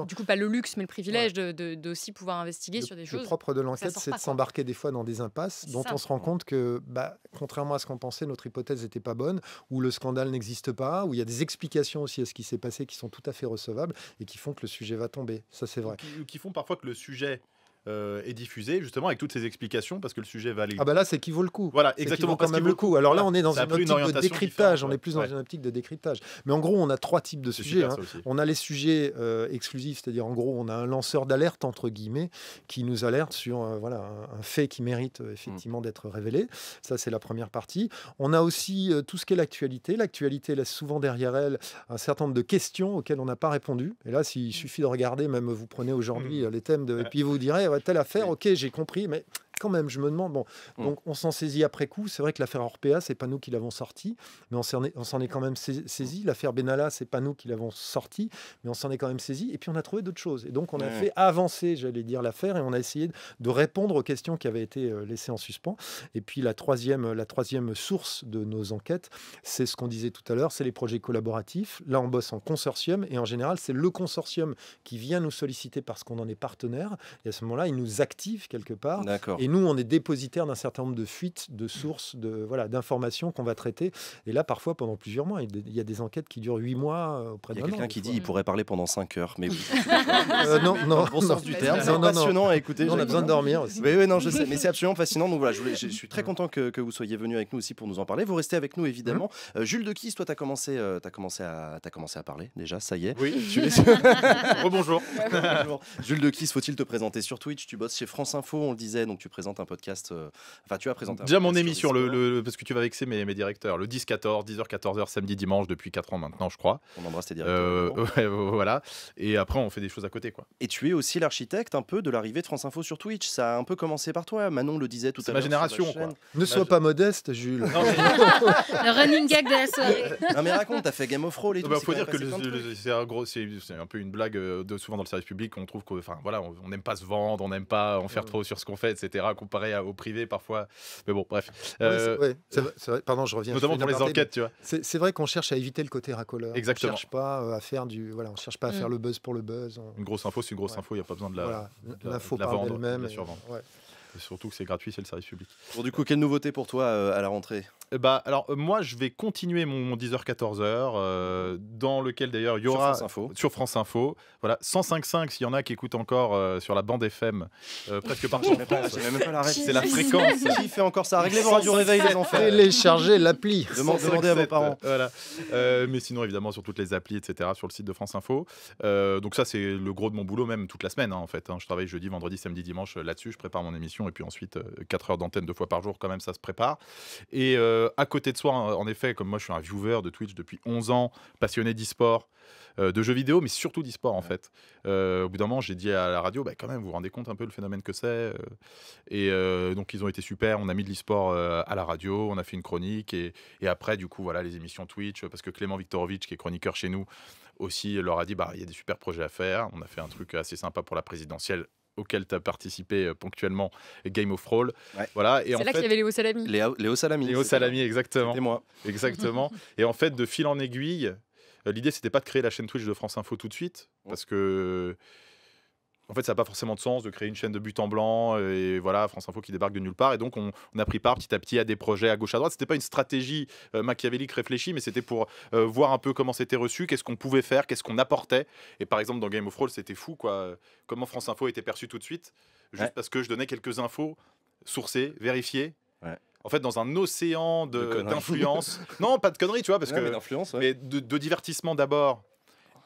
du coup, pas le luxe, mais le privilège de, aussi pouvoir investiguer sur des choses. Le propre de l'enquête, c'est de s'embarquer des fois dans des impasses dont on se rend compte que, bah, contrairement à ce qu'on pensait, notre hypothèse n'était pas bonne, où le scandale n'existe pas, où il y a des explications aussi à ce qui s'est passé qui sont tout à fait recevables et qui font que le sujet va tomber. Ça, c'est vrai. qui font parfois que le sujet euh, est diffusé, justement, avec toutes ces explications, parce que le sujet va aller. Ah, bah là, c'est qui vaut le coup. Voilà, exactement. Qui vaut quand même le coup. Alors là, on est dans une optique de décryptage. On est plus dans une optique de décryptage. Mais en gros, on a trois types de sujets. Hein. On a les sujets euh, exclusifs, c'est-à-dire, en gros, on a un lanceur d'alerte, entre guillemets, qui nous alerte sur euh, voilà, un, fait qui mérite effectivement mm. d'être révélé. Ça, c'est la première partie. On a aussi tout ce qu'est l'actualité. L'actualité laisse souvent derrière elle un certain nombre de questions auxquelles on n'a pas répondu. Et là, s'il mm. suffit de regarder, même vous prenez aujourd'hui mm. les thèmes, de, et puis vous direz, telle affaire, ok, j'ai compris, mais quand même, je me demande. Bon, mm. donc on s'en saisit après coup. C'est vrai que l'affaire Orpea, c'est pas nous qui l'avons sorti, mais on s'en est, est, quand même saisi. L'affaire Benalla, c'est pas nous qui l'avons sorti, mais on s'en est quand même saisi. Et puis on a trouvé d'autres choses. Et donc on a fait avancer, j'allais dire, l'affaire et on a essayé de répondre aux questions qui avaient été euh, laissées en suspens. Et puis la troisième, la troisième source de nos enquêtes, c'est ce qu'on disait tout à l'heure, c'est les projets collaboratifs. Là, on bosse en consortium et en général, c'est le consortium qui vient nous solliciter parce qu'on en est partenaire. Et à ce moment-là, il nous active quelque part. D'accord nous, on est dépositaire d'un certain nombre de fuites, de sources, de voilà, d'informations qu'on va traiter. Et là, parfois, pendant plusieurs mois, il y a des enquêtes qui durent huit mois euh, auprès de. Il y a quelqu'un qui dit il pourrait parler pendant cinq heures, mais euh, non, non, bon sens du terme. C'est passionnant à écouter. on a besoin de dormir aussi. non, je sais, mais c'est absolument fascinant. Donc voilà, je, suis très content que, vous soyez venu avec nous aussi pour nous en parler. Vous restez avec nous évidemment. Mmh. Euh, Jules de Kiss, toi, t'as commencé, as commencé à, as commencé à parler déjà. Ça y est. Oui. Rebonjour. bonjour. Jules de Kiss, faut-il te présenter sur Twitch Tu bosses chez France Info, on le disait, donc tu présente un podcast. Euh, enfin, tu as présenté. Déjà mon émission, le, le, parce que tu vas vexer mes, mes directeurs. Le 10-14, 10h, 14h, samedi, dimanche, depuis 4 ans maintenant, je crois. On embrasse tes directeurs. Euh, voilà. Et après, on fait des choses à côté, quoi. Et tu es aussi l'architecte un peu de l'arrivée de France Info sur Twitch. Ça a un peu commencé par toi. Manon le disait tout à l'heure. Ma génération, Ne sois pas modeste, Jules. le running gag de la soirée. Non mais raconte, t'as fait Game of Thrones Il ah bah, faut dire que c'est un gros, c'est un peu une blague euh, de souvent dans le service public. On trouve qu'on, enfin voilà, on n'aime pas se vendre, on n'aime pas en faire trop sur ce qu'on fait, etc. Comparé au privé parfois. Mais bon, bref. Euh, c'est vrai, Pardon, je reviens. Notamment pour les enquêtes, tu vois. C'est vrai qu'on cherche à éviter le côté racoleur. Exactement. On cherche pas euh, à faire du, voilà, on cherche pas à faire mm. le buzz pour le buzz. Une grosse info, c'est une grosse info. Il n'y a pas besoin de la, l'info elle-même. surtout que c'est gratuit, c'est le service public. Pour du coup, quelle nouveauté pour toi euh, à la rentrée eh bah, alors euh, moi, je vais continuer mon, 10h-14h, euh, dans lequel d'ailleurs il y aura. Sur France Info. Sur France Info. Voilà, 105.5, s'il y en a qui écoutent encore euh, sur la bande FM, presque partout. C'est la fréquence. Qui fait encore ça Réglez vos radios réveil, les Téléchargez l'appli. Demandez, à vos parents. Voilà. mais sinon, évidemment, sur toutes les applis, etc., sur le site de France Info. donc, ça, c'est le gros de mon boulot, même toute la semaine, hein, en fait. Hein. Je travaille jeudi, vendredi, samedi, dimanche là-dessus. Je prépare mon émission et puis ensuite, 4 heures d'antenne deux fois par jour, quand même, ça se prépare. Et. Euh, à côté de soi, en effet, comme moi je suis un viewer de Twitch depuis 11 ans, passionné d'e-sport, euh, de jeux vidéo, mais surtout d'e-sport en fait. Euh, au bout d'un moment, j'ai dit à la radio, bah, quand même, vous vous rendez compte un peu le phénomène que c'est. et donc ils ont été super, on a mis de l'e-sport à la radio, on a fait une chronique, et, après, du coup, voilà, les émissions Twitch, parce que Clément Viktorovitch, qui est chroniqueur chez nous, aussi leur a dit, bah, il y a des super projets à faire, on a fait un truc assez sympa pour la présidentielle auquel tu as participé euh, ponctuellement, Game of Roll. Voilà. Et c'est là qu'il y avait Léo Salami. Léo, Salami. Salami, exactement. et moi. Exactement. et en fait, de fil en aiguille, euh, l'idée, c'était pas de créer la chaîne Twitch de France Info tout de suite, parce que en fait, ça n'a pas forcément de sens de créer une chaîne de but en blanc euh, et voilà, France Info qui débarque de nulle part. Et donc, on, a pris part petit à petit à des projets à gauche à droite. Ce n'était pas une stratégie euh, machiavélique réfléchie, mais c'était pour euh, voir un peu comment c'était reçu, qu'est-ce qu'on pouvait faire, qu'est-ce qu'on apportait. Et par exemple, dans Game of Thrones, c'était fou, quoi. Comment France Info était perçue tout de suite, juste parce que je donnais quelques infos sourcées, vérifiées. en fait dans un océan d'influence. non, pas de conneries, tu vois, parce que mais, mais de divertissement d'abord,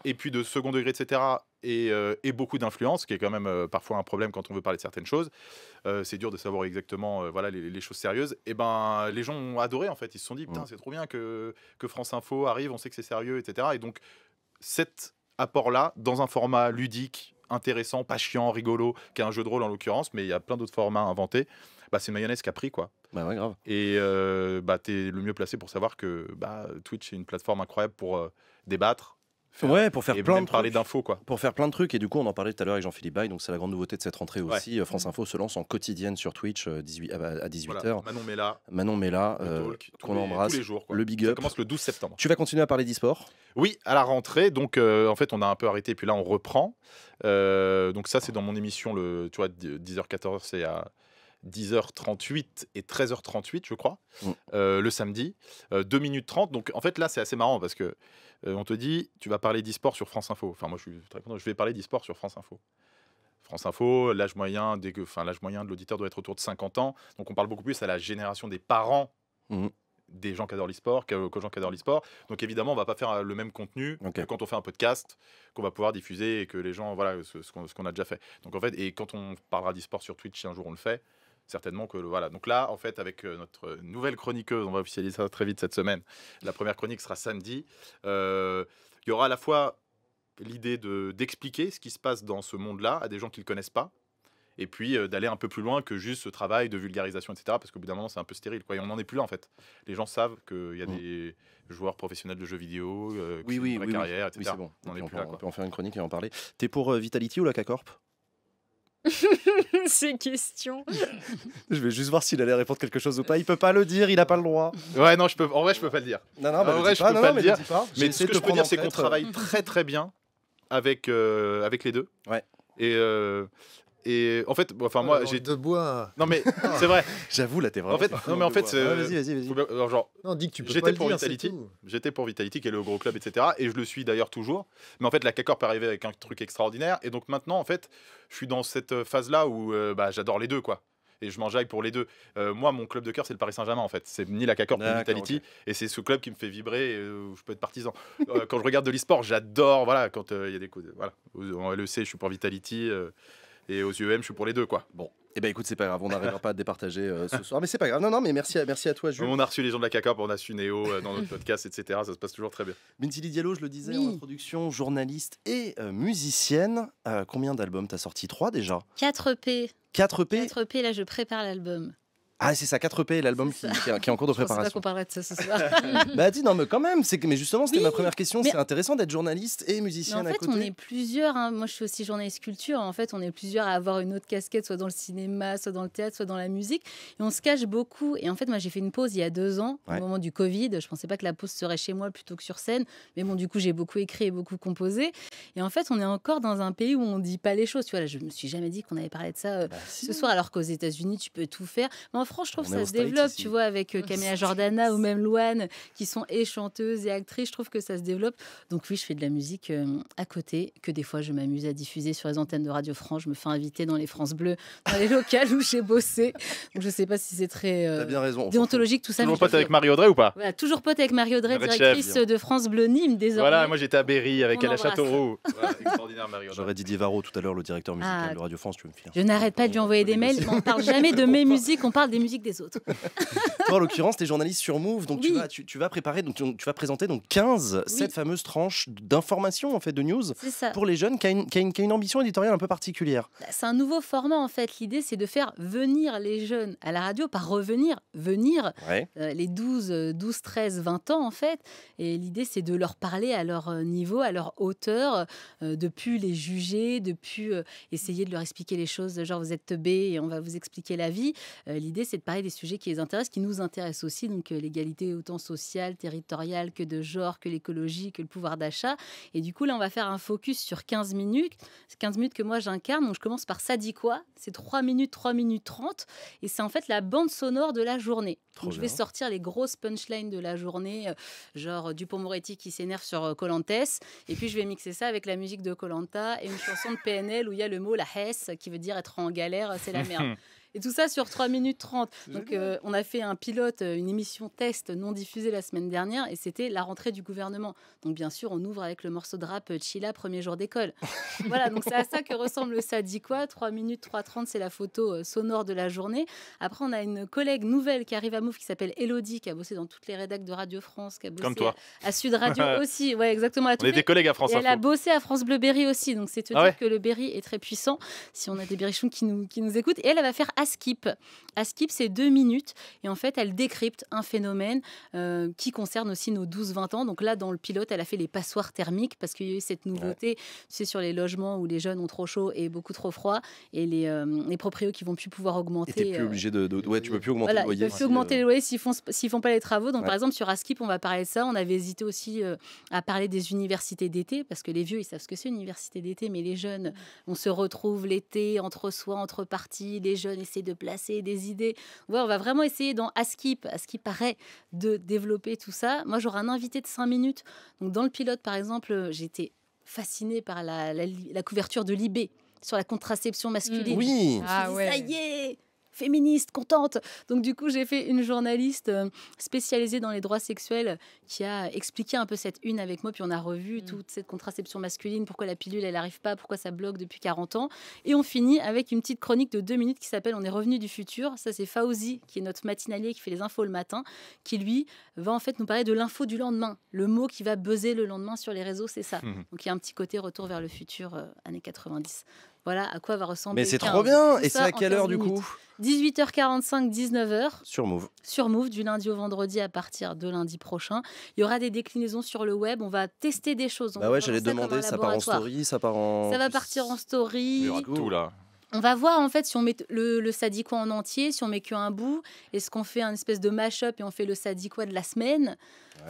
et puis de second degré, etc. Euh, et, beaucoup d'influence, qui est quand même euh, parfois un problème quand on veut parler de certaines choses. Euh, c'est dur de savoir exactement voilà, les, choses sérieuses. Et ben, les gens ont adoré, en fait. Ils se sont dit, putain, c'est trop bien que, France Info arrive, on sait que c'est sérieux, etc. Et donc, cet apport-là, dans un format ludique, intéressant, pas chiant, rigolo, qui est un jeu de rôle en l'occurrence, mais il y a plein d'autres formats inventés. Bah, c'est une mayonnaise qui a pris quoi. Bah ouais, grave. Et bah, tu es le mieux placé pour savoir que bah, Twitch est une plateforme incroyable pour débattre, ouais, pour faire plein de parler d'infos quoi. Pour faire plein de trucs et du coup on en parlait tout à l'heure avec Jean-Philippe Bay, donc c'est la grande nouveauté de cette rentrée aussi. Euh, France Info se lance en quotidienne sur Twitch euh, ah, bah, à 18h. Manon Mella. Manon Mella euh, qu'on embrasse tous les jours, le big up. Ça commence le 12 septembre. Tu vas continuer à parler d'e-sport Oui, à la rentrée donc euh, en fait on a un peu arrêté puis là on reprend. donc ça c'est dans mon émission le tu vois 10h 14 c'est à 10h38 et 13h38, je crois, mm. euh, le samedi, 2 euh, minutes 30. Donc en fait, là, c'est assez marrant parce que euh, on te dit, tu vas parler d'e-sport sur France Info. Enfin, moi, je je vais parler d'e-sport sur France Info. France Info, l'âge moyen, enfin, moyen de l'auditeur doit être autour de 50 ans. Donc on parle beaucoup plus à la génération des parents. Mm. des gens qui adorent l'e-sport, qu'aux gens qui adorent l'e-sport. Donc évidemment, on va pas faire le même contenu que quand on fait un podcast qu'on va pouvoir diffuser et que les gens, voilà, ce, qu'on a déjà fait. Donc en fait, et quand on parlera d'e-sport sur Twitch, si un jour on le fait, certainement que voilà. Donc là, en fait, avec euh, notre nouvelle chroniqueuse, on va officialiser ça très vite cette semaine. La première chronique sera samedi. Euh, il y aura à la fois l'idée d'expliquer ce qui se passe dans ce monde-là à des gens qui ne le connaissent pas, et puis euh, d'aller un peu plus loin que juste ce travail de vulgarisation, etc. Parce qu'au bout d'un moment, c'est un peu stérile. Quoi. Et on n'en est plus là, en fait. Les gens savent qu'il y a des joueurs professionnels de jeux vidéo, qui oui, oui, carrière, etc. bon. On, en est plus là, on peut en faire une chronique et en parler. T'es pour Vitality ou la k Ces questions. Je vais juste voir s'il allait répondre quelque chose ou pas. Il peut pas le dire, il a pas le droit. Ouais, non, je peux. En vrai, je peux pas le dire. Non, non, bah, en vrai, je peux pas le dire. Mais, ce que je peux dire, c'est qu'on travaille euh, très très bien avec euh, avec les deux. Ouais. Et euh, et en fait, enfin moi, j'ai de bois. Non mais c'est vrai. J'avoue là, t'es vraiment. En fait, non mais en fait, ah, vas-y, vas-y, vas-y. genre, non, dis que tu peux. J'étais pour Vitality. J'étais pour Vitality, qui est le gros club, etc. Et je le suis d'ailleurs toujours. Mais en fait, la CACORP est avec un truc extraordinaire. Et donc maintenant, en fait, je suis dans cette euh, phase là où euh, bah, j'adore les deux, quoi et je jaille pour les deux. Euh, moi, mon club de cœur, c'est le Paris Saint-Germain, en fait. C'est ni la CACOR ni Vitality. Et c'est ce club qui me fait vibrer. Et, je peux être partisan. quand je regarde de l'e-sport, j'adore. Voilà, quand il y a des coups. voilà. en LEC, je suis pour Vitality. Et aux UEM, je suis pour les deux, quoi. Bon. Eh ben écoute, c'est pas grave, on n'arrivera pas à départager euh, ce soir, mais c'est pas grave. Non, non, mais merci à, merci à toi, Jules. On a reçu les gens de la Cacop, on a su Néo euh, dans notre podcast, etc. Ça se passe toujours très bien. Bintili Diallo, je le disais en introduction, journaliste et euh, musicienne. combien d'albums t'as sorti Trois déjà 4 P. 4 P 4 P, là je prépare l'album. Ah, c'est ça, 4P, e l'album qui, est en cours de préparation. Je pas qu'on de ça ce soir. bah, dis, non, mais quand même, c'est mais justement, c'était ma première question. C'est intéressant d'être journaliste et musicienne côté. en fait, on est plusieurs. Hein. Moi, je suis aussi journaliste culture. En fait, on est plusieurs à avoir une autre casquette, soit dans le cinéma, soit dans le théâtre, soit dans la musique. Et on se cache beaucoup. Et en fait, moi, j'ai fait une pause il y a deux ans, au moment du Covid. Je pensais pas que la pause serait chez moi plutôt que sur scène. Mais bon, du coup, j'ai beaucoup écrit et beaucoup composé. Et en fait, on est encore dans un pays où on dit pas les choses. Tu vois, là, je me suis jamais dit qu'on avait parler de ça euh, bah, ce soir, alors qu'aux États-Unis, tu peux tout faire. Mais je trouve que ça se développe, tu vois, avec euh, Camilla Jordana ou même Louane, qui sont et chanteuses et actrices. Je trouve que ça se développe. Donc oui, je fais de la musique euh, à côté, que des fois je m'amuse à diffuser sur les antennes de Radio France. Je me fais inviter dans les France Bleues, dans les locales où j'ai bossé. Donc je sais pas si c'est très euh, bien raison. déontologique tout ça. Toujours pote avec Marie-Audrey ou pas Toujours pote avec Marie-Audrey, directrice de France Bleu Nîmes désormais. Voilà, moi j'étais à Berry avec Alain elle à Châteauroux. J'aurais dit Divaro tout à l'heure, le directeur musical ah. de Radio France, tu me filmes. Je n'arrête pas de lui envoyer des mails, on parle jamais de mes musiques, on parle des musiques des autres. en l'occurrence, tu es journaliste sur Move, donc tu, vas, tu, vas préparer, donc tu, vas présenter donc 15, cette fameuse tranche d'informations, en fait, de news pour les jeunes qui a, une, ambition éditoriale un peu particulière. Bah, c'est un nouveau format, en fait. L'idée, c'est de faire venir les jeunes à la radio, par revenir, venir, euh, les 12, 12, 13, 20 ans, en fait. Et l'idée, c'est de leur parler à leur euh, niveau, à leur hauteur, euh, de plus les juger, de plus essayer de leur expliquer les choses, genre vous êtes teubé et on va vous expliquer la vie. L'idée, c'est de parler des sujets qui les intéressent, qui nous intéressent aussi, donc euh, l'égalité autant sociale, territoriale que de genre, que l'écologie, que le pouvoir d'achat. Et du coup, là, on va faire un focus sur 15 minutes, 15 minutes que moi j'incarne. Donc, je commence par ça dit quoi c'est 3 minutes, 3 minutes 30, et c'est en fait la bande sonore de la journée. je vais sortir les grosses punchlines de la journée, euh, genre euh, Dupont-Moretti qui s'énerve sur Colantes, et puis je vais mixer ça avec la musique de Colanta et une chanson de PNL où il y a le mot la hesse qui veut dire être en galère, c'est la merde. Et tout ça sur 3 minutes 30. Donc, euh, on a fait un pilote, euh, une émission test non diffusée la semaine dernière, et c'était la rentrée du gouvernement. Donc, bien sûr, on ouvre avec le morceau de rap euh, Chila, premier jour d'école. voilà, donc c'est à ça que ressemble ça dit quoi 3 minutes 3.30, c'est la photo sonore de la journée. Après, on a une collègue nouvelle qui arrive à Mouf qui s'appelle Elodie, qui a bossé dans toutes les rédacs de Radio France, qui a bossé à Sud Radio aussi. Ouais, exactement. on est des collègues à France Elle a bossé à France Bleu Berry aussi, donc c'est à ah dire que le Berry est très puissant. Si on a des berrichons qui nous, qui nous écoutent, et elle va faire ASKIP. ASKIP, c'est deux minutes et en fait, elle décrypte un phénomène euh, qui concerne aussi nos 12-20 ans. Donc là, dans le pilote, elle a fait les passoires thermiques parce qu'il y a eu cette nouveauté, c'est sur les logements où les jeunes ont trop chaud et beaucoup trop froid et les, euh, les proprios qui vont plus pouvoir augmenter. Et es euh, obligé de, ouais, tu peux plus augmenter euh, le loyer. Ils augmenter les loyers s'ils font s'ils font pas les travaux. Donc par exemple, sur ASKIP, on va parler de ça. On avait hésité aussi à parler des universités d'été parce que les vieux, ils savent ce que c'est université d'été, mais les jeunes, mmh. on se retrouve l'été entre soi, entre parties, les jeunes, etc de placer des idées. Ouais, on va vraiment essayer dans Askip, à ce qui paraît, de développer tout ça. Moi, j'aurai un invité de 5 minutes. Donc, dans le pilote, par exemple, euh, j'étais fascinée par la, couverture de l'IB sur la contraception masculine. Mmh. Oui, ah ça y est féministe, contente. Donc du coup, j'ai fait une journaliste euh, spécialisée dans les droits sexuels qui a expliqué un peu cette une avec moi. Puis on a revu mm. toute cette contraception masculine, pourquoi la pilule, elle n'arrive pas, pourquoi ça bloque depuis 40 ans. Et on finit avec une petite chronique de deux minutes qui s'appelle On est revenu du futur. Ça, c'est Fauzi, qui est notre matinalier, qui fait les infos le matin, qui lui va en fait nous parler de l'info du lendemain. Le mot qui va buzzer le lendemain sur les réseaux, c'est ça. Mm-hmm. Donc il y a un petit côté retour vers le futur, euh, années 90 voilà à quoi va ressembler. Mais c'est trop bien Et c'est à quelle heure du coup 18h45, 19h. Sur Move. Sur Move, du lundi au vendredi à partir de lundi prochain. Il y aura des déclinaisons sur le web. On va tester des choses. Bah ouais, j'allais demander, ça part en story, ça part en. Ça va partir en story. là. On va voir en fait si on met le, le Sadiko en entier, si on met qu'un bout, est-ce qu'on fait un espèce de mash-up et on fait le Sadiko de la semaine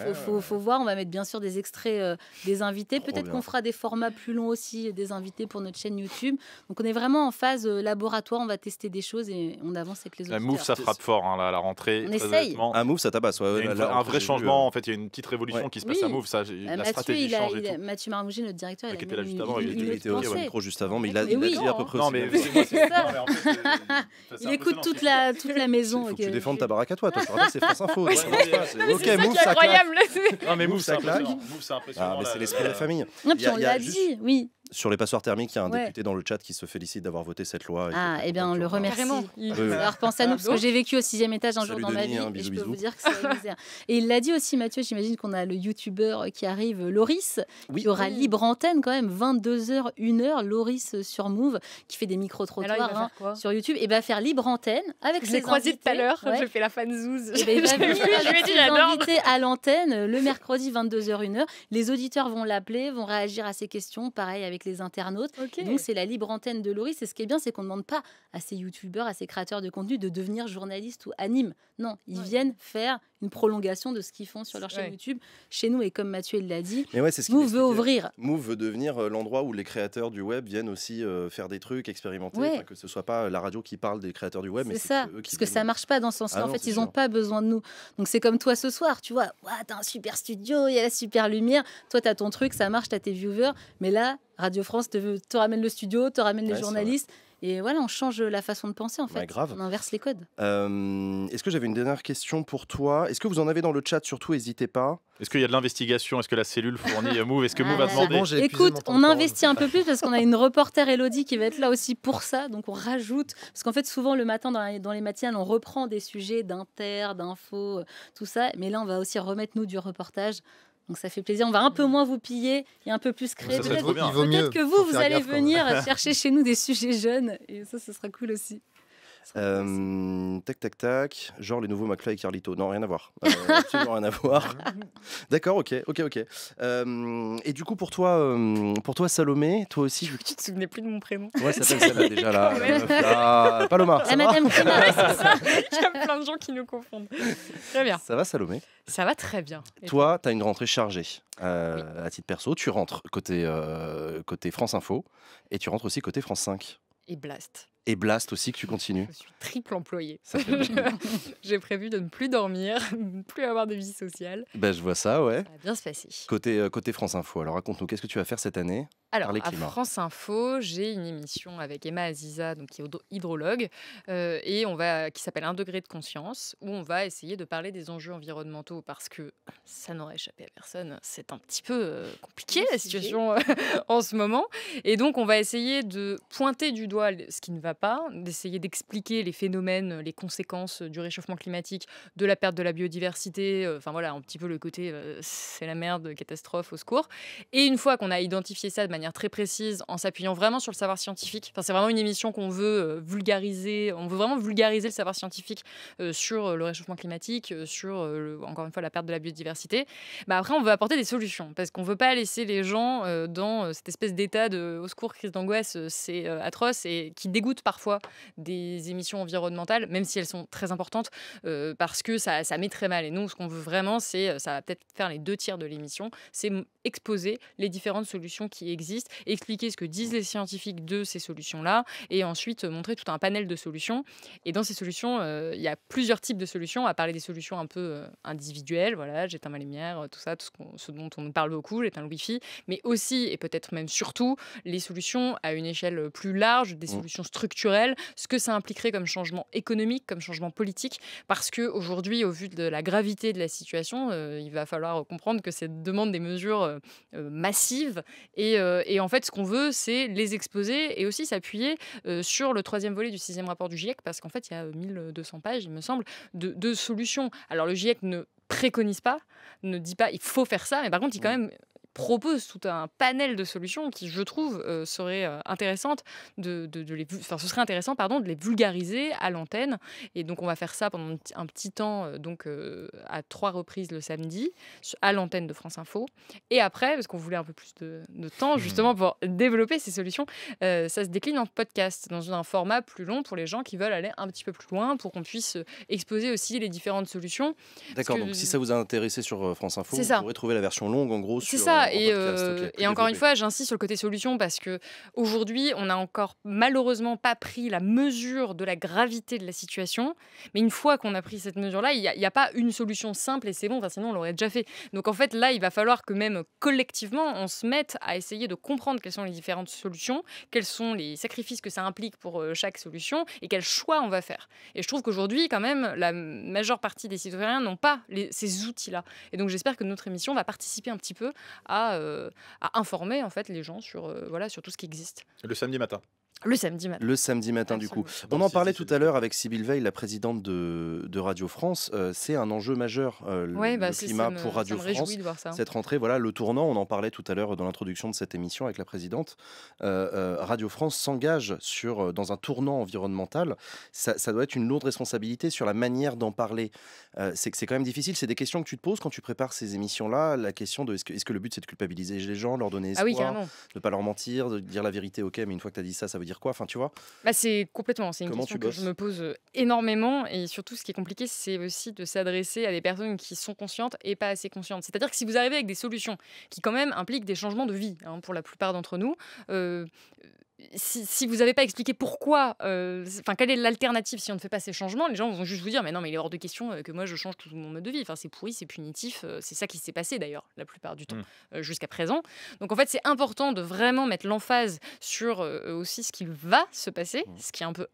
il faut, voir. On va mettre bien sûr des extraits euh, des invités. Peut-être qu'on fera des formats plus longs aussi des invités pour notre chaîne YouTube. Donc on est vraiment en phase euh, laboratoire. On va tester des choses et on avance avec les autres. Un move, ça frappe fort hein, à la rentrée. On essaye. Un move, ça tabasse. un vrai changement. Euh, en fait, il y a une petite révolution qui se passe à move. Ça, la stratégie a, change. Il Mathieu Marmougé, notre directeur, il, était là Il, au micro juste avant, mais il a dit à peu près. Non mais il écoute toute la toute la maison. Faut que tu défends ta baraque à toi. Toi, c'est France Info. Ok, move, ça incroyable. non, mais Move, c'est impressionnant. Move, c'est impressionnant. Ah, mais c'est l'esprit de la famille. Non, puis on l'a dit, oui. Sur les passoires thermiques, il y a un député dans le chat qui se félicite d'avoir voté cette loi. ah, eh bien, on le remercie. Il Alors, pense à nous, parce que j'ai vécu au sixième étage un jour dans ma vie, hein, et je peux vous dire que c'est hein. Et il l'a dit aussi, Mathieu, j'imagine qu'on a le youtubeur qui arrive, Loris, qui aura libre antenne quand même, 22h, 1h, Loris sur Move, qui fait des micro-trottoirs hein, sur YouTube, et va faire libre antenne avec ses croisé tout à l'heure, je fais la fanzouze. Eh ben, je bah vais ai dit, à l'antenne le mercredi 22h, 1h. Les auditeurs vont l'appeler, vont réagir à ses questions, pareil avec les internautes. Donc c'est la libre antenne de Loris. Et ce qui est bien, c'est qu'on ne demande pas à ces youtubeurs, à ces créateurs de contenu de devenir journalistes ou anime. Non, ils viennent faire une prolongation de ce qu'ils font sur leur chaîne YouTube chez nous. Et comme Mathieu l'a dit, Mais ouais, ce Move veut ouvrir. Move veut devenir euh, l'endroit où les créateurs du web viennent aussi euh, faire des trucs, expérimenter, que ce soit pas euh, la radio qui parle des créateurs du web. C'est ça, parce que ça marche pas dans ce sens-là. Ah en fait, ils n'ont pas besoin de nous. Donc c'est comme toi ce soir, tu vois, tu as un super studio, il y a la super lumière, toi tu as ton truc, ça marche, t'as tes viewers, mais là Radio France te, te ramène le studio, te ramène les journalistes. Et voilà, on change la façon de penser en bah, fait. grave. On inverse les codes. Euh, est-ce que j'avais une dernière question pour toi Est-ce que vous en avez dans le chat Surtout, n'hésitez pas. Est-ce qu'il y a de l'investigation Est-ce que la cellule fournit euh, Move Est-ce que ah, Move va a Écoute, on investit un peu plus parce qu'on a une reporter Elodie qui va être là aussi pour ça. Donc on rajoute. Parce qu'en fait, souvent le matin, dans, dans les matinales, on reprend des sujets d'inter, d'info, euh, tout ça. Mais là, on va aussi remettre nous du reportage donc ça fait plaisir. On va un peu mm. moins vous piller et un peu plus créer. Peut-être que vous, vous allez venir chercher chez nous des sujets jeunes. Et ça, ce sera cool aussi tac, tac, tac. Genre les nouveaux McFly et Carlito. Non, rien à voir. Euh, rien à voir. D'accord, ok, ok, ok. et du coup, pour toi, pour toi, Salomé, toi aussi. Je... Tu te souvenais plus de mon prénom Ouais, ça s'appelle déjà, là. Ah, Paloma. La madame ça. Il plein de gens qui nous confondent. Très bien. Ça va, Salomé Ça va très bien. toi, tu as une rentrée chargée. Euh, à titre perso, tu rentres côté, euh, côté France Info et tu rentres aussi côté France 5. Et Blast et Blast aussi que tu continues Je suis triple employée. J'ai prévu de ne plus dormir, de ne plus avoir de vie sociale. Ben, je vois ça, ouais. Ça bien se passer. Côté, euh, côté France Info, alors raconte-nous, qu'est-ce que tu vas faire cette année alors, à France Info, j'ai une émission avec Emma Aziza, donc, qui est hydrologue, euh, et on va, qui s'appelle Un degré de conscience, où on va essayer de parler des enjeux environnementaux, parce que ça n'aurait échappé à personne, c'est un petit peu euh, compliqué la situation euh, en ce moment. Et donc, on va essayer de pointer du doigt ce qui ne va pas, d'essayer d'expliquer les phénomènes, les conséquences du réchauffement climatique, de la perte de la biodiversité, enfin voilà, un petit peu le côté c'est la merde, catastrophe, au secours. Et une fois qu'on a identifié ça de manière très précise, en s'appuyant vraiment sur le savoir scientifique. c'est vraiment une émission qu'on veut euh, vulgariser. On veut vraiment vulgariser le savoir scientifique euh, sur euh, le réchauffement climatique, sur, encore une fois, la perte de la biodiversité. Bah, après, on veut apporter des solutions parce qu'on ne veut pas laisser les gens dans cette espèce d'état de au secours, crise d'angoisse, c'est atroce et qui dégoûte parfois des émissions environnementales, même si elles sont très importantes parce que ça, ça met très mal. Et nous, ce qu'on veut vraiment, c'est, ça va peut-être faire les deux tiers de l'émission, c'est exposer les différentes solutions qui existent expliquer ce que disent les scientifiques de ces solutions-là, et ensuite euh, montrer tout un panel de solutions. Et dans ces solutions, euh, il y a plusieurs types de solutions, à parler des solutions un peu euh, individuelles, voilà, j'éteins ma lumière, tout ça, tout ce, dont on parle beaucoup, j'éteins le wifi, mais aussi, et peut-être même surtout, les solutions à une échelle plus large, des mmh. solutions structurelles, ce que ça impliquerait comme changement économique, comme changement politique, parce que aujourd'hui, au vu de la gravité de la situation, il va falloir comprendre que ça demande des mesures massives et, euh, et en fait, ce qu'on veut, c'est les exposer et aussi s'appuyer euh, sur le troisième volet du sixième rapport du GIEC, parce qu'en fait, il y a 1200 euh, pages, il me semble, de, solutions. Alors, le GIEC ne préconise pas, ne dit pas il faut faire ça, mais par contre, il quand même propose tout un panel de solutions qui, je trouve, euh, serait euh, intéressante de, les, enfin, ce serait intéressant pardon, de les vulgariser à l'antenne. Et donc, on va faire ça pendant un petit temps, euh, donc à trois reprises le samedi, à l'antenne de France Info. Et après, parce qu'on voulait un peu plus de, temps mmh. justement pour développer ces solutions, ça se décline en podcast, dans un format plus long pour les gens qui veulent aller un petit peu plus loin, pour qu'on puisse exposer aussi les différentes solutions. D'accord, donc si ça vous a intéressé sur France Info, vous pourrez trouver la version longue en gros. C'est ça, et, euh, encore une fois, j'insiste sur le côté solution parce que aujourd'hui, on n'a encore malheureusement pas pris la mesure de la gravité de la situation. Mais une fois qu'on a pris cette mesure-là, il n'y a, pas une solution simple et c'est bon, sinon on l'aurait déjà fait. Donc en fait, là, il va falloir que même collectivement, on se mette à essayer de comprendre quelles sont les différentes solutions, quels sont les sacrifices que ça implique pour euh, chaque solution et quel choix on va faire. Et je trouve qu'aujourd'hui, quand même, la majeure partie des citoyens n'ont pas ces outils-là. Et donc j'espère que notre émission va participer un petit peu à euh, à, informer en fait les gens sur, euh, voilà, sur tout ce qui existe. Le samedi matin le samedi matin. Le samedi matin, du coup. On en parlait tout à l'heure avec Sybille Veil, la présidente de, Radio France. Euh, c'est un enjeu majeur, euh, le, bah, climat pour Radio France. De voir ça, Cette rentrée, voilà, le tournant, on en parlait tout à l'heure dans l'introduction de cette émission avec la présidente. Euh, Radio France s'engage sur, dans un tournant environnemental. Ça, doit être une lourde responsabilité sur la manière d'en parler. c'est quand même difficile. C'est des questions que tu te poses quand tu prépares ces émissions-là. La question de est-ce que, le but, c'est de culpabiliser les gens, leur donner ah espoir, de ne pas leur mentir, de dire la vérité, ok, mais une fois que tu as dit ça, ça veut dire quoi Enfin, tu vois bah, C'est complètement. C'est une question que je me pose euh, énormément. Et surtout, ce qui est compliqué, c'est aussi de s'adresser à des personnes qui sont conscientes et pas assez conscientes. C'est-à-dire que si vous arrivez avec des solutions qui, quand même, impliquent des changements de vie hein, pour la plupart d'entre nous, euh, si, vous n'avez pas expliqué pourquoi, euh, enfin, quelle est l'alternative si on ne fait pas ces changements, les gens vont juste vous dire, mais non, mais il est hors de question euh, que moi je change tout mon mode de vie. Enfin, c'est pourri, c'est punitif. Euh, c'est ça qui s'est passé d'ailleurs la plupart du temps mm. jusqu'à présent. Donc en fait, c'est important de vraiment mettre l'emphase sur aussi ce qui va se passer, mm. ce qui est un peu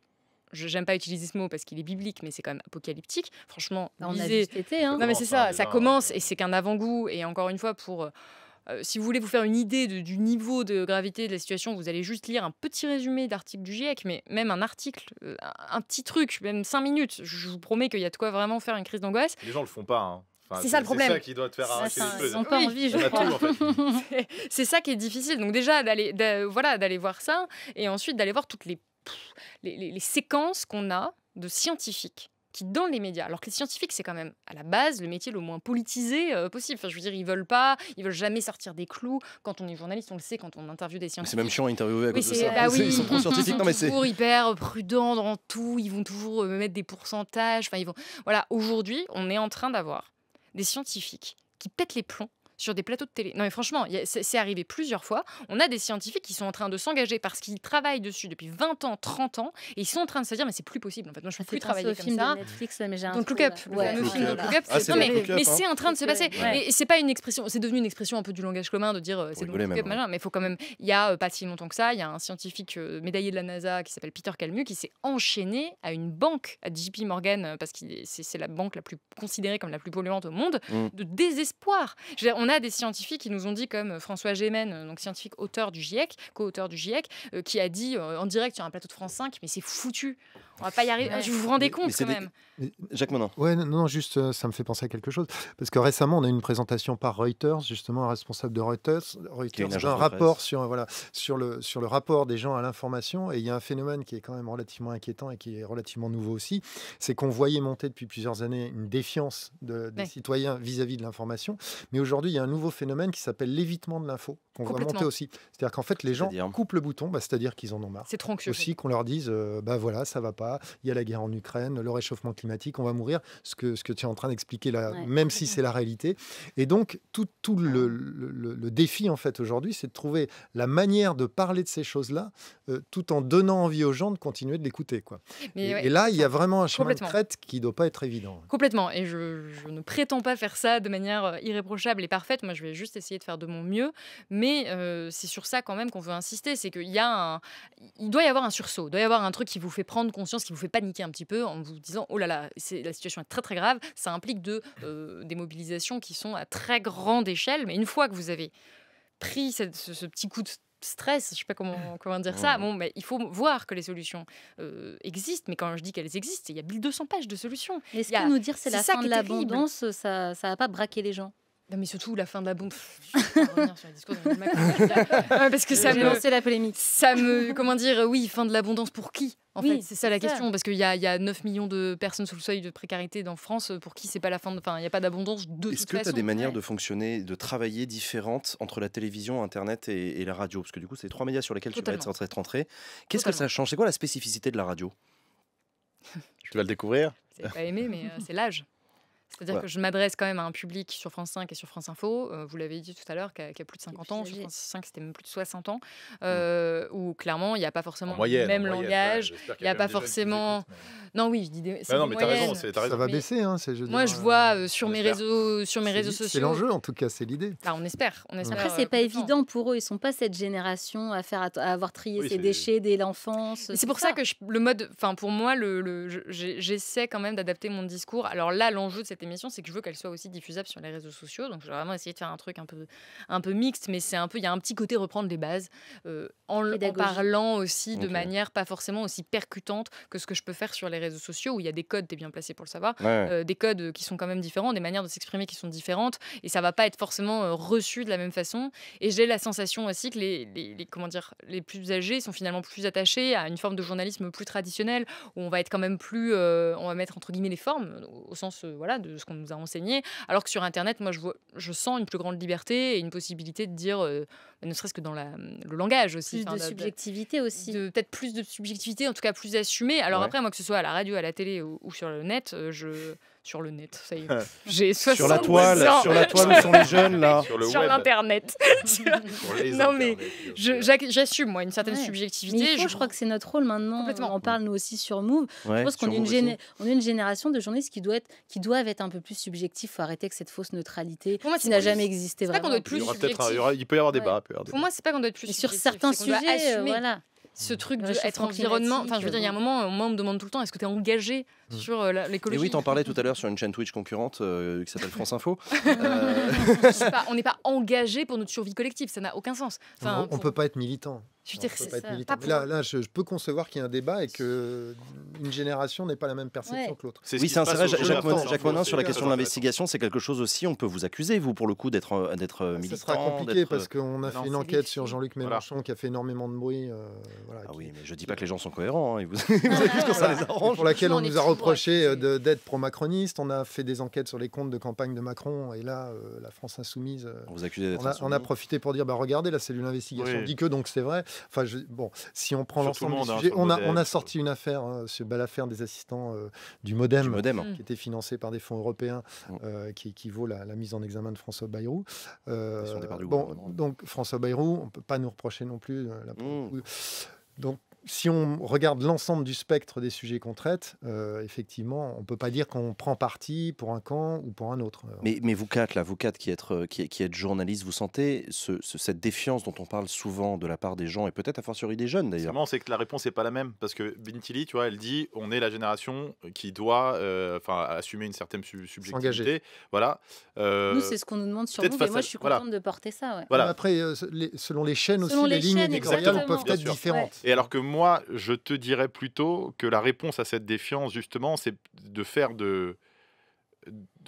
j'aime pas utiliser ce mot parce qu'il est biblique, mais c'est quand même apocalyptique. Franchement, bah, on a hein. Non, mais c'est ça, ça commence et c'est qu'un avant-goût. Et encore une fois, pour euh, si vous voulez vous faire une idée du niveau de gravité de la situation, vous allez juste lire un petit résumé d'article du GIEC, mais même un article, euh, un petit truc, même cinq minutes. Je vous promets qu'il y a de quoi vraiment faire une crise d'angoisse. Les gens le font pas. Hein. c'est ça le problème. C'est ça qui doit te faire arracher les pas envie, je crois. c'est ça qui est difficile. Donc déjà d'aller, voilà, d'aller voir ça, et ensuite d'aller voir toutes les séquences qu'on a de scientifiques dans les médias, alors que les scientifiques, c'est quand même à la base le métier le moins politisé euh, possible. Enfin, je veux dire, ils veulent pas, ils veulent jamais sortir des clous. Quand on est journaliste, on le sait, quand on interviewe des scientifiques. C'est même chiant à interviewer à bah Ils sont trop scientifiques. Ils sont toujours hyper prudents dans tout, ils vont toujours euh, mettre des pourcentages. Enfin, ils vont... Voilà, aujourd'hui, on est en train d'avoir des scientifiques qui pètent les plombs sur des plateaux de télé. Non, mais franchement, c'est arrivé plusieurs fois. On a des scientifiques qui sont en train de s'engager parce qu'ils travaillent dessus depuis 20 ans, 30 ans, et ils sont en train de se dire, mais c'est plus possible. En fait, moi, je ne peux ah, plus travailler comme mais Donc, Look Up, le mais, c'est en train de se passer. Et, c'est pas une expression, c'est devenu une expression un peu du langage commun de dire, euh, c'est Look Up, Mais il faut quand même, il y a euh, pas si longtemps que ça, il y a un scientifique euh, médaillé de la NASA qui s'appelle Peter Calmu qui s'est enchaîné à une banque, à JP Morgan, parce que c'est la banque la plus considérée comme la plus polluante au monde, mmh. de désespoir on a des scientifiques qui nous ont dit, comme euh, François Gémen, euh, donc scientifique auteur du GIEC, co-auteur du GIEC, euh, qui a dit en direct sur un plateau de France 5, mais c'est foutu. On va pas y arriver. Ah, je vous, vous rendez compte quand même. Jacques Monin. Ouais, non, juste, euh, ça me fait penser à quelque chose. Parce que récemment, on a eu une présentation par Reuters, justement, un responsable de Reuters, Reuters un rapport sur, voilà, sur, le, sur le rapport des gens à l'information. Et il y a un phénomène qui est quand même relativement inquiétant et qui est relativement nouveau aussi. C'est qu'on voyait monter depuis plusieurs années une défiance des citoyens vis à -vis de l'information. Mais aujourd'hui, il y a un nouveau phénomène qui s'appelle l'évitement de l'info qu'on va aussi. C'est-à-dire qu'en fait, les gens coupent le bouton, bah, c'est-à-dire qu'ils en ont marre. C'est Aussi qu'on leur dise, ben bah voilà, ça va pas, il y a la guerre en Ukraine, le réchauffement climatique, on va mourir, ce que, ce que tu es en train d'expliquer là, même si c'est la réalité. Et donc, tout, tout le, le, défi, en fait, aujourd'hui, c'est de trouver la manière de parler de ces choses-là, euh, tout en donnant envie aux gens de continuer de l'écouter. Quoi. et, là, il y a vraiment un chemin de crête qui ne doit pas être évident. Complètement. Et je, je ne prétends pas faire ça de manière euh, irréprochable et parfaite. Moi, je vais juste essayer de faire de mon mieux. Mais c'est sur ça quand même qu'on veut insister, c'est qu'il y a un... il doit y avoir un sursaut, il doit y avoir un truc qui vous fait prendre conscience, qui vous fait paniquer un petit peu en vous disant oh là là, la situation est très très grave. Ça implique de, des mobilisations qui sont à très grande échelle, mais une fois que vous avez pris ce, petit coup de stress, je sais pas comment, comment dire ça. Bon, mais il faut voir que les solutions existent, mais quand je dis qu'elles existent, il y a 1200 pages de solutions. Est-ce que nous dire c'est la fin de l'abondance, ça ne va pas braquer les gens non, mais surtout la fin de Je vais revenir sur de parce que ça me lancé la polémique. Ça me. Comment dire Oui, fin de l'abondance pour qui En oui, fait, c'est ça la question. Parce qu'il y a, y a 9 millions de personnes sous le seuil de précarité dans France pour qui c'est pas la fin de. Enfin, il n'y a pas d'abondance de Est-ce que tu as des manières de fonctionner, de travailler différentes entre la télévision, Internet et, la radio Parce que du coup, c'est trois médias sur lesquels tu vas être rentré. Qu'est-ce que ça change C'est quoi la spécificité de la radio Tu vas le découvrir. C'est pas aimé, mais euh, c'est l'âge. C'est-à-dire que je m'adresse quand même à un public sur France 5 et sur France Info, euh, vous l'avez dit tout à l'heure, qui a, a, plus de 50 ans, sur France 5 c'était même plus de 60 ans, mmh. euh, où clairement il n'y a pas forcément le même langage, il n'y a, pas forcément... Non oui, je dis bah non, mais Ça va baisser, hein, Moi je euh, vois euh, sur, mes réseaux, sur mes réseaux sociaux... C'est l'enjeu en tout cas, c'est l'idée. Bah, on mmh. espère. Après c'est pas évident pour eux, ils ne sont pas cette génération à, faire à avoir trié ses déchets dès l'enfance. C'est pour ça que le mode, enfin pour moi, j'essaie quand même d'adapter mon discours. Alors là l'enjeu de cette émission, c'est que je veux qu'elle soit aussi diffusable sur les réseaux sociaux. Donc, vais vraiment essayé de faire un truc un peu, un peu mixte, mais c'est un peu, il y a un petit côté reprendre les bases euh, en, parlant aussi de manière pas forcément aussi percutante que ce que je peux faire sur les réseaux sociaux où il y a des codes, tu es bien placé pour le savoir, euh, des codes qui sont quand même différents, des manières de s'exprimer qui sont différentes et ça va pas être forcément euh, reçu de la même façon. Et j'ai la sensation aussi que les, les, comment dire, les plus âgés sont finalement plus attachés à une forme de journalisme plus traditionnel où on va être quand même plus, on va mettre entre guillemets les formes au sens voilà de de ce qu'on nous a enseigné. Alors que sur Internet, moi, je, vois, je sens une plus grande liberté et une possibilité de dire euh, ne serait-ce que dans le langage aussi. Plus de subjectivité aussi. Peut-être plus de subjectivité, en tout cas plus assumée. Alors après, moi, que ce soit à la radio, à la télé ou, sur le net, euh, je sur le net, ça y est. J'ai Sur la toile, sur la toile où sont les jeunes là Sur l'internet. non mais j'assume moi une certaine subjectivité. faut, je... crois que c'est notre rôle maintenant. Complètement. On parle nous aussi sur Move. je pense qu'on est une on une génération de journalistes qui doivent être qui doivent être un peu plus subjectifs. Faut arrêter avec cette fausse neutralité moi, qui n'a jamais existé vraiment. plus il, peut y avoir débat. Pour moi, c'est pas qu'on doit être plus. sur certains sujets, euh, voilà. Ce truc euh, d'être environnement. Enfin, je veux dire, il y a un moment, moi, on me demande tout le temps est-ce que tu es engagé Mm. sur euh, l'écologie. oui, t'en parlais tout à l'heure sur une chaîne Twitch concurrente euh, qui s'appelle France Info. Euh, on n'est pas, engagé pour notre survie collective, ça n'a aucun sens. on ne peut pas être militant. Je veux dire, être militant. là, je, peux concevoir qu'il y a un débat et que une génération n'est pas la même perception que l'autre. Oui, c'est vrai. Jacques, Monin, Jacques Monin sur la question de l'investigation, c'est quelque chose aussi. On peut vous accuser, vous, pour le coup, d'être militant. Ce sera compliqué parce qu'on a fait une enquête sur Jean-Luc Mélenchon qui a fait énormément de bruit. ah oui, mais je dis pas que les gens sont cohérents. Hein, vous, avez ah, que ça les arrange. Pour laquelle on nous a reproché euh, d'être pro-macroniste. On a fait des enquêtes sur les comptes de campagne de Macron. Et là, euh, la France insoumise. Euh, on, vous a, on a, profité pour dire bah, regardez, la cellule d'investigation dit que, donc c'est vrai. Enfin, bon, si on prend l'ensemble du hein, sujet, on a, on a sorti une affaire, hein, ce bel affaire des assistants du Modem, qui mm. était financé par des fonds européens, mm. qui, équivaut à la, mise en examen de François Bayrou. bon, donc François Bayrou, on ne peut pas nous reprocher non plus. Mm. Donc si on regarde l'ensemble du spectre des sujets qu'on traite, euh, effectivement, on ne peut pas dire qu'on prend parti pour un camp ou pour un autre. Mais, mais vous quatre, là, vous quatre qui êtes, euh, qui, journaliste, vous sentez cette défiance dont on parle souvent de la part des gens, et peut-être à fortiori des jeunes d'ailleurs c'est que la réponse n'est pas la même, parce que Bintili, tu vois, elle dit, on est la génération qui doit euh, assumer une certaine subjectivité. subjectivité. Voilà. Euh, nous, c'est ce qu'on nous demande sur vous, et moi, je suis contente de porter ça. Voilà. Après, selon les chaînes aussi, les, lignes peuvent être différentes. Et alors que moi, moi, je te dirais plutôt que la réponse à cette défiance, justement, c'est de faire de,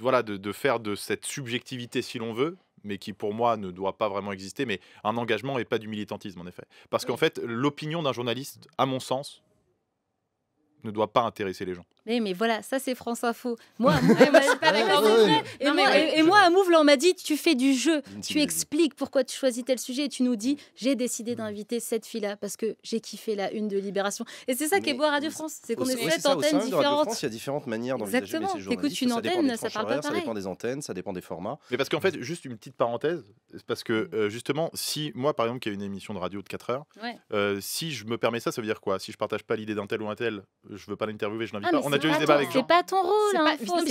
voilà, de, faire de cette subjectivité, si l'on veut, mais qui pour moi ne doit pas vraiment exister, mais un engagement et pas du militantisme, en effet. Parce qu'en fait, l'opinion d'un journaliste, à mon sens, ne doit pas intéresser les gens. Mais, mais voilà, ça c'est France Info. Moi, et moi, à Mouv'lan, on m'a dit tu fais du jeu, tu expliques pourquoi tu choisis tel sujet et tu nous dis j'ai décidé d'inviter cette fille-là parce que j'ai kiffé la une de Libération. Et c'est ça qui est beau à Radio France, c'est qu'on est sept antennes différentes. Il y a différentes manières d'envisager Exactement. Écoute une antenne, ça parle pas Ça dépend des antennes, ça dépend des formats. Mais parce qu'en fait, juste une petite parenthèse, parce que mm. euh, justement, si moi par exemple, qui a une émission de radio de 4 heures, euh, si je me permets ça, ça veut dire quoi Si je partage pas l'idée d'un tel ou un tel, je veux pas l'interviewer, je l'invite ah, pas c'est pas ton rôle, c'est hein,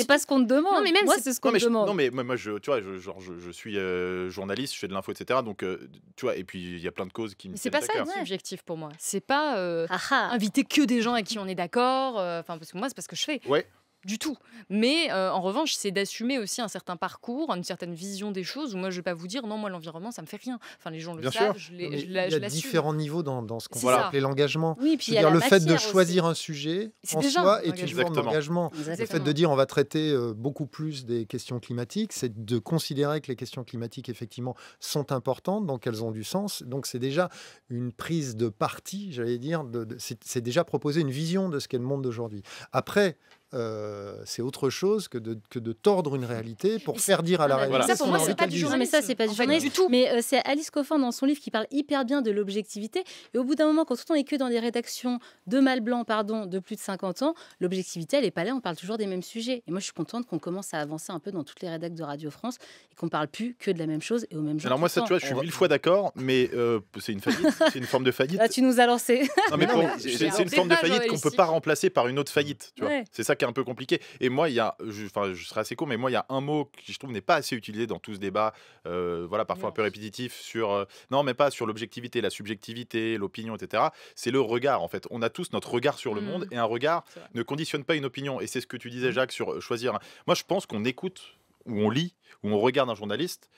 pas, ce qu'on te demande. Non, mais même, c'est ce qu'on te demande. Non, mais moi, je, tu vois, je, suis euh, journaliste, je fais de l'info, etc. Donc, euh, tu vois, et puis il y a plein de causes qui me C'est pas ça objectif pour moi. C'est pas euh, ah ah. inviter que des gens avec qui on est d'accord. Enfin, parce que moi, c'est parce que je fais. Ouais du tout. Mais euh, en revanche, c'est d'assumer aussi un certain parcours, une certaine vision des choses. Où moi, je ne vais pas vous dire non, moi l'environnement, ça me fait rien. Enfin, les gens le savent. Je il y a différents niveaux dans, ce qu'on va appeler l'engagement. Oui, puis le fait de choisir un sujet en soi est une forme engagement. Le fait de dire on va traiter euh, beaucoup plus des questions climatiques, c'est de considérer que les questions climatiques effectivement sont importantes, donc elles ont du sens. Donc c'est déjà une prise de parti, j'allais dire. c'est déjà proposer une vision de ce qu'est le monde d'aujourd'hui. Après, euh, c'est autre chose que de, que de, tordre une réalité pour faire dire à la ah bah, réalité. Ça, pour moi, c'est pas du journalisme. Mais ça, c'est pas du, du tout. Mais euh, c'est Alice Coffin dans son livre qui parle hyper bien de l'objectivité. Et au bout d'un moment, quand on est que dans des rédactions de mal blanc pardon, de plus de 50 ans, l'objectivité, elle est pas là. On parle toujours des mêmes sujets. Et moi, je suis contente qu'on commence à avancer un peu dans toutes les rédactes de Radio France et qu'on parle plus que de la même chose et au même jour. Alors moi, ça, tu vois, je suis mille fois d'accord, mais euh, c'est une faillite. c'est une forme de faillite. Là, ah, tu nous as lancé. c'est une forme de faillite qu'on peut pas remplacer par une autre faillite. C'est ça qui est un peu compliqué. Et moi, il y a, je, enfin, je serai assez con, mais moi, il y a un mot qui, je trouve, n'est pas assez utilisé dans tout ce débat, euh, voilà, parfois un peu répétitif sur, euh, non, mais pas sur l'objectivité, la subjectivité, l'opinion, etc. C'est le regard, en fait. On a tous notre regard sur le monde mmh. et un regard ne conditionne pas une opinion. Et c'est ce que tu disais, mmh. Jacques, sur euh, choisir. Moi, je pense qu'on écoute ou on lit ou on regarde un journaliste.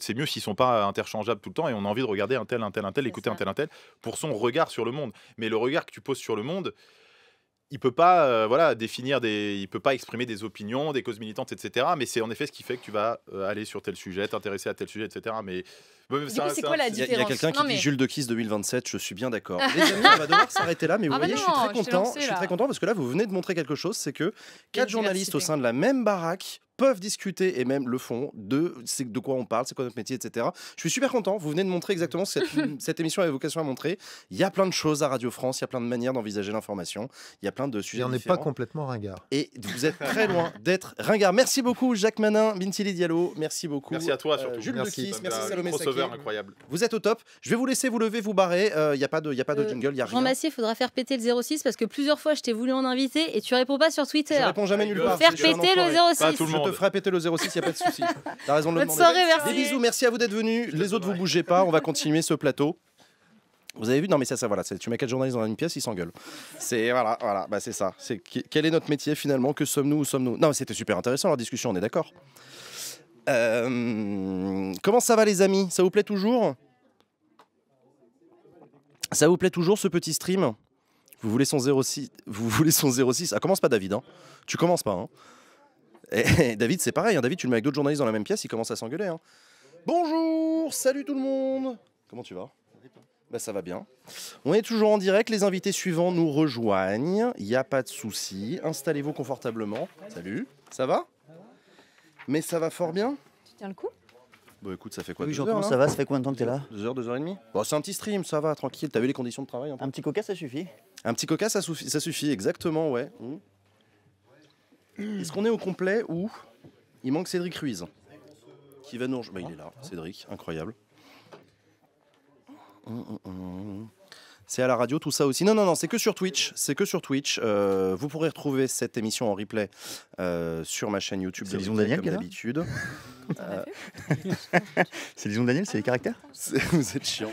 c'est mieux s'ils sont pas interchangeables tout le temps et on a envie de regarder un tel, un tel, un tel, écouter un tel, un tel pour son regard sur le monde. Mais le regard que tu poses sur le monde, il peut pas euh, voilà définir des il peut pas exprimer des opinions des causes militantes etc mais c'est en effet ce qui fait que tu vas euh, aller sur tel sujet t'intéresser à tel sujet etc mais c'est quoi la différence Il y a, quelqu'un qui dit Jules de Kiss 2027, je suis bien d'accord. Ah. on va devoir s'arrêter là, mais ah vous bah voyez, je suis très content. je suis très content parce que là, vous venez de montrer quelque chose, c'est que quatre journalistes au sein de la même baraque peuvent discuter et même le font de de quoi on parle, c'est quoi notre métier, etc. Je suis super content. Vous venez de montrer exactement cette, cette émission a vocation à montrer. Il y a plein de choses à Radio France, il y a plein de manières d'envisager l'information, il y a plein de sujets. Et on n'est pas complètement ringard. Et vous êtes très loin d'être ringard. Merci beaucoup, Jacques Manin, Bintili Diallo. Merci beaucoup. Merci à toi euh, surtout. Jules merci. merci Salomé incroyable. Vous êtes au top. Je vais vous laisser vous lever, vous barrer. Il euh, y n'y a pas de, y a pas de euh, jungle, il y a rien. Jean Massier, il faudra faire péter le 06 parce que plusieurs fois je t'ai voulu en inviter et tu réponds pas sur Twitter. Je réponds jamais nulle part. Faire péter le 06 te ferai péter le 06, il n'y a pas de souci. T'as raison le demander. merci. Des bisous, merci à vous d'être venus. Les autres, vous bougez pas, on va continuer ce plateau. Vous avez vu Non, mais ça, ça, voilà. Tu mets quatre journalistes dans une pièce, ils s'engueulent. C'est voilà, voilà, bah c'est ça. C'est quel est notre métier finalement Que sommes-nous Où sommes-nous Non, c'était super intéressant leur discussion. On est d'accord. Euh, comment ça va, les amis Ça vous plaît toujours Ça vous plaît toujours ce petit stream vous voulez son 06 Vous voulez son 06 Ah, commence pas David, hein. Tu commences pas, hein. David, c'est pareil. Hein. David, tu le mets avec d'autres journalistes dans la même pièce, ils commencent à s'engueuler. Hein. Bonjour, salut tout le monde. Comment tu vas ben, ça va bien. On est toujours en direct. Les invités suivants nous rejoignent. Il n'y a pas de souci. Installez-vous confortablement. Salut. Ça va Mais ça va fort bien. Tu tiens le coup Bon, écoute, ça fait quoi Oui, deux ça va. Hein? Ça fait combien de temps que t'es là Deux heures, deux heures et demie Bon, c'est un petit stream, ça va, tranquille. T'as vu les conditions de travail un petit coca, ça suffit Un petit coca, ça, ça suffit, exactement, ouais. Mmh. Est-ce qu'on est au complet ou il manque Cédric Ruiz qui va nous bah, il est là, Cédric, incroyable. Hum, hum, hum. C'est à la radio tout ça aussi. Non, non, non, c'est que sur Twitch. C'est que sur Twitch. Euh, vous pourrez retrouver cette émission en replay euh, sur ma chaîne YouTube. C'est Lison Daniel, comme d'habitude. c'est Lison Daniel, c'est les caractères Vous êtes chiant.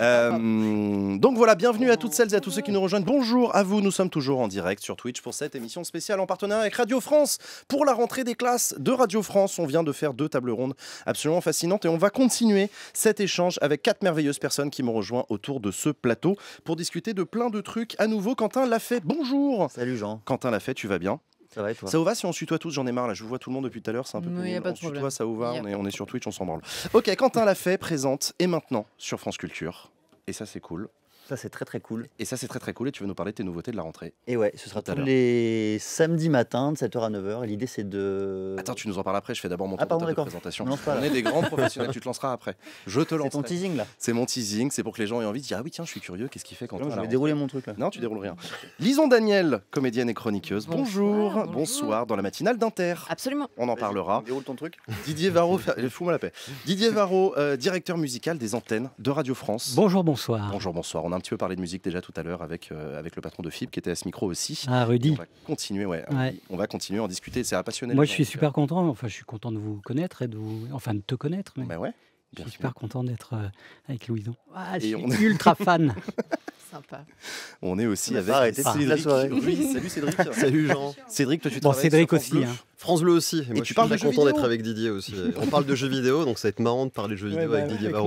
Euh, donc voilà, bienvenue à toutes celles et à tous ceux qui nous rejoignent. Bonjour à vous, nous sommes toujours en direct sur Twitch pour cette émission spéciale en partenariat avec Radio France. Pour la rentrée des classes de Radio France, on vient de faire deux tables rondes absolument fascinantes et on va continuer cet échange avec quatre merveilleuses personnes qui m'ont rejoint autour de ce plateau pour discuter de plein de trucs. À nouveau, Quentin l'a fait. Bonjour Salut Jean. Quentin l'a fait, tu vas bien ça va, toi ça vous va si on suit toi tous J'en ai marre là, je vous vois tout le monde depuis tout à l'heure, c'est un peu oui, On suit toi, ça vous va, on est, sur Twitch, on s'en branle. Ok, Quentin l'a fait, présente et maintenant sur France Culture. Et ça, c'est cool. Ça, c'est très très cool. Et ça, c'est très très cool. Et tu veux nous parler de tes nouveautés de la rentrée. Et ouais, ce sera tous les samedis matin de 7h à 9h. Et l'idée, c'est de. Attends, tu nous en parles après. Je fais d'abord mon ah, tour de présentation. On est des grands professionnels. tu te lanceras après. Je te lance. C'est ton teasing là. C'est mon teasing. C'est pour que les gens aient envie de dire Ah oui, tiens, je suis curieux. Qu'est-ce qu'il fait quand non, Je vais dérouler mon truc là. Non, tu déroules rien. Lisons Daniel, comédienne et chroniqueuse. Bonjour. Bonsoir dans la matinale d'Inter. Absolument. On en parlera. Déroule ton truc. Didier Varro, fous-moi la paix. Didier Varro, euh, directeur musical des antennes de Radio France. Bonjour, bonsoir. Bonjour, bonsoir. On tu petit parler de musique déjà tout à l'heure avec, euh, avec le patron de FIB qui était à ce micro aussi. Ah, on va continuer, ouais, On va continuer à en discuter. C'est passionnant Moi, je suis super content. Enfin, je suis content de vous connaître et de vous... enfin de te connaître. Mais... Bah ouais. je suis super content d'être euh, avec Louison. Ah, je suis ultra fan. On est aussi avec Cédric. La salut Cédric. salut Jean. Cédric, toi tu bon, travailles Cédric France aussi. Hein. France Bleu aussi. moi, je suis content d'être avec Didier aussi. On parle de jeux vidéo, donc ça va être marrant de parler de jeux vidéo avec bah, Didier avec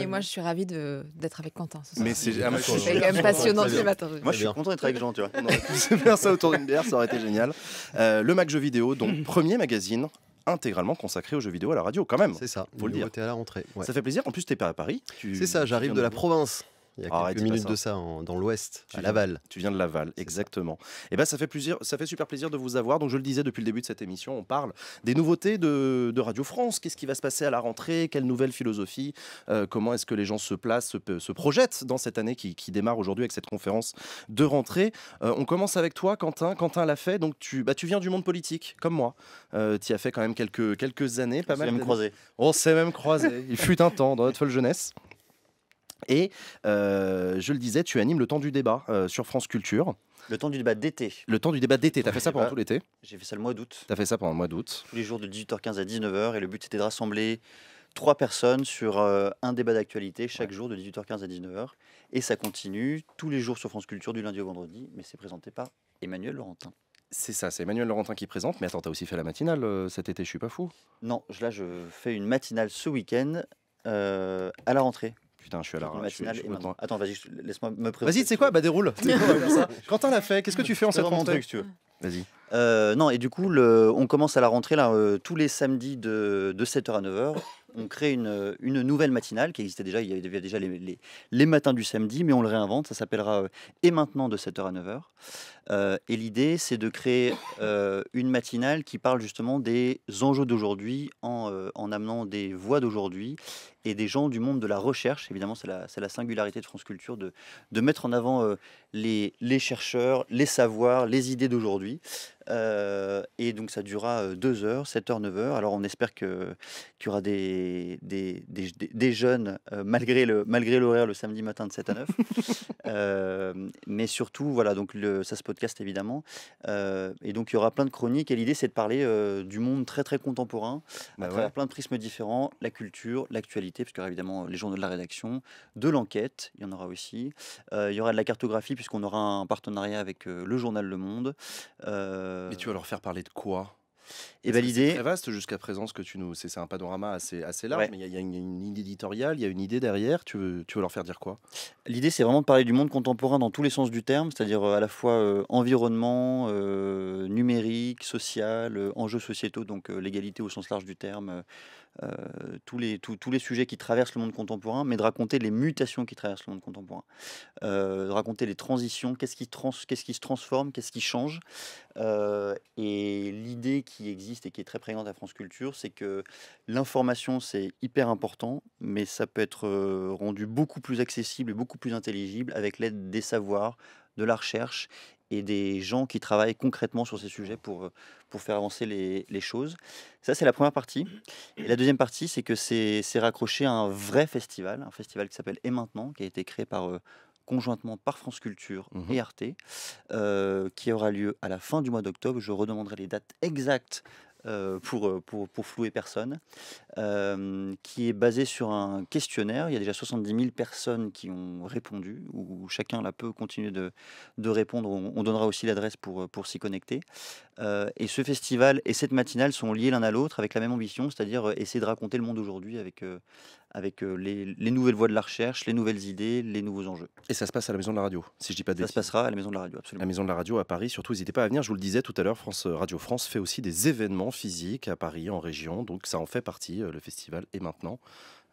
Et moi euh, je suis ravi d'être avec Quentin. c'est ah, quand même passionnant ce matin. Moi je suis content d'être avec Jean, tu vois. On aurait se faire ça autour d'une bière, ça aurait été génial. Euh, le Mac Jeux Vidéo, donc premier magazine intégralement consacré aux jeux vidéo à la radio, quand même. C'est ça. vous le dire. à la rentrée. Ça fait plaisir. En plus, t'es pas à Paris. C'est ça. J'arrive de la province il y a ah, quelques minutes de ça, dans l'Ouest, à Laval. Tu viens de Laval, exactement. Et eh ben, ça fait ça fait super plaisir de vous avoir. Donc je le disais depuis le début de cette émission, on parle des nouveautés de, Radio France. Qu'est-ce qui va se passer à la rentrée Quelle nouvelle philosophie euh, Comment est-ce que les gens se placent, se, projettent dans cette année qui, démarre aujourd'hui avec cette conférence de rentrée euh, On commence avec toi, Quentin. Quentin l'a fait. Donc tu, bah, tu viens du monde politique, comme moi. Euh, tu as fait quand même quelques, quelques années, pas on mal. Même croisé. On s'est même croisés. Il fut un temps dans notre folle jeunesse. Et euh, je le disais, tu animes le temps du débat euh, sur France Culture. Le temps du débat d'été. Le temps du débat d'été. Tu as fait ça pendant tout l'été J'ai fait ça le mois d'août. Tu as fait ça pendant le mois d'août. Tous les jours de 18h15 à 19h. Et le but, c'était de rassembler trois personnes sur euh, un débat d'actualité chaque jour de 18h15 à 19h. Et ça continue tous les jours sur France Culture du lundi au vendredi. Mais c'est présenté par Emmanuel Laurentin. C'est ça, c'est Emmanuel Laurentin qui présente. Mais attends, tu as aussi fait la matinale cet été, je suis pas fou. Non, là, je fais une matinale ce week-end à la rentrée. Putain, je suis à la Attends, vas-y, laisse-moi me préparer. Vas-y, tu sais quoi Bah déroule. Quentin l'a fait. Qu'est-ce que tu fais en cette rentrée tu veux. Vas-y. Euh, non, et du coup, on commence à la rentrée là, euh, tous les samedis de, 7h à 9h. On crée une, nouvelle matinale qui existait déjà. Il y avait déjà les, les, matins du samedi, mais on le réinvente. Ça s'appellera euh, Et maintenant de 7h à 9h. Euh, et l'idée, c'est de créer euh, une matinale qui parle justement des enjeux d'aujourd'hui en, euh, en, amenant des voix d'aujourd'hui et des gens du monde de la recherche. Évidemment, c'est la, la, singularité de France Culture de, de mettre en avant les, les, chercheurs, les savoirs, les idées d'aujourd'hui. et donc, ça durera 2 heures, 7 heures, 9 heures. Alors, on espère qu'il y aura des, des, des, des jeunes malgré le malgré l'horaire le samedi matin de 7 à 9. mais surtout, voilà, donc le, ça se peut podcast évidemment. Euh, et donc il y aura plein de chroniques et l'idée c'est de parler euh, du monde très très contemporain à bah travers plein de prismes différents, la culture, l'actualité, parce y aura évidemment les journaux de la rédaction, de l'enquête, il y en aura aussi. Euh, il y aura de la cartographie puisqu'on aura un partenariat avec le journal Le Monde. Mais tu vas leur faire parler de quoi et l'idée. C'est très vaste jusqu'à présent, ce que tu nous. C'est un panorama assez, assez large, mais il y, a une ligne éditoriale, il y a une idée derrière. Tu veux, tu veux leur faire dire quoi L'idée, c'est vraiment de parler du monde contemporain dans tous les sens du terme, c'est-à-dire euh, à la fois euh, environnement, euh, numérique, social, enjeux sociétaux, donc l'égalité au sens large du terme. Euh, tous, les, tous les sujets qui traversent le monde contemporain, mais de raconter les mutations qui traversent le monde contemporain, euh, de raconter les transitions, qu'est-ce qui, quest qui se transforme, qu'est-ce qui change. Euh, et l'idée qui existe et qui est très présente à France Culture, c'est que l'information, c'est hyper important, mais ça peut être rendu beaucoup plus accessible et beaucoup plus intelligible avec l'aide des savoirs, de la recherche et des gens qui travaillent concrètement sur ces sujets pour, euh, pour faire avancer les, choses. Ça, c'est la première partie. la deuxième partie, c'est que c'est raccroché à un vrai festival, un festival qui s'appelle Et maintenant, qui a été créé par euh, conjointement par France Culture mmh et Arte, euh, qui aura lieu à la fin du mois d'octobre. Je redemanderai les dates exactes euh, pour, euh, pour, pour, flouer personne, euh, qui est basé sur un questionnaire. Il y a déjà 70 000 personnes qui ont répondu, ou chacun là, peut continuer de, de répondre. On, donnera aussi l'adresse pour, pour s'y connecter. et ce festival et cette matinale sont liés l'un à l'autre avec la même ambition, c'est-à-dire essayer de raconter le monde aujourd'hui avec, avec euh, les, nouvelles voies de la recherche, les nouvelles idées, les nouveaux enjeux. Et ça se passe à la Maison de la Radio, si je dis pas de Ça se passera à la Maison de la Radio, absolument. La Maison de la Radio à Paris, surtout, n'hésitez pas à venir. Je vous le disais tout à l'heure, France euh, Radio France fait aussi des événements physiques à Paris, en région, donc ça en fait partie. Euh, le festival est maintenant.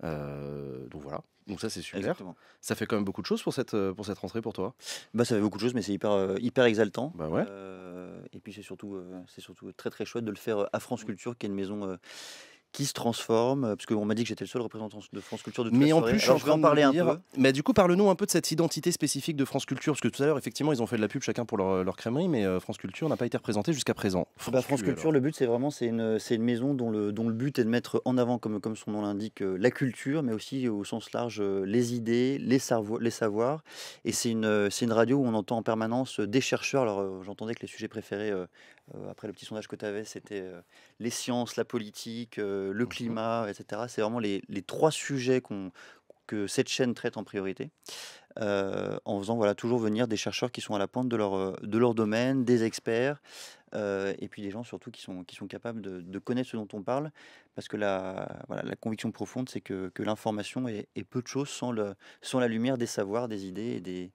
donc voilà. Donc ça c'est super. Exactement. Ça fait quand même beaucoup de choses pour cette pour cette rentrée pour toi. Bah ça fait beaucoup de choses, mais c'est hyper hyper exaltant. Bah ouais. et puis c'est surtout c'est surtout très très chouette de le faire à France Culture, qui est une maison qui se transforme euh, Parce qu'on m'a dit que j'étais le seul représentant de France Culture de toute Mais en plus, je en parler un peu. Mais du coup, parle-nous un peu de cette identité spécifique de France Culture, parce que tout à l'heure, effectivement, ils ont fait de la pub chacun pour leur, euh, leur crèmerie, mais euh, France Culture n'a pas été représentée jusqu'à présent. Eh ben, France, France Culture, le but, c'est vraiment c'est une, maison dont le, dont le but est de mettre en avant, comme, comme son nom l'indique, la culture, mais aussi au sens large les idées, les, les savoirs. Et c'est une, une radio où on entend en permanence des chercheurs. Alors, j'entendais que les sujets préférés euh, après le petit sondage que tu avais, c'était euh, les sciences, la politique, euh, le mhm. climat, etc. C'est vraiment les, trois sujets que cette chaîne traite en priorité, en faisant voilà, toujours venir des chercheurs qui sont à la pointe de leur, de leur domaine, des experts, et puis des gens surtout qui sont, qui sont capables de, connaître ce dont on parle, parce que la, voilà, la conviction profonde, c'est que, que l'information est, peu de choses sans, le, sans la lumière des savoirs, des idées et des,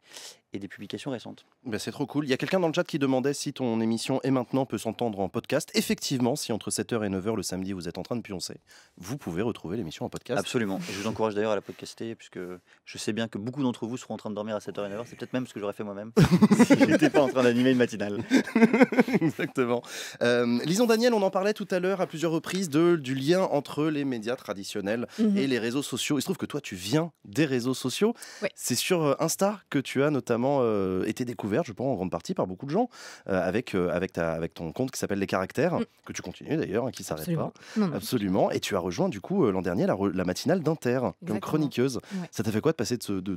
et des publications récentes. Ben c'est trop cool. Il y a quelqu'un dans le chat qui demandait si ton émission Et maintenant peut s'entendre en podcast. Effectivement, si entre 7h et 9h le samedi vous êtes en train de pioncer, vous pouvez retrouver l'émission en podcast. Absolument. je vous encourage d'ailleurs à la podcaster, puisque je sais bien que beaucoup d'entre vous seront en train de dormir à 7h et 9h. C'est peut-être même ce que j'aurais fait moi-même si j'étais pas en train d'animer une matinale. Exactement. Euh, lisons Daniel, on en parlait tout à l'heure à plusieurs reprises de, du livre entre les médias traditionnels mhm. et les réseaux sociaux. Il se trouve que toi, tu viens des réseaux sociaux. C'est sur euh, Insta que tu as notamment euh, été découverte, je pense, en grande partie par beaucoup de gens, euh, avec, avec, ta, avec ton compte qui s'appelle Les Caractères, mm. que tu continues d'ailleurs, et hein, qui ne s'arrête pas. Absolument. Et tu as rejoint, du coup, l'an dernier, la, matinale d'Inter, comme chroniqueuse. Ça t'a fait quoi de passer de,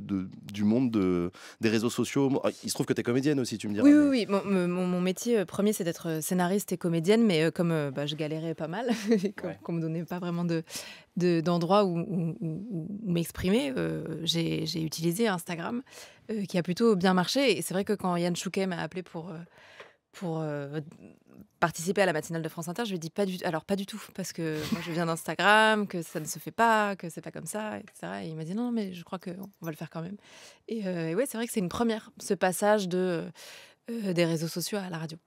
du monde de, des réseaux sociaux Il se trouve que tu es comédienne aussi, tu me diras. Oui, oui, Mon, métier premier, c'est d'être scénariste et comédienne, mais comme bah, je galérais pas mal, comme, ne donnait pas vraiment de, où, m'exprimer, euh, j'ai, utilisé Instagram, euh, qui a plutôt bien marché. Et c'est vrai que quand Yann Chouquet m'a appelé pour, euh, pour participer à la matinale de France Inter, je lui ai dit pas du, alors pas du tout, parce que je viens d'Instagram, que ça ne se fait pas, que c'est pas comme ça, etc. Et il m'a dit non, mais je crois qu'on va le faire quand même. Et, et ouais, c'est vrai que c'est une première, ce passage de, des réseaux sociaux à la radio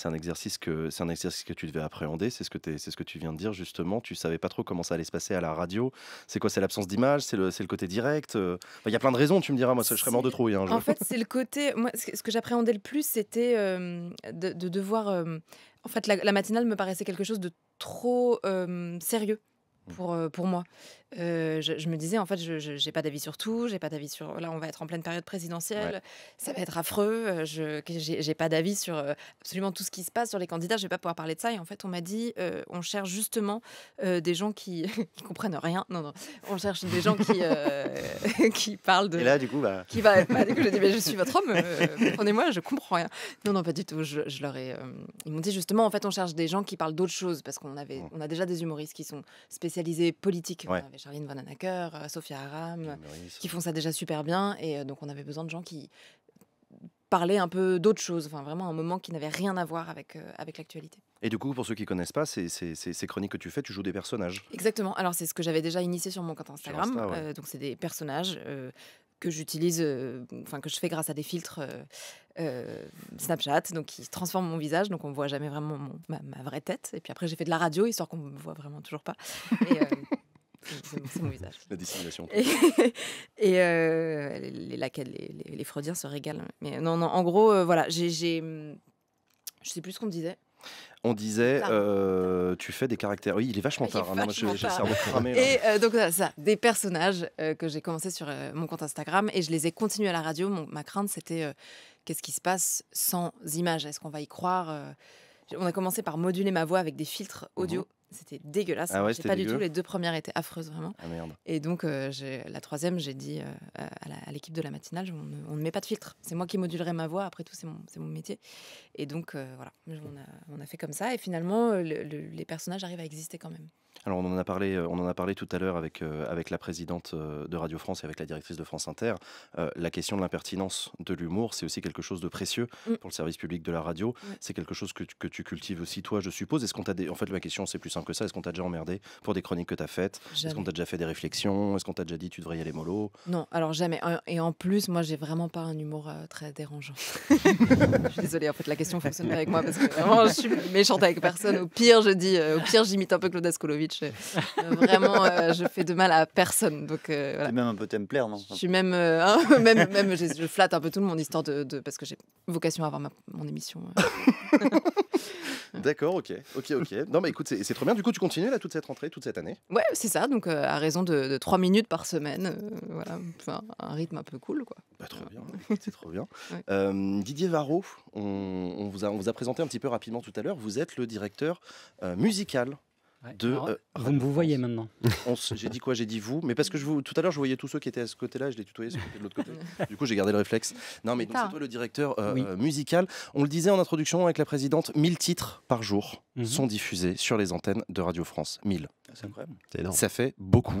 c'est un exercice que c'est un exercice que tu devais appréhender. C'est ce que c'est ce que tu viens de dire justement. Tu savais pas trop comment ça allait se passer à la radio. C'est quoi C'est l'absence d'image. C'est le, côté direct. Euh, il y a plein de raisons. Tu me diras. Moi, je serais mort de trouille. Hein, en fait, c'est le côté. ce que j'appréhendais le plus, c'était de, devoir. en fait, la, matinale me paraissait quelque chose de trop sérieux mmh. pour, pour moi. Euh, je, me disais, en fait, je n'ai pas d'avis sur tout, j'ai pas d'avis sur. Là, on va être en pleine période présidentielle, ça va être affreux, euh, je n'ai pas d'avis sur euh, absolument tout ce qui se passe sur les candidats, je vais pas pouvoir parler de ça. Et en fait, on m'a dit, on cherche justement des gens qui, comprennent rien. Non, non, on cherche des gens qui, qui parlent de. Et là, du coup, bah Qui va, bah, je dis, je suis votre homme, prenez-moi, je comprends rien. Non, non, pas du tout. Je, leur ai, ils m'ont dit, justement, en fait, on cherche des gens qui parlent d'autres choses, parce qu'on avait, mmh. on a déjà des humoristes qui sont spécialisés politiques. Ouais. Charline Vananacker, euh, Sophia Aram, qui font ça déjà super bien. Et euh, donc, on avait besoin de gens qui parlaient un peu d'autres choses. Enfin, vraiment un moment qui n'avait rien à voir avec, euh, avec l'actualité. Et du coup, pour ceux qui ne connaissent pas, c'est ces chroniques que tu fais, tu joues des personnages. Exactement. Alors, c'est ce que j'avais déjà initié sur mon compte Instagram. donc, c'est des personnages que j'utilise, enfin que je fais grâce à des filtres Snapchat, donc qui transforment mon visage, donc on voit jamais vraiment ma, vraie tête. Et puis après j'ai fait de la radio, histoire qu'on me voit vraiment toujours pas. Et, c'est mon visage. La dissimulation. Et, euh, les, laquelle les, les, freudiens se régalent. Mais non, non, en gros, euh, voilà, j'ai. Hum, je sais plus ce qu'on disait. On disait, euh, tu fais des caractères. Oui, il est vachement tard. Et donc, ça, des personnages que j'ai commencé sur mon compte Instagram et je les ai continués à la radio. ma crainte, c'était qu'est-ce qui se passe sans images Est-ce qu'on va y croire on a commencé par moduler ma voix avec des filtres mhm. audio. C'était dégueulasse. Ah pas du tout. Les deux premières étaient affreuses, vraiment. Ah merde. Et donc, euh, la troisième, j'ai dit euh, à l'équipe de la matinale on ne, met pas de filtre. C'est moi qui modulerai ma voix. Après tout, c'est mon, métier. Et donc, euh, voilà, on a, fait comme ça. Et finalement, les personnages arrivent à exister quand même. Alors on en a parlé, euh, on en a parlé tout à l'heure avec, euh, avec la présidente euh, de Radio France et avec la directrice de France Inter. la question de l'impertinence de l'humour, c'est aussi quelque chose de précieux mm. pour le service public de la radio. C'est quelque chose que, tu cultives aussi toi, je suppose. Est-ce qu'on t'a en fait ma question c'est plus simple que ça. Est-ce qu'on t'a déjà emmerdé pour des chroniques que tu as faites Est-ce qu'on t'a déjà fait des réflexions Est-ce qu'on t'a déjà dit tu devrais y aller mollo Non, alors jamais. Et en plus, moi j'ai vraiment pas un humour très dérangeant. je suis désolée, en fait la question fonctionne pas avec moi parce que vraiment je suis méchante avec personne. Au pire, je dis, au pire j'imite un peu Claude euh, vraiment, euh, je fais de mal à personne. Donc, euh, voilà. même un peu plaire, non Je suis même, hein, même, même je, flatte un peu tout le monde histoire de, parce que j'ai vocation à avoir mon émission. D'accord, ok, ok, ok. Non, mais écoute, c'est trop bien. Du coup, tu continues là toute cette rentrée, toute cette année Ouais, c'est ça. Donc, à raison de, trois 3 minutes par semaine, voilà, un rythme un peu cool, quoi. Bah, trop bien, c'est trop bien. Didier Varro, on, vous on vous a présenté un petit peu rapidement tout à l'heure. Vous êtes le directeur musical euh, vous me vous voyez maintenant. J'ai dit quoi J'ai dit vous, mais parce que je vous, tout à l'heure je voyais tous ceux qui étaient à ce côté-là, je les tutoyais, de l'autre côté. du coup, j'ai gardé le réflexe. Non, mais c'est toi le directeur euh, musical. On le disait en introduction avec la présidente, 1000 titres par jour mhm. sont diffusés sur les antennes de Radio France. 1000. Ah, c'est Ça fait beaucoup.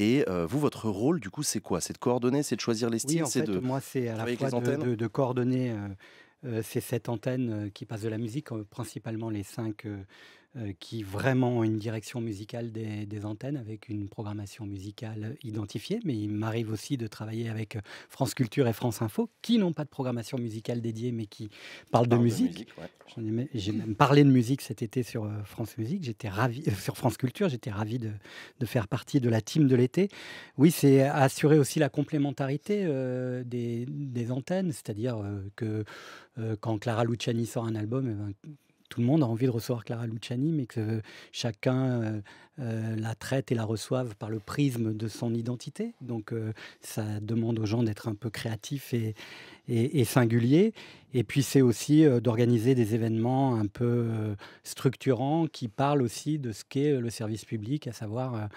Et euh, vous, votre rôle, du coup, c'est quoi C'est de coordonner, c'est de choisir les styles, de. Moi, c'est à la fois de, coordonner. Euh, c'est cette antenne qui passe de la musique, principalement les cinq euh, qui vraiment ont une direction musicale des, antennes avec une programmation musicale identifiée. Mais il m'arrive aussi de travailler avec euh, France Culture et France Info qui n'ont pas de programmation musicale dédiée mais qui parlent de musique. J'ai même parlé de musique cet été sur euh, France Musique. J'étais ravi sur France Culture. J'étais ravi de, faire partie de la team de l'été. Oui, c'est assurer aussi la complémentarité des, antennes, c'est-à-dire que quand Clara Luciani sort un album, eh ben, tout le monde a envie de recevoir Clara Luciani, mais que chacun euh, euh, la traite et la reçoive par le prisme de son identité. Donc euh, ça demande aux gens d'être un peu créatifs et, singuliers. Et puis c'est aussi d'organiser des événements un peu structurants qui parlent aussi de ce qu'est le service public, à savoir... un,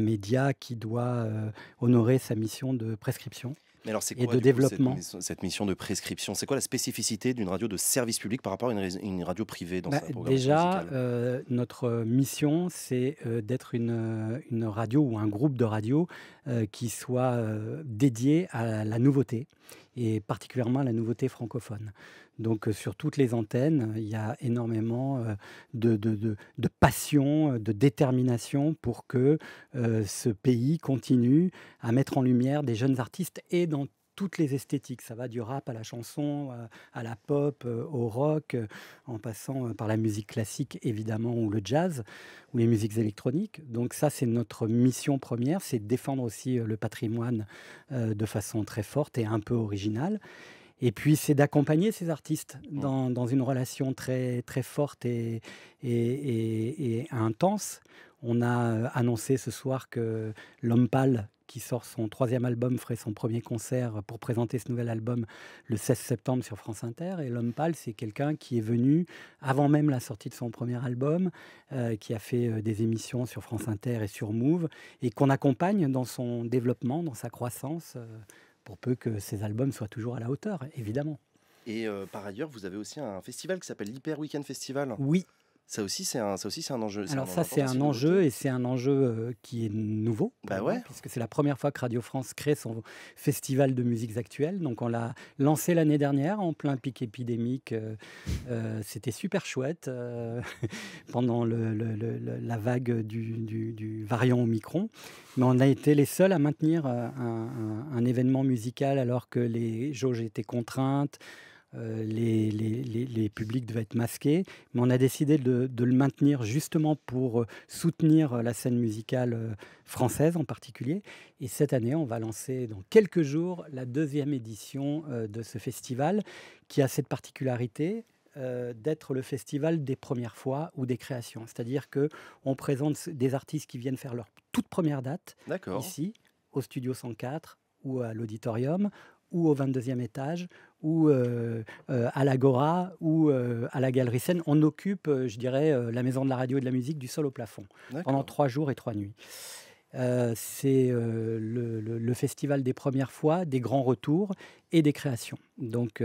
média qui doit honorer sa mission de prescription et de développement. cette, mission de prescription, c'est quoi la spécificité d'une radio de service public par rapport à une, radio privée dans bah, Déjà, euh, notre mission, c'est euh, d'être une, radio ou un groupe de radio euh, qui soit dédié à la nouveauté, et particulièrement à la nouveauté francophone. Donc euh, sur toutes les antennes, il y a énormément euh, de, passion, euh, de détermination pour que ce pays continue à mettre en lumière des jeunes artistes et dans toutes les esthétiques. Ça va du rap à la chanson, à la pop, au rock, en passant par la musique classique évidemment, ou le jazz, ou les musiques électroniques. Donc ça, c'est notre mission première, c'est défendre aussi le patrimoine de façon très forte et un peu originale. Et puis, c'est d'accompagner ces artistes mmh. dans, dans, une relation très, très forte et, et, intense. On a euh, annoncé ce soir que L'Homme Pâle, qui sort son troisième album, ferait son premier concert pour présenter ce nouvel album le 16 septembre sur France Inter. Et l'homme pâle, c'est quelqu'un qui est venu avant même la sortie de son premier album, euh, qui a fait euh, des émissions sur France Inter et sur Move, et qu'on accompagne dans son développement, dans sa croissance pour peu que ces albums soient toujours à la hauteur, évidemment. Et euh, par ailleurs, vous avez aussi un festival qui s'appelle l'Hyper Weekend Festival. Oui, ça aussi, c'est un, c'est un enjeu. Alors ça, c'est un enjeu et c'est un enjeu qui est nouveau, bah parce ouais. puisque c'est la première fois que Radio France crée son festival de musiques actuelles. Donc on l'a lancé l'année dernière en plein pic épidémique. Euh, euh, c'était super chouette euh, pendant la vague du, du, du variant Omicron. Mais on a été les seuls à maintenir un, un événement musical alors que les jauges étaient contraintes. Euh, les, les, publics devaient être masqués, mais on a décidé de, le maintenir justement pour euh, soutenir euh, la scène musicale française en particulier. Et cette année, on va lancer dans quelques jours la deuxième édition de ce festival qui a cette particularité d'être le festival des premières fois ou des créations. C'est-à-dire que on présente des artistes qui viennent faire leur toute première date ici, au Studio 104 ou à l'auditorium ou au 22e étage ou euh, euh, à l'Agora ou euh, à la Galerie Seine. On occupe, je dirais, la maison de la radio et de la musique du sol au plafond pendant trois jours et trois nuits. c'est le, festival des premières fois, des grands retours et des créations. Donc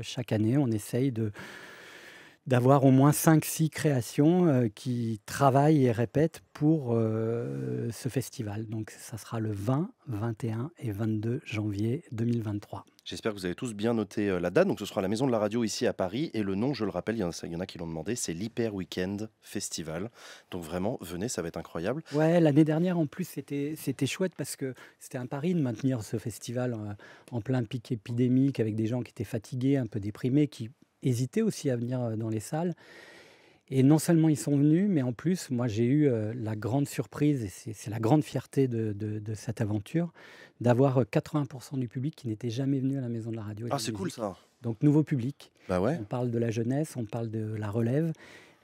chaque année, on essaye de, d'avoir au moins 5-6 créations qui travaillent et répètent pour ce festival. Donc ça sera le 20, 21 et 22 janvier 2023. J'espère que vous avez tous bien noté euh, la date. Donc, ce sera la Maison de la Radio ici à Paris. Et le nom, je le rappelle, il y en a, qui l'ont demandé, c'est l'Hyper Weekend Festival. Donc, vraiment, venez, ça va être incroyable. Ouais, l'année dernière, en plus, c'était, c'était chouette parce que c'était un pari de maintenir ce festival euh, en plein pic épidémique avec des gens qui étaient fatigués, un peu déprimés, qui hésitaient aussi à venir euh, dans les salles. Et non seulement ils sont venus, mais en plus, moi j'ai eu euh, la grande surprise, et c'est la grande fierté de, cette aventure, d'avoir 80% euh, du public qui n'était jamais venu à la Maison de la Radio. ah, c'est cool ça Donc nouveau public. Bah ouais. On parle de la jeunesse, on parle de la relève.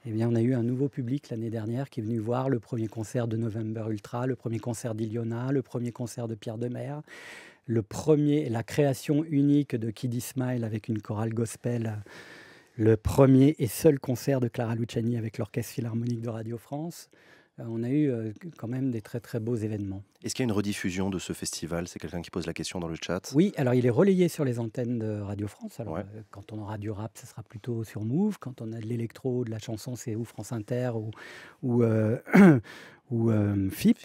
Eh bien, on a eu un nouveau public l'année dernière qui est venu voir le premier concert de November Ultra, le premier concert d'Iliona, le premier concert de Pierre Demer, le premier, la création unique de Kiddy Smile avec une chorale gospel le premier et seul concert de Clara Luciani avec l'Orchestre Philharmonique de Radio France. Euh, on a eu euh, quand même des très très beaux événements. Est-ce qu'il y a une rediffusion de ce festival C'est quelqu'un qui pose la question dans le chat. Oui, alors il est relayé sur les antennes de Radio France. Alors, euh, quand on aura du rap, ce sera plutôt sur Move. Quand on a de l'électro, de la chanson, c'est ou France Inter ou, ou, ou FIP.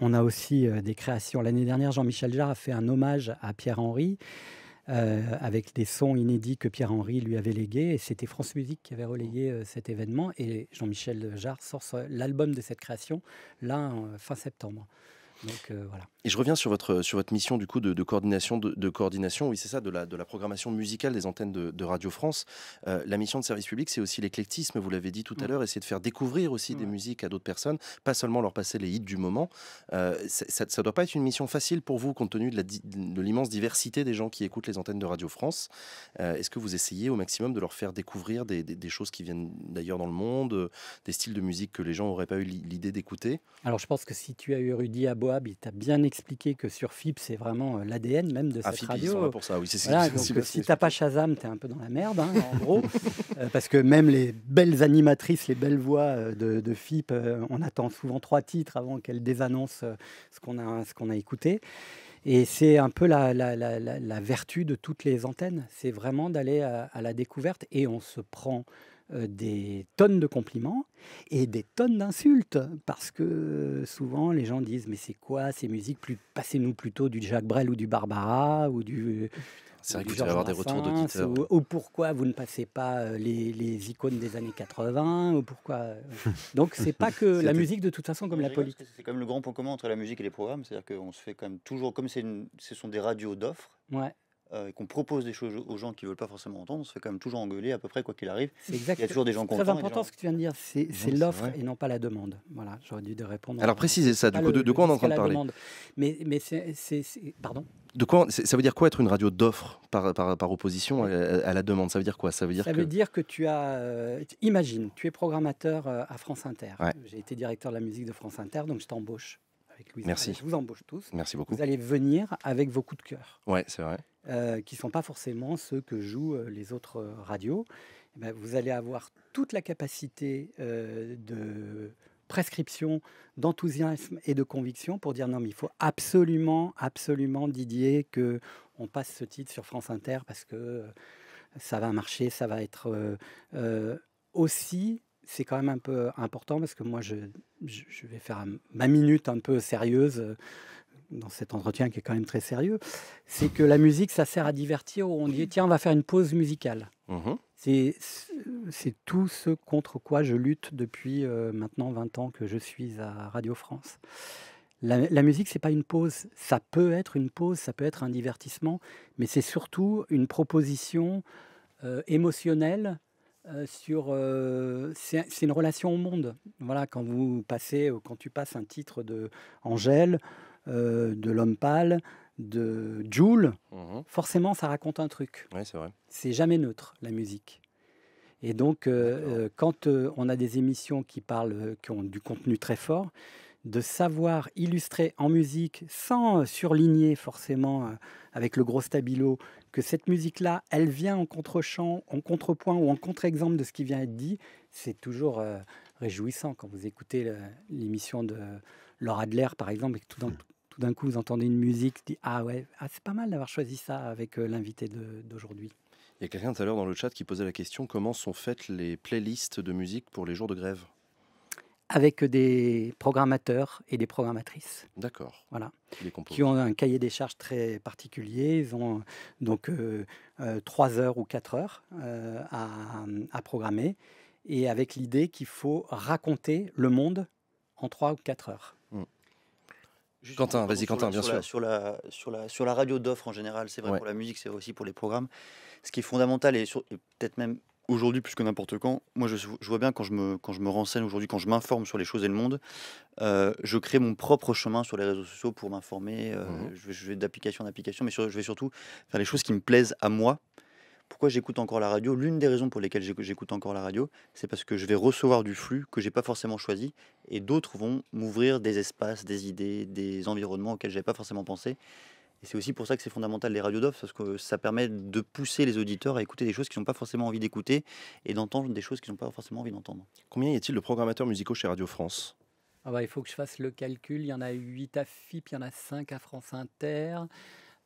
on a aussi des créations. L'année dernière, Jean-Michel Jarre a fait un hommage à Pierre Henry. Euh, avec des sons inédits que Pierre-Henri lui avait légués. Et c'était France Musique qui avait relayé mmh. euh, cet événement. Et Jean-Michel Jarre sort l'album de cette création, là, euh, fin septembre. Donc voilà. Et je reviens sur votre, sur votre mission du coup de, coordination, de, coordination, oui c'est ça, de la, de la programmation musicale des antennes de, Radio France. Euh, la mission de service public, c'est aussi l'éclectisme, vous l'avez dit tout à mm. l'heure, essayer de faire découvrir aussi des musiques à d'autres personnes, pas seulement leur passer les hits du moment. Euh, ça ne doit pas être une mission facile pour vous, compte tenu de l'immense diversité des gens qui écoutent les antennes de Radio France. Euh, est-ce que vous essayez au maximum de leur faire découvrir des, des, des choses qui viennent d'ailleurs dans le monde, des styles de musique que les gens n'auraient pas eu l'idée d'écouter Alors je pense que si tu as eu Rudy Aboab, il t'a bien expliqué expliqué que sur FIP, c'est vraiment euh, l'ADN même de ah, cette radio. Euh, pour ça, oui. C'est, voilà, euh, si t'as pas Shazam, t'es un peu dans la merde, hein, en gros, parce que même les belles animatrices, les belles voix de, FIP, on attend souvent trois titres avant qu'elles désannoncent ce qu'on a, ce qu'on a écouté. Et c'est un peu la, la, la, vertu de toutes les antennes, c'est vraiment d'aller à la découverte et on se prend euh, des tonnes de compliments et des tonnes d'insultes. Parce que euh, souvent, les gens disent Mais c'est quoi ces musiques plus, Passez-nous plutôt du Jacques Brel ou du Barbara ou du. Euh, c'est vrai des retours d'auditeurs. Ou, pourquoi vous ne passez pas les, les icônes des années 80 ou pourquoi... Donc, c'est pas que la musique, de toute façon, comme la politique. C'est comme le grand point commun entre la musique et les programmes. C'est-à-dire qu'on se fait quand même toujours, comme ce sont des radios d'offres, ouais. Euh, et qu'on propose des choses aux gens qui ne veulent pas forcément entendre, on se fait quand même toujours engueuler à peu près quoi qu'il arrive. Il y a toujours des gens contents. C'est très important ce que tu viens de dire, c'est l'offre et non pas la demande. Voilà, j'aurais dû répondre. Alors précisez ça, du coup, de, quoi on est en train de parler Mais, mais c'est. Pardon de quoi, ça veut dire quoi être une radio d'offre par, opposition à, la demande Ça veut dire quoi Ça veut dire, que... dire que tu as. Euh, imagine, tu es programmateur euh, à France Inter. J'ai été directeur de la musique de France Inter, donc je t'embauche. Avec Louis Merci. je vous embauche tous. Merci beaucoup. Vous allez venir avec vos coups de cœur. Ouais, c'est vrai. Euh, qui ne sont pas forcément ceux que jouent euh, les autres euh, radios, eh ben, vous allez avoir toute la capacité de prescription, d'enthousiasme et de conviction pour dire non, mais il faut absolument, absolument, Didier, que on passe ce titre sur France Inter parce que ça va marcher, ça va être aussi. C'est quand même un peu important parce que moi, je vais faire ma minute un peu sérieuse dans cet entretien qui est quand même très sérieux, c'est que la musique, ça sert à divertir. On dit, tiens, on va faire une pause musicale. Mm-hmm. C'est tout ce contre quoi je lutte depuis euh, maintenant 20 ans que je suis à Radio France. La, musique, musique, c'est pas une pause. Ça peut être une pause, ça peut être un divertissement, mais c'est surtout une proposition euh, émotionnelle euh, sur c'est une relation au monde. Voilà, quand vous passez, quand tu passes un titre de Angèle euh, de l'homme pâle, de Joule, mhm. forcément ça raconte un truc. c'est jamais neutre la musique. Et donc euh, euh, quand on a des émissions qui parlent, qui ont du contenu très fort, de savoir illustrer en musique sans surligner forcément avec le gros stabilo que cette musique-là, elle vient en contre-champ, en contrepoint ou en contre-exemple de ce qui vient être dit, c'est toujours réjouissant quand vous écoutez l'émission de Laura Adler, par exemple, et tout hmm tout d'un coup vous entendez une musique, dites « ah ouais, ah, c'est pas mal d'avoir choisi ça avec euh, l'invité d'aujourd'hui. Il y a quelqu'un tout à l'heure dans le chat qui posait la question comment sont faites les playlists de musique pour les jours de grève Avec des programmateurs et des programmatrices. D'accord. Voilà. Qui ont un cahier des charges très particulier. Ils ont donc 3 euh, euh, heures ou 4 heures à, à, programmer. Et avec l'idée qu'il faut raconter le monde en 3 ou 4 heures. Quentin, vas-y Quentin, bien sur sûr. La, sur, la, sur, la, radio d'offres en général, c'est vrai pour la musique, c'est vrai aussi pour les programmes. Ce qui est fondamental, et, peut-être même aujourd'hui plus que n'importe quand, moi je, je, vois bien quand je me, quand je me renseigne aujourd'hui, quand je m'informe sur les choses et le monde, euh, je crée mon propre chemin sur les réseaux sociaux pour m'informer. Euh, mmh je, vais d'application en application, mais je vais surtout faire les choses qui me plaisent à moi pourquoi j'écoute encore la radio L'une des raisons pour lesquelles j'écoute encore la radio, c'est parce que je vais recevoir du flux que j'ai pas forcément choisi, et d'autres vont m'ouvrir des espaces, des idées, des environnements auxquels n'avais pas forcément pensé. Et c'est aussi pour ça que c'est fondamental les radios d'offres, parce que ça permet de pousser les auditeurs à écouter des choses qu'ils n'ont pas forcément envie d'écouter et d'entendre des choses qu'ils n'ont pas forcément envie d'entendre. Combien y a-t-il de programmateurs musicaux chez Radio France ah bah, Il faut que je fasse le calcul. Il y en a 8 à FIP, il y en a 5 à France Inter.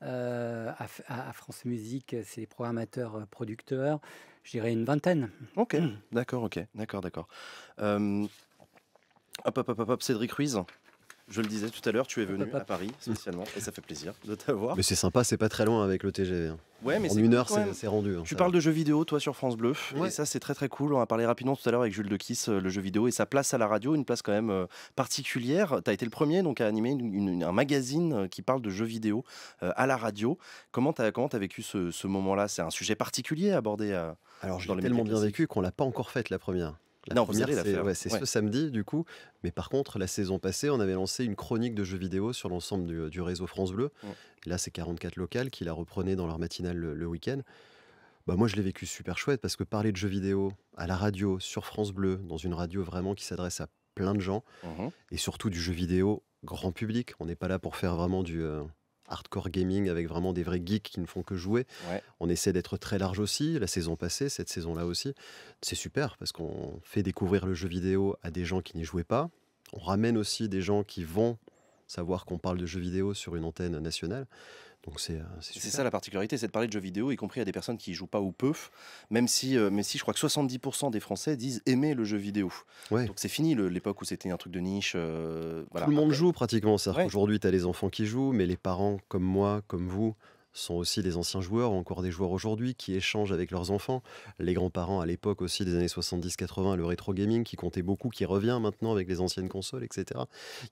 Euh, à, France Musique, c'est les programmateurs euh, producteurs, je dirais une vingtaine. Ok, d'accord, ok, d'accord, d'accord. Euh, hop, hop, hop, hop, Cédric Ruiz. Je le disais tout à l'heure, tu es venu à Paris spécialement et ça fait plaisir de t'avoir. Mais c'est sympa, c'est pas très loin avec le TGV. Hein. Ouais, mais en une heure, c'est rendu. Hein, tu parles de jeux vidéo, toi, sur France Bleu. Et ça, c'est très très cool. On a parlé rapidement tout à l'heure avec Jules de Kiss, euh, le jeu vidéo et sa place à la radio, une place quand même euh, particulière. Tu as été le premier donc à animer un magazine euh, qui parle de jeux vidéo à la radio. Comment tu as, as, vécu ce, moment-là C'est un sujet particulier abordé aborder. Alors, je l'ai tellement bien vécu qu'on l'a pas encore faite la première c'est ce samedi, du coup. Mais par contre, la saison passée, on avait lancé une chronique de jeux vidéo sur l'ensemble du, réseau France Bleu. Là, c'est 44 locales qui la reprenaient dans leur matinale le, week-end. Bah, moi, je l'ai vécu super chouette parce que parler de jeux vidéo à la radio, sur France Bleu, dans une radio vraiment qui s'adresse à plein de gens, mhm. et surtout du jeu vidéo grand public. On n'est pas là pour faire vraiment du, euh, hardcore gaming avec vraiment des vrais geeks qui ne font que jouer. On essaie d'être très large aussi, la saison passée, cette saison-là aussi. C'est super parce qu'on fait découvrir le jeu vidéo à des gens qui n'y jouaient pas. On ramène aussi des gens qui vont savoir qu'on parle de jeux vidéo sur une antenne nationale c'est euh, ça la particularité, c'est de parler de jeux vidéo, y compris à des personnes qui jouent pas ou peu, même si, euh, mais si je crois que 70% des Français disent aimer le jeu vidéo. Ouais. Donc c'est fini l'époque où c'était un truc de niche. Euh, Tout le monde joue pratiquement ça. Aujourd'hui, tu as les enfants qui jouent, mais les parents comme moi, comme vous, sont aussi des anciens joueurs ou encore des joueurs aujourd'hui qui échangent avec leurs enfants. Les grands-parents à l'époque aussi des années 70-80, le rétro gaming qui comptait beaucoup, qui revient maintenant avec les anciennes consoles, etc.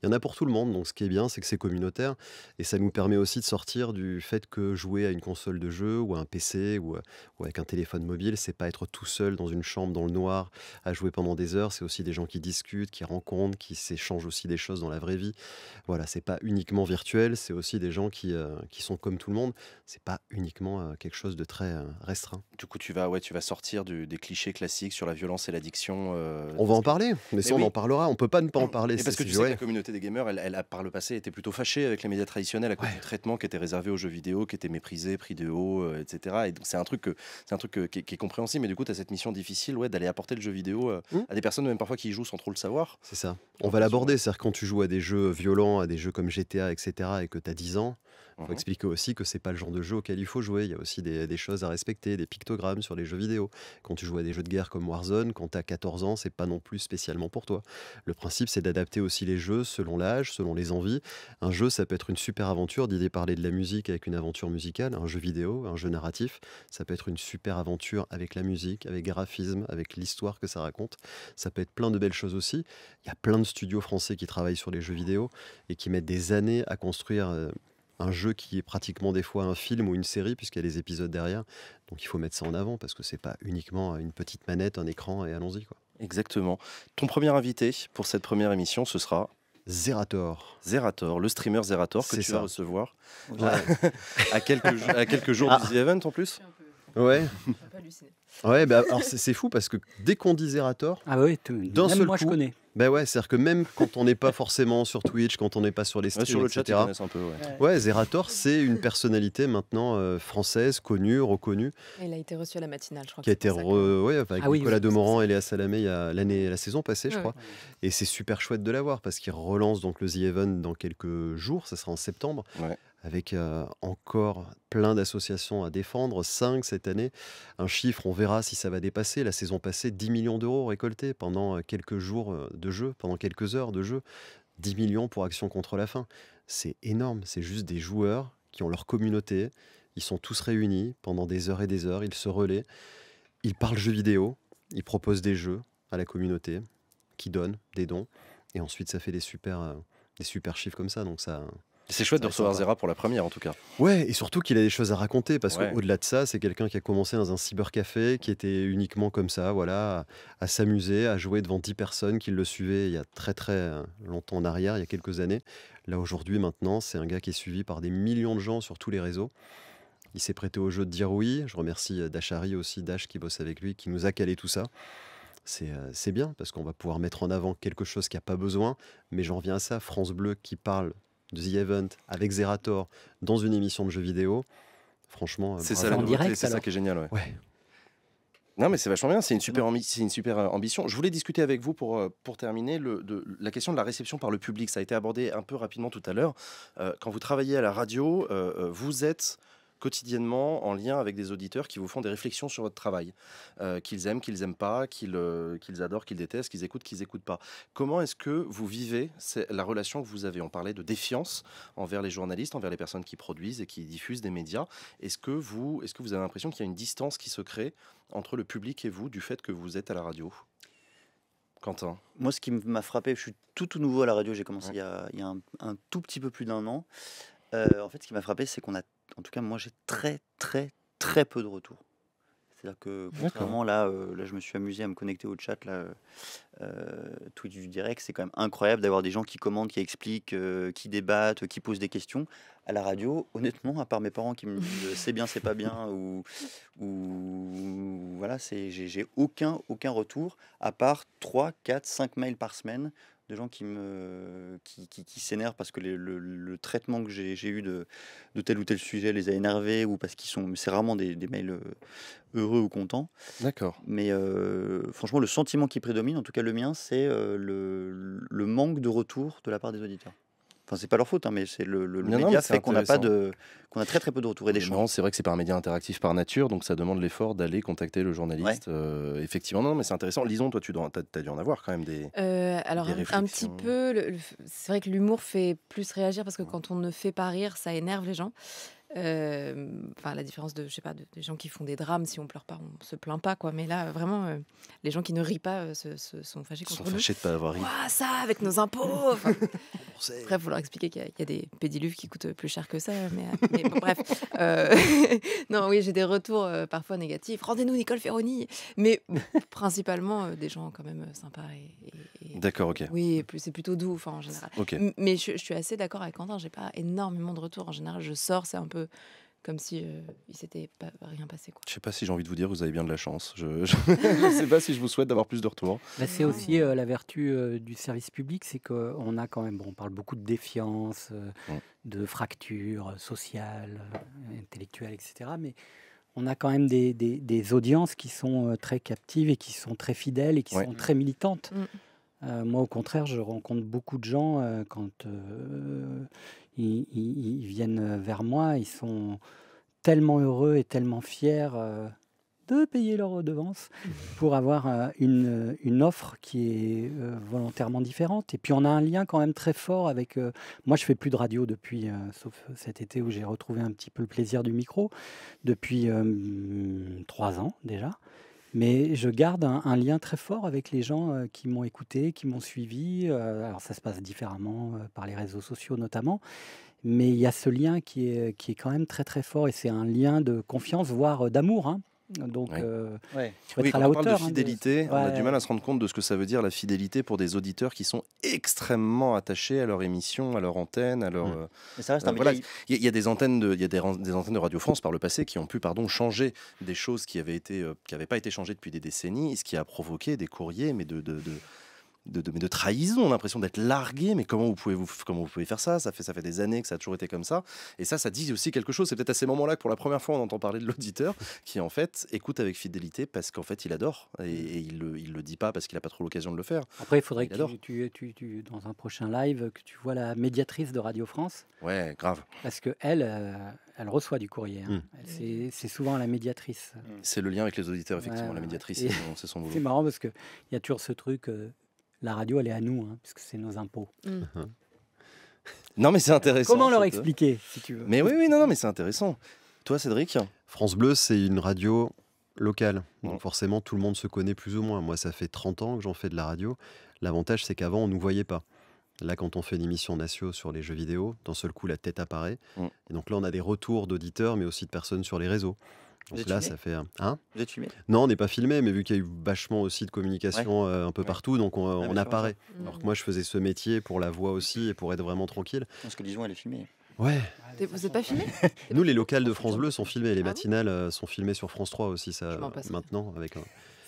Il y en a pour tout le monde, donc ce qui est bien, c'est que c'est communautaire et ça nous permet aussi de sortir du fait que jouer à une console de jeu ou à un PC ou, avec un téléphone mobile, c'est pas être tout seul dans une chambre dans le noir à jouer pendant des heures, c'est aussi des gens qui discutent, qui rencontrent, qui s'échangent aussi des choses dans la vraie vie. Voilà, c'est pas uniquement virtuel, c'est aussi des gens qui, euh, qui sont comme tout le monde c'est pas uniquement euh, quelque chose de très euh, restreint. Du coup, tu vas, ouais, tu vas sortir des clichés classiques sur la violence et l'addiction. Euh, on va en parler, mais si on en parlera. On peut pas ne pas en parler. parce que tu sais la communauté des gamers, elle, a, par le passé, était plutôt fâchée avec les médias traditionnels à cause du traitement qui était réservé aux jeux vidéo, qui était méprisé, pris de haut, etc. Et donc, c'est un truc, c'est un truc qui, est compréhensible. Mais du coup, tu as cette mission difficile, ouais, d'aller apporter le jeu vidéo mmh. à des personnes même parfois qui y jouent sans trop le savoir. C'est ça. On va l'aborder, c'est-à-dire quand tu joues à des jeux violents, à des jeux comme GTA, etc., et que tu as 10 ans, il faut mhm. expliquer aussi que c'est pas le genre de jeu auquel il faut jouer. Il y a aussi des, choses à respecter, des pictogrammes sur les jeux vidéo. Quand tu joues à des jeux de guerre comme Warzone, quand tu as 14 ans, c'est pas non plus spécialement pour toi. Le principe, c'est d'adapter aussi les jeux selon l'âge, selon les envies. Un jeu, ça peut être une super aventure. D'idée parler de la musique avec une aventure musicale, un jeu vidéo, un jeu narratif. Ça peut être une super aventure avec la musique, avec graphisme, avec l'histoire que ça raconte. Ça peut être plein de belles choses aussi. Il y a plein de studios français qui travaillent sur les jeux vidéo et qui mettent des années à construire euh, un jeu qui est pratiquement des fois un film ou une série, puisqu'il y a des épisodes derrière. Donc il faut mettre ça en avant, parce que ce n'est pas uniquement une petite manette, un écran, et allons-y. Quoi. Exactement. Ton premier invité pour cette première émission, ce sera Zerator. Zerator, le streamer Zerator que tu vas recevoir à, quelques, à quelques jours ah. du The Event en plus. Ouais. Ouais, bah, alors c'est fou parce que dès qu'on dit Zerator, ah bah ouais, oui, d'un seul moi je connais. Ben ouais, c'est-à-dire que même quand on n'est pas forcément sur Twitch, quand on n'est pas sur les streams, etc., ouais. Zerator, c'est une personnalité maintenant euh, française, connue, reconnue. Elle il a été reçu à la matinale, je crois. Qui a été re... avec ah Nicolas Demorand et Léa Salamé l'année, la saison passée, je crois. Et c'est super chouette de l'avoir parce qu'il relance donc le The event dans quelques jours, ça sera en septembre avec euh, encore plein d'associations à défendre, 5 cette année. Un chiffre, on verra si ça va dépasser. La saison passée, 10 millions d'euros récoltés pendant euh, quelques jours euh, de jeu, pendant quelques heures de jeu. 10 millions pour Action contre la faim. C'est énorme, c'est juste des joueurs qui ont leur communauté. Ils sont tous réunis pendant des heures et des heures, ils se relaient, ils parlent jeux vidéo, ils proposent des jeux à la communauté, qui donnent des dons. Et ensuite, ça fait des super, des super chiffres comme ça. Donc ça, c'est chouette de recevoir Zera pour la première en tout cas. Ouais, et surtout qu'il a des choses à raconter parce qu'au-delà de ça, c'est quelqu'un qui a commencé dans un cybercafé, qui était uniquement comme ça, voilà, à, s'amuser, à jouer devant 10 personnes qui le suivaient il y a très très euh, longtemps en arrière, il y a quelques années. Là aujourd'hui, maintenant, c'est un gars qui est suivi par des millions de gens sur tous les réseaux. Il s'est prêté au jeu de dire oui. Je remercie euh, Dachari aussi, Dash qui bosse avec lui, qui nous a calé tout ça c'est euh, bien parce qu'on va pouvoir mettre en avant quelque chose qui n'a pas besoin. Mais j'en reviens à ça, France Bleu qui parle de The Event avec Zerator dans une émission de jeux vidéo, franchement, euh, c'est ça la c'est ça qui est génial. Ouais. Non, mais c'est vachement bien, c'est une, super c'est une super euh, ambition. Je voulais discuter avec vous pour, euh, pour terminer le, de, la question de la réception par le public. Ça a été abordé un peu rapidement tout à l'heure. quand vous travaillez à la radio, vous êtes quotidiennement en lien avec des auditeurs qui vous font des réflexions sur votre travail, euh, qu'ils aiment, qu'ils aiment pas, qu'ils euh, qu'ils adorent, qu'ils détestent, qu'ils écoutent, qu'ils écoutent pas. Comment est-ce que vous vivez la relation que vous avez On parlait de défiance envers les journalistes, envers les personnes qui produisent et qui diffusent des médias. Est-ce que vous, est-ce que vous avez l'impression qu'il y a une distance qui se crée entre le public et vous du fait que vous êtes à la radio Quentin Moi, ce qui m'a frappé, je suis tout, nouveau à la radio, j'ai commencé il, y a, un, tout petit peu plus d'un an. Euh, en fait, ce qui m'a frappé, c'est qu'on a en tout cas, moi, j'ai très, très, très peu de retours. C'est-à-dire que contrairement là, euh, là, je me suis amusé à me connecter au chat là, euh, euh, Twitch du direct. C'est quand même incroyable d'avoir des gens qui commentent, qui expliquent, qui débattent, qui posent des questions. À la radio, honnêtement, à part mes parents qui me disent c'est bien, c'est pas bien ou, ou voilà, j'ai aucun aucun retour à part 3, 4, 5 mails par semaine des gens qui me qui, qui, s'énervent parce que le, traitement que j'ai eu de, de, tel ou tel sujet les a énervés ou parce qu'ils sont c'est rarement des, mails euh, heureux ou contents d'accord mais euh, franchement le sentiment qui prédomine en tout cas le mien c'est euh, le, manque de retour de la part des auditeurs Enfin, c'est pas leur faute, hein, mais c'est le, le, média fait qu'on a pas de, qu'on a très très peu de retour et d'échanges. c'est vrai que c'est pas un média interactif par nature, donc ça demande l'effort d'aller contacter le journaliste. Euh, effectivement, non, mais c'est intéressant. Lisons, toi, tu as, dû en avoir quand même des. Euh, alors un, un, petit peu, c'est vrai que l'humour fait plus réagir parce que quand on ne fait pas rire, ça énerve les gens. Euh, enfin, la différence de, je sais pas, des gens qui font des drames, si on pleure pas, on se plaint pas, quoi. Mais là, vraiment, euh, les gens qui ne rient pas euh, se, sont fâchés contre sont nous. fâchés de pas avoir ri. ça, avec nos impôts. Bref, vouloir faut leur expliquer qu'il y, a des pédiluves qui coûtent plus cher que ça. Mais, bon, bref, non, oui, j'ai des retours parfois négatifs. Rendez-nous Nicole Ferroni, mais principalement des gens quand même sympas et, D'accord, ok. Oui, c'est plutôt doux, enfin en général. Mais je, je, suis assez d'accord avec Quentin. J'ai pas énormément de retours en général. Je sors, c'est un peu comme si euh, il s'était rien passé. Je ne sais pas si j'ai envie de vous dire, vous avez bien de la chance. Je ne sais pas si je vous souhaite d'avoir plus de retours. Bah, c'est aussi euh, la vertu euh, du service public, c'est qu'on a quand même, on parle beaucoup de défiance, de fractures sociales, intellectuelles, etc. Mais on a quand même des, audiences qui sont très captives et qui sont très fidèles et qui sont très militantes. Mm. moi, au contraire, je rencontre beaucoup de gens quand ils, viennent vers moi, ils sont tellement heureux et tellement fiers euh, de payer leur redevance pour avoir euh, une, offre qui est euh, volontairement différente. Et puis on a un lien quand même très fort avec... moi, je fais plus de radio depuis, sauf cet été où j'ai retrouvé un petit peu le plaisir du micro, depuis trois ans déjà. Mais je garde un, lien très fort avec les gens euh, qui m'ont écouté, qui m'ont suivi. Euh, alors ça se passe différemment euh, par les réseaux sociaux notamment. Mais il y a ce lien qui est, qui est quand même très très fort et c'est un lien de confiance, voire d'amour. Hein. Donc, euh, on parle hein, de fidélité, on a du mal à se rendre compte de ce que ça veut dire la fidélité pour des auditeurs qui sont extrêmement attachés à leur émission, à leur antenne, à leur. il, y a, des antennes de, il y a des, antennes de Radio France par le passé qui ont pu, pardon, changer des choses qui avaient été, euh, qui n'avaient pas été changées depuis des décennies, ce qui a provoqué des courriers, mais de de, trahison. On a l'impression d'être largué. Mais comment vous pouvez, vous, comment vous pouvez faire ça ça fait, ça fait des années que ça a toujours été comme ça. Et ça, ça dit aussi quelque chose. C'est peut-être à ces moments-là que pour la première fois, on entend parler de l'auditeur qui, en fait, écoute avec fidélité parce qu'en fait, il adore. Et, mm. il ne le, dit pas parce qu'il n'a pas trop l'occasion de le faire. Après, il faudrait que tu, dans un prochain live, que tu vois la médiatrice de Radio France. Ouais, grave. Parce que elle, euh, elle reçoit du courrier. Hein. Mm. C'est souvent la médiatrice. C'est le lien avec les auditeurs, effectivement, la médiatrice, c'est son boulot. C'est marrant parce qu'il y a toujours ce truc. Euh, la radio, elle est à nous, hein, puisque c'est nos impôts. Mm. non, mais c'est intéressant. Comment leur expliquer, si tu veux Mais oui, oui, non, mais c'est intéressant. Toi, Cédric France Bleu, c'est une radio locale. Donc mm. forcément, tout le monde se connaît plus ou moins. Moi, ça fait 30 ans que j'en fais de la radio. L'avantage, c'est qu'avant, on ne nous voyait pas. Là, quand on fait une émission nationale sur les jeux vidéo, d'un seul coup, la tête apparaît. Mm. Et donc là, on a des retours d'auditeurs, mais aussi de personnes sur les réseaux. Donc là, ça fait. Hein vous êtes filmé Non, on n'est pas filmé, mais vu qu'il y a eu vachement aussi de communication euh, un peu partout, donc on, ah, apparaît. Alors que mm. moi, je faisais ce métier pour la voix aussi et pour être vraiment tranquille. Parce que Dijon, elle est filmée. Ouais. Ah, vous n'êtes pas filmé Nous, les locales de France Bleu sont filmées, les ah matinales euh, sont filmées sur France 3 aussi, ça, maintenant, avec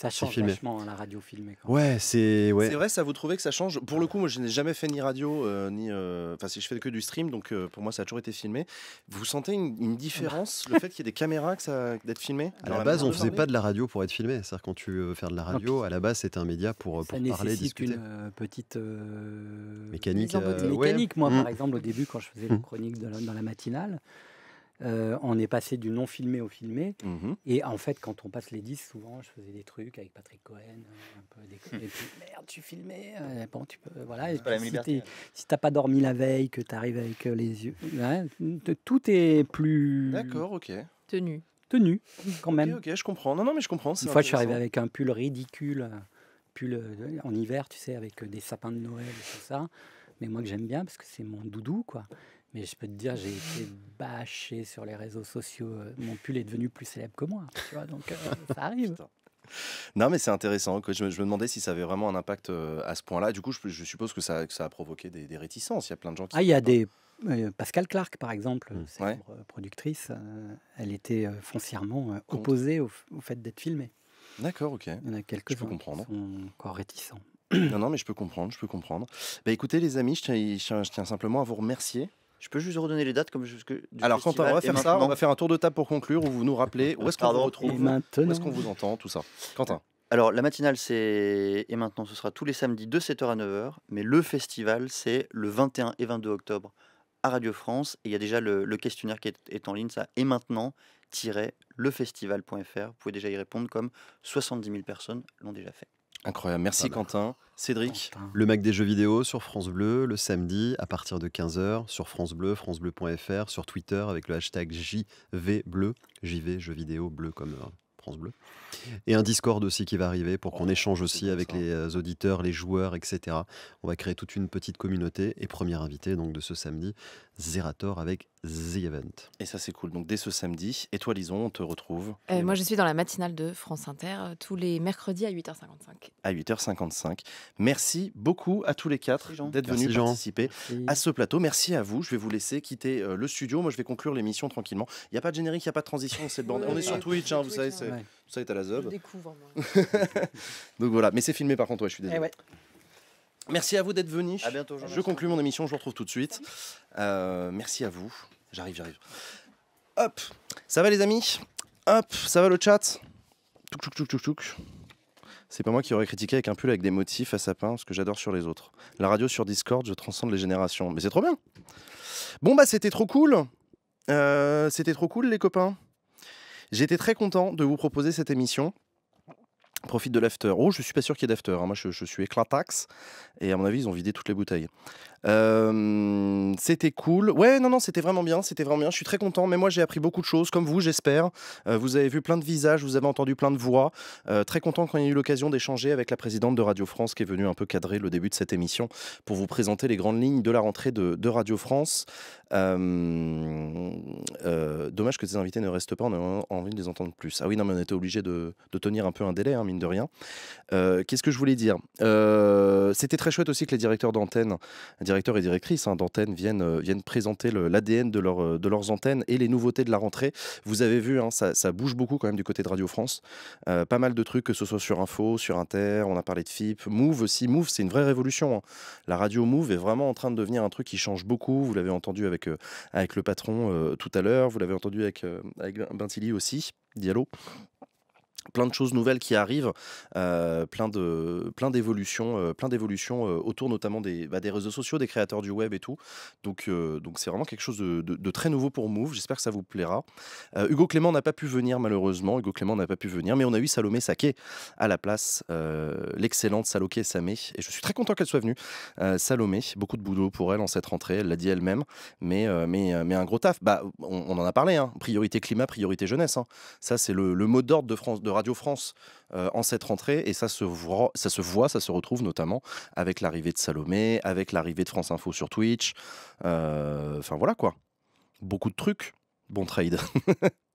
ça change filmé. vachement hein, la radio filmée. ouais, c'est ouais. C'est vrai, ça vous trouvez que ça change Pour le coup, moi, je n'ai jamais fait ni radio euh, ni. Euh, enfin, si je fais que du stream, donc euh, pour moi, ça a toujours été filmé. Vous sentez une, différence bah. le fait qu'il y ait des caméras, que ça d'être filmé À la, base, on faisait pas de la radio pour être filmé. C'est-à-dire quand tu veux faire de la radio, à la base, c'est un média pour, pour parler, discuter. Une petite mécanique. mécanique. Moi, par mmh. exemple, au début, quand je faisais mmh. la chronique dans la matinale. Euh, on est passé du non filmé au filmé. Mhm. Et en fait, quand on passe les 10, souvent, je faisais des trucs avec Patrick Cohen, euh, un peu des... merde, euh, tu peux, voilà. si tu t'as pas dormi la veille, que tu arrives avec les yeux, tout est plus. D'accord, ok. Tenu. Tenu, quand même. Ok, je comprends. Non, non, mais je comprends. Une fois, je suis arrivé avec un pull ridicule, pull en hiver, tu sais, avec des sapins de Noël et ça. Mais moi que j'aime bien parce que c'est mon doudou, quoi. Mais je peux te dire, j'ai été bâché sur les réseaux sociaux. Euh, mon pull est devenu plus célèbre que moi. donc euh, ça arrive. non, mais c'est intéressant. je, me demandais si ça avait vraiment un impact euh, à ce point-là. Du coup, je, suppose que ça, a provoqué des, réticences. Il y a plein de gens qui. Ah, il y a des. Pascal Clark, par exemple, mmh. productrice, elle était foncièrement opposée au, fait d'être filmée. D'accord, ok. Il y en a quelques-uns qui sont encore réticents. non, non, mais je peux comprendre, je peux comprendre. Bah, écoutez, les amis, je tiens simplement à vous remercier je peux juste redonner les dates comme je, Alors, quand on va faire ça, on va faire un tour de table pour conclure où vous nous rappelez où est-ce qu'on vous retrouve, où est-ce qu'on vous entend, tout ça. Quentin. Alors, la matinale, c'est. Et maintenant, ce sera tous les samedis de 7h à 9h. Mais le festival, c'est le 21 et 22 octobre à Radio France. Et il y a déjà le, questionnaire qui est, en ligne, ça. Et maintenant, lefestival.fr. Vous pouvez déjà y répondre comme 70 000 personnes l'ont déjà fait. Incroyable. Merci Quentin. Cédric Le Mac des jeux vidéo sur France Bleu, le samedi à partir de 15h, sur France Bleu, francebleu.fr, sur Twitter avec le hashtag JVBleu, JV jeux vidéo bleu comme euh, France Bleu. Et un Discord aussi qui va arriver pour qu'on oh, échange aussi avec les euh, auditeurs, les joueurs, etc. On va créer toute une petite communauté et premier invité donc de ce samedi, Zerator avec The Event. Et ça, c'est cool. Donc, dès ce samedi, et toi, Lison, on te retrouve euh, Moi, bah- je suis dans la matinale de France Inter euh, tous les mercredis à 8h55. À 8h55. Merci beaucoup à tous les quatre d'être venus participer à ce plateau. Merci à vous. Je vais vous laisser quitter euh, le studio. Moi, je vais conclure l'émission tranquillement. Il n'y a pas de générique, il n'y a pas de transition. C'est on est sur Twitch, hein, hein. vous savez, ça est à la zob. Je découvre, Donc voilà, mais c'est filmé par contre, je suis eh désolé. Merci à vous d'être venus, À bientôt. je conclue mon émission, je vous retrouve tout de suite. Euh, merci à vous. J'arrive, j'arrive. Hop, ça va les amis Hop, ça va le chat C'est pas moi qui aurais critiqué avec un pull avec des motifs à sapin, ce que j'adore sur les autres. La radio sur Discord, je transcende les générations. Mais c'est trop bien Bon bah c'était trop cool euh, C'était trop cool les copains J'étais très content de vous proposer cette émission. Profite de l'after. Oh, je suis pas sûr qu'il y ait d'after. Hein. Moi, je, je, suis éclatax. Et à mon avis, ils ont vidé toutes les bouteilles c'était cool. Ouais, non, non, c'était vraiment bien. C'était vraiment bien. Je suis très content. Mais moi, j'ai appris beaucoup de choses, comme vous, j'espère. Euh, vous avez vu plein de visages, vous avez entendu plein de voix. Euh, très content quand il y a eu l'occasion d'échanger avec la présidente de Radio France, qui est venue un peu cadrer le début de cette émission pour vous présenter les grandes lignes de la rentrée de, Radio France. Euh, dommage que ces invités ne restent pas. On a envie de les entendre plus. Ah oui, non, mais on était obligé de, tenir un peu un délai, hein, mine de rien. Qu'est-ce que je voulais dire C'était très chouette aussi que les directeurs d'antenne directeurs et directrices hein, d'antennes viennent, euh, viennent présenter l'ADN de, leur, euh, de leurs antennes et les nouveautés de la rentrée. Vous avez vu, hein, ça, bouge beaucoup quand même du côté de Radio France. Euh, pas mal de trucs, que ce soit sur Info, sur Inter, on a parlé de FIP, Move aussi. Move, c'est une vraie révolution. Hein. La radio Move est vraiment en train de devenir un truc qui change beaucoup. Vous l'avez entendu avec, avec le patron tout à l'heure, vous l'avez entendu avec, avec Bintili aussi, Diallo plein de choses nouvelles qui arrivent, euh, plein de plein d'évolutions, euh, plein d'évolutions euh, autour notamment des, bah, des réseaux sociaux, des créateurs du web et tout. Donc donc c'est vraiment quelque chose de, très nouveau pour Move. J'espère que ça vous plaira. Hugo Clément n'a pas pu venir malheureusement. Hugo Clément n'a pas pu venir, mais on a eu Salomé Saké à la place, l'excellente Saloké Samé. Et je suis très content qu'elle soit venue. Salomé, beaucoup de boulot pour elle en cette rentrée. Elle l'a dit elle-même, mais mais mais un gros taf. Bah on, en a parlé. Hein. Priorité climat, priorité jeunesse. Hein. Ça c'est le, le mot d'ordre de France. De Radio France euh, en cette rentrée et ça se, voit, ça se voit, ça se retrouve notamment avec l'arrivée de Salomé, avec l'arrivée de France Info sur Twitch. Euh, enfin voilà quoi. Beaucoup de trucs. Bon trade.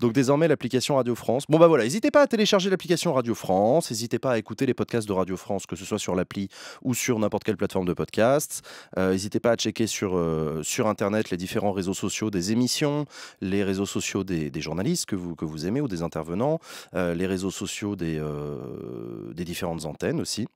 Donc désormais l'application Radio France. Bon bah voilà, n'hésitez pas à télécharger l'application Radio France, n'hésitez pas à écouter les podcasts de Radio France, que ce soit sur l'appli ou sur n'importe quelle plateforme de podcast. Euh, n'hésitez pas à checker sur, euh, sur Internet les différents réseaux sociaux des émissions, les réseaux sociaux des, journalistes que vous, que vous aimez ou des intervenants, euh, les réseaux sociaux des, des différentes antennes aussi.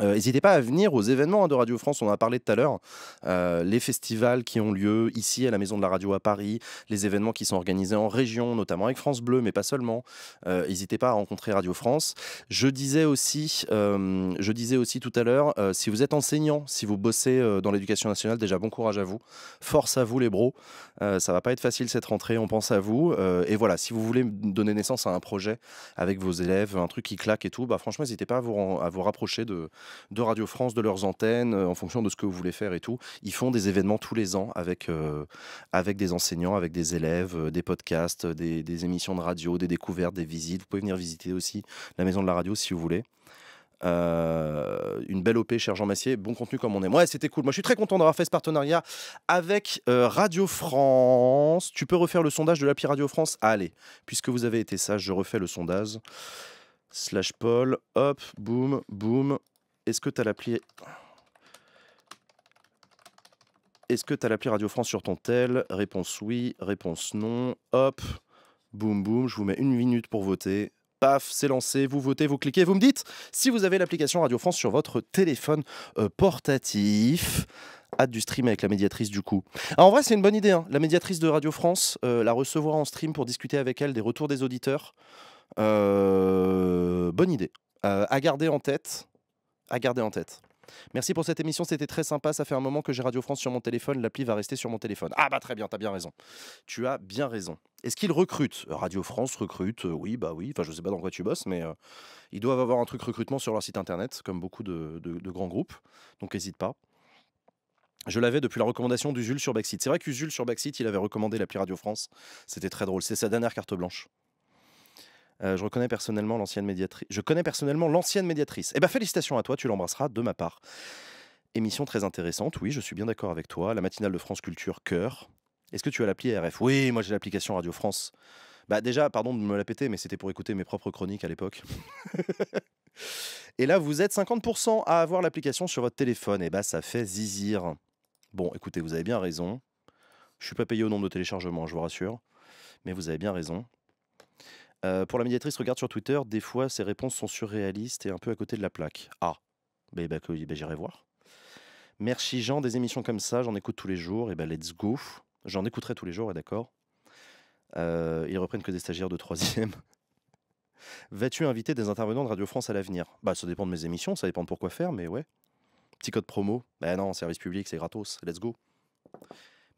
Euh, n'hésitez pas à venir aux événements hein, de Radio France, on en a parlé tout à l'heure, euh, les festivals qui ont lieu ici à la Maison de la Radio à Paris, les événements qui sont organisés en région, notamment avec France Bleu, mais pas seulement. Euh, n'hésitez pas à rencontrer Radio France. Je disais aussi, je disais aussi tout à l'heure, si vous êtes enseignant, si vous bossez dans l'éducation nationale, déjà bon courage à vous, force à vous les bros, ça va pas être facile cette rentrée, on pense à vous. et voilà, si vous voulez donner naissance à un projet avec vos élèves, un truc qui claque et tout, bah franchement n'hésitez pas à vous, à vous rapprocher de de Radio France, de leurs antennes, euh, en fonction de ce que vous voulez faire et tout. Ils font des événements tous les ans avec, euh, avec des enseignants, avec des élèves, euh, des podcasts, des, émissions de radio, des découvertes, des visites. Vous pouvez venir visiter aussi la maison de la radio si vous voulez. une belle OP, cher Jean Massier. Bon contenu comme on est, Ouais, c'était cool. Moi, je suis très content d'avoir fait ce partenariat avec Radio France. Tu peux refaire le sondage de l'appli Radio France Allez, puisque vous avez été sage, je refais le sondage. Slash Paul. Hop, boum, boum. Est-ce que tu as l'appli Est-ce que Radio France sur ton tel Réponse oui, réponse non. Hop, boum boum, je vous mets une minute pour voter. Paf, c'est lancé, vous votez, vous cliquez, vous me dites si vous avez l'application Radio France sur votre téléphone euh, portatif. Hâte du stream avec la médiatrice du coup. Ah, en vrai, c'est une bonne idée. Hein. La médiatrice de Radio France, euh, la recevoir en stream pour discuter avec elle des retours des auditeurs. Euh, bonne idée. à garder en tête à garder en tête. Merci pour cette émission, c'était très sympa. Ça fait un moment que j'ai Radio France sur mon téléphone. L'appli va rester sur mon téléphone. Ah bah très bien, t'as bien raison. Tu as bien raison. Est-ce qu'ils recrutent Radio France recrute, euh, oui, bah oui. Enfin, je sais pas dans quoi tu bosses, mais euh, ils doivent avoir un truc recrutement sur leur site internet, comme beaucoup de, grands groupes. Donc n'hésite pas. Je l'avais depuis la recommandation d'Usul sur Backseat. C'est vrai qu'Usul sur Backseat, il avait recommandé l'appli Radio France. C'était très drôle. C'est sa dernière carte blanche. Euh, je reconnais personnellement l'ancienne médiatrice. Je connais personnellement l'ancienne médiatrice. Eh bien, félicitations à toi, tu l'embrasseras de ma part. Émission très intéressante, oui, je suis bien d'accord avec toi. La matinale de France Culture, cœur. Est-ce que tu as l'appli RF Oui, moi j'ai l'application Radio France. Bah déjà, pardon de me la péter, mais c'était pour écouter mes propres chroniques à l'époque. Et là, vous êtes 50% à avoir l'application sur votre téléphone. Et eh bah ben, ça fait zizir. Bon, écoutez, vous avez bien raison. Je suis pas payé au nombre de téléchargements, je vous rassure. Mais vous avez bien raison pour la médiatrice, regarde sur Twitter, des fois ses réponses sont surréalistes et un peu à côté de la plaque. Ah, bah, bah, j'irai voir. Merci Jean, des émissions comme ça, j'en écoute tous les jours, et eh ben bah, let's go. J'en écouterai tous les jours, et d'accord. ils reprennent que des stagiaires de troisième. Vas-tu inviter des intervenants de Radio France à l'avenir Bah ça dépend de mes émissions, ça dépend de pourquoi faire, mais ouais. Petit code promo. Bah non, service public, c'est gratos, let's go.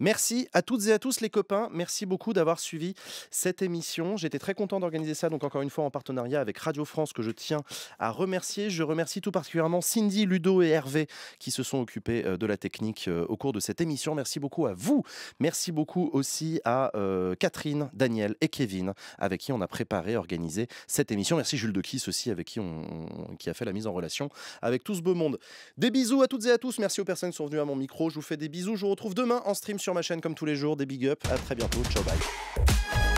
Merci à toutes et à tous les copains. Merci beaucoup d'avoir suivi cette émission. J'étais très content d'organiser ça, donc encore une fois en partenariat avec Radio France, que je tiens à remercier. Je remercie tout particulièrement Cindy, Ludo et Hervé qui se sont occupés euh, de la technique euh, au cours de cette émission. Merci beaucoup à vous. Merci beaucoup aussi à euh, Catherine, Daniel et Kevin, avec qui on a préparé, organisé cette émission. Merci Jules de Kiss aussi, avec qui, on, qui a fait la mise en relation avec tout ce beau monde. Des bisous à toutes et à tous. Merci aux personnes qui sont venues à mon micro. Je vous fais des bisous. Je vous retrouve demain en stream sur ma chaîne comme tous les jours, des big ups, à très bientôt, ciao bye.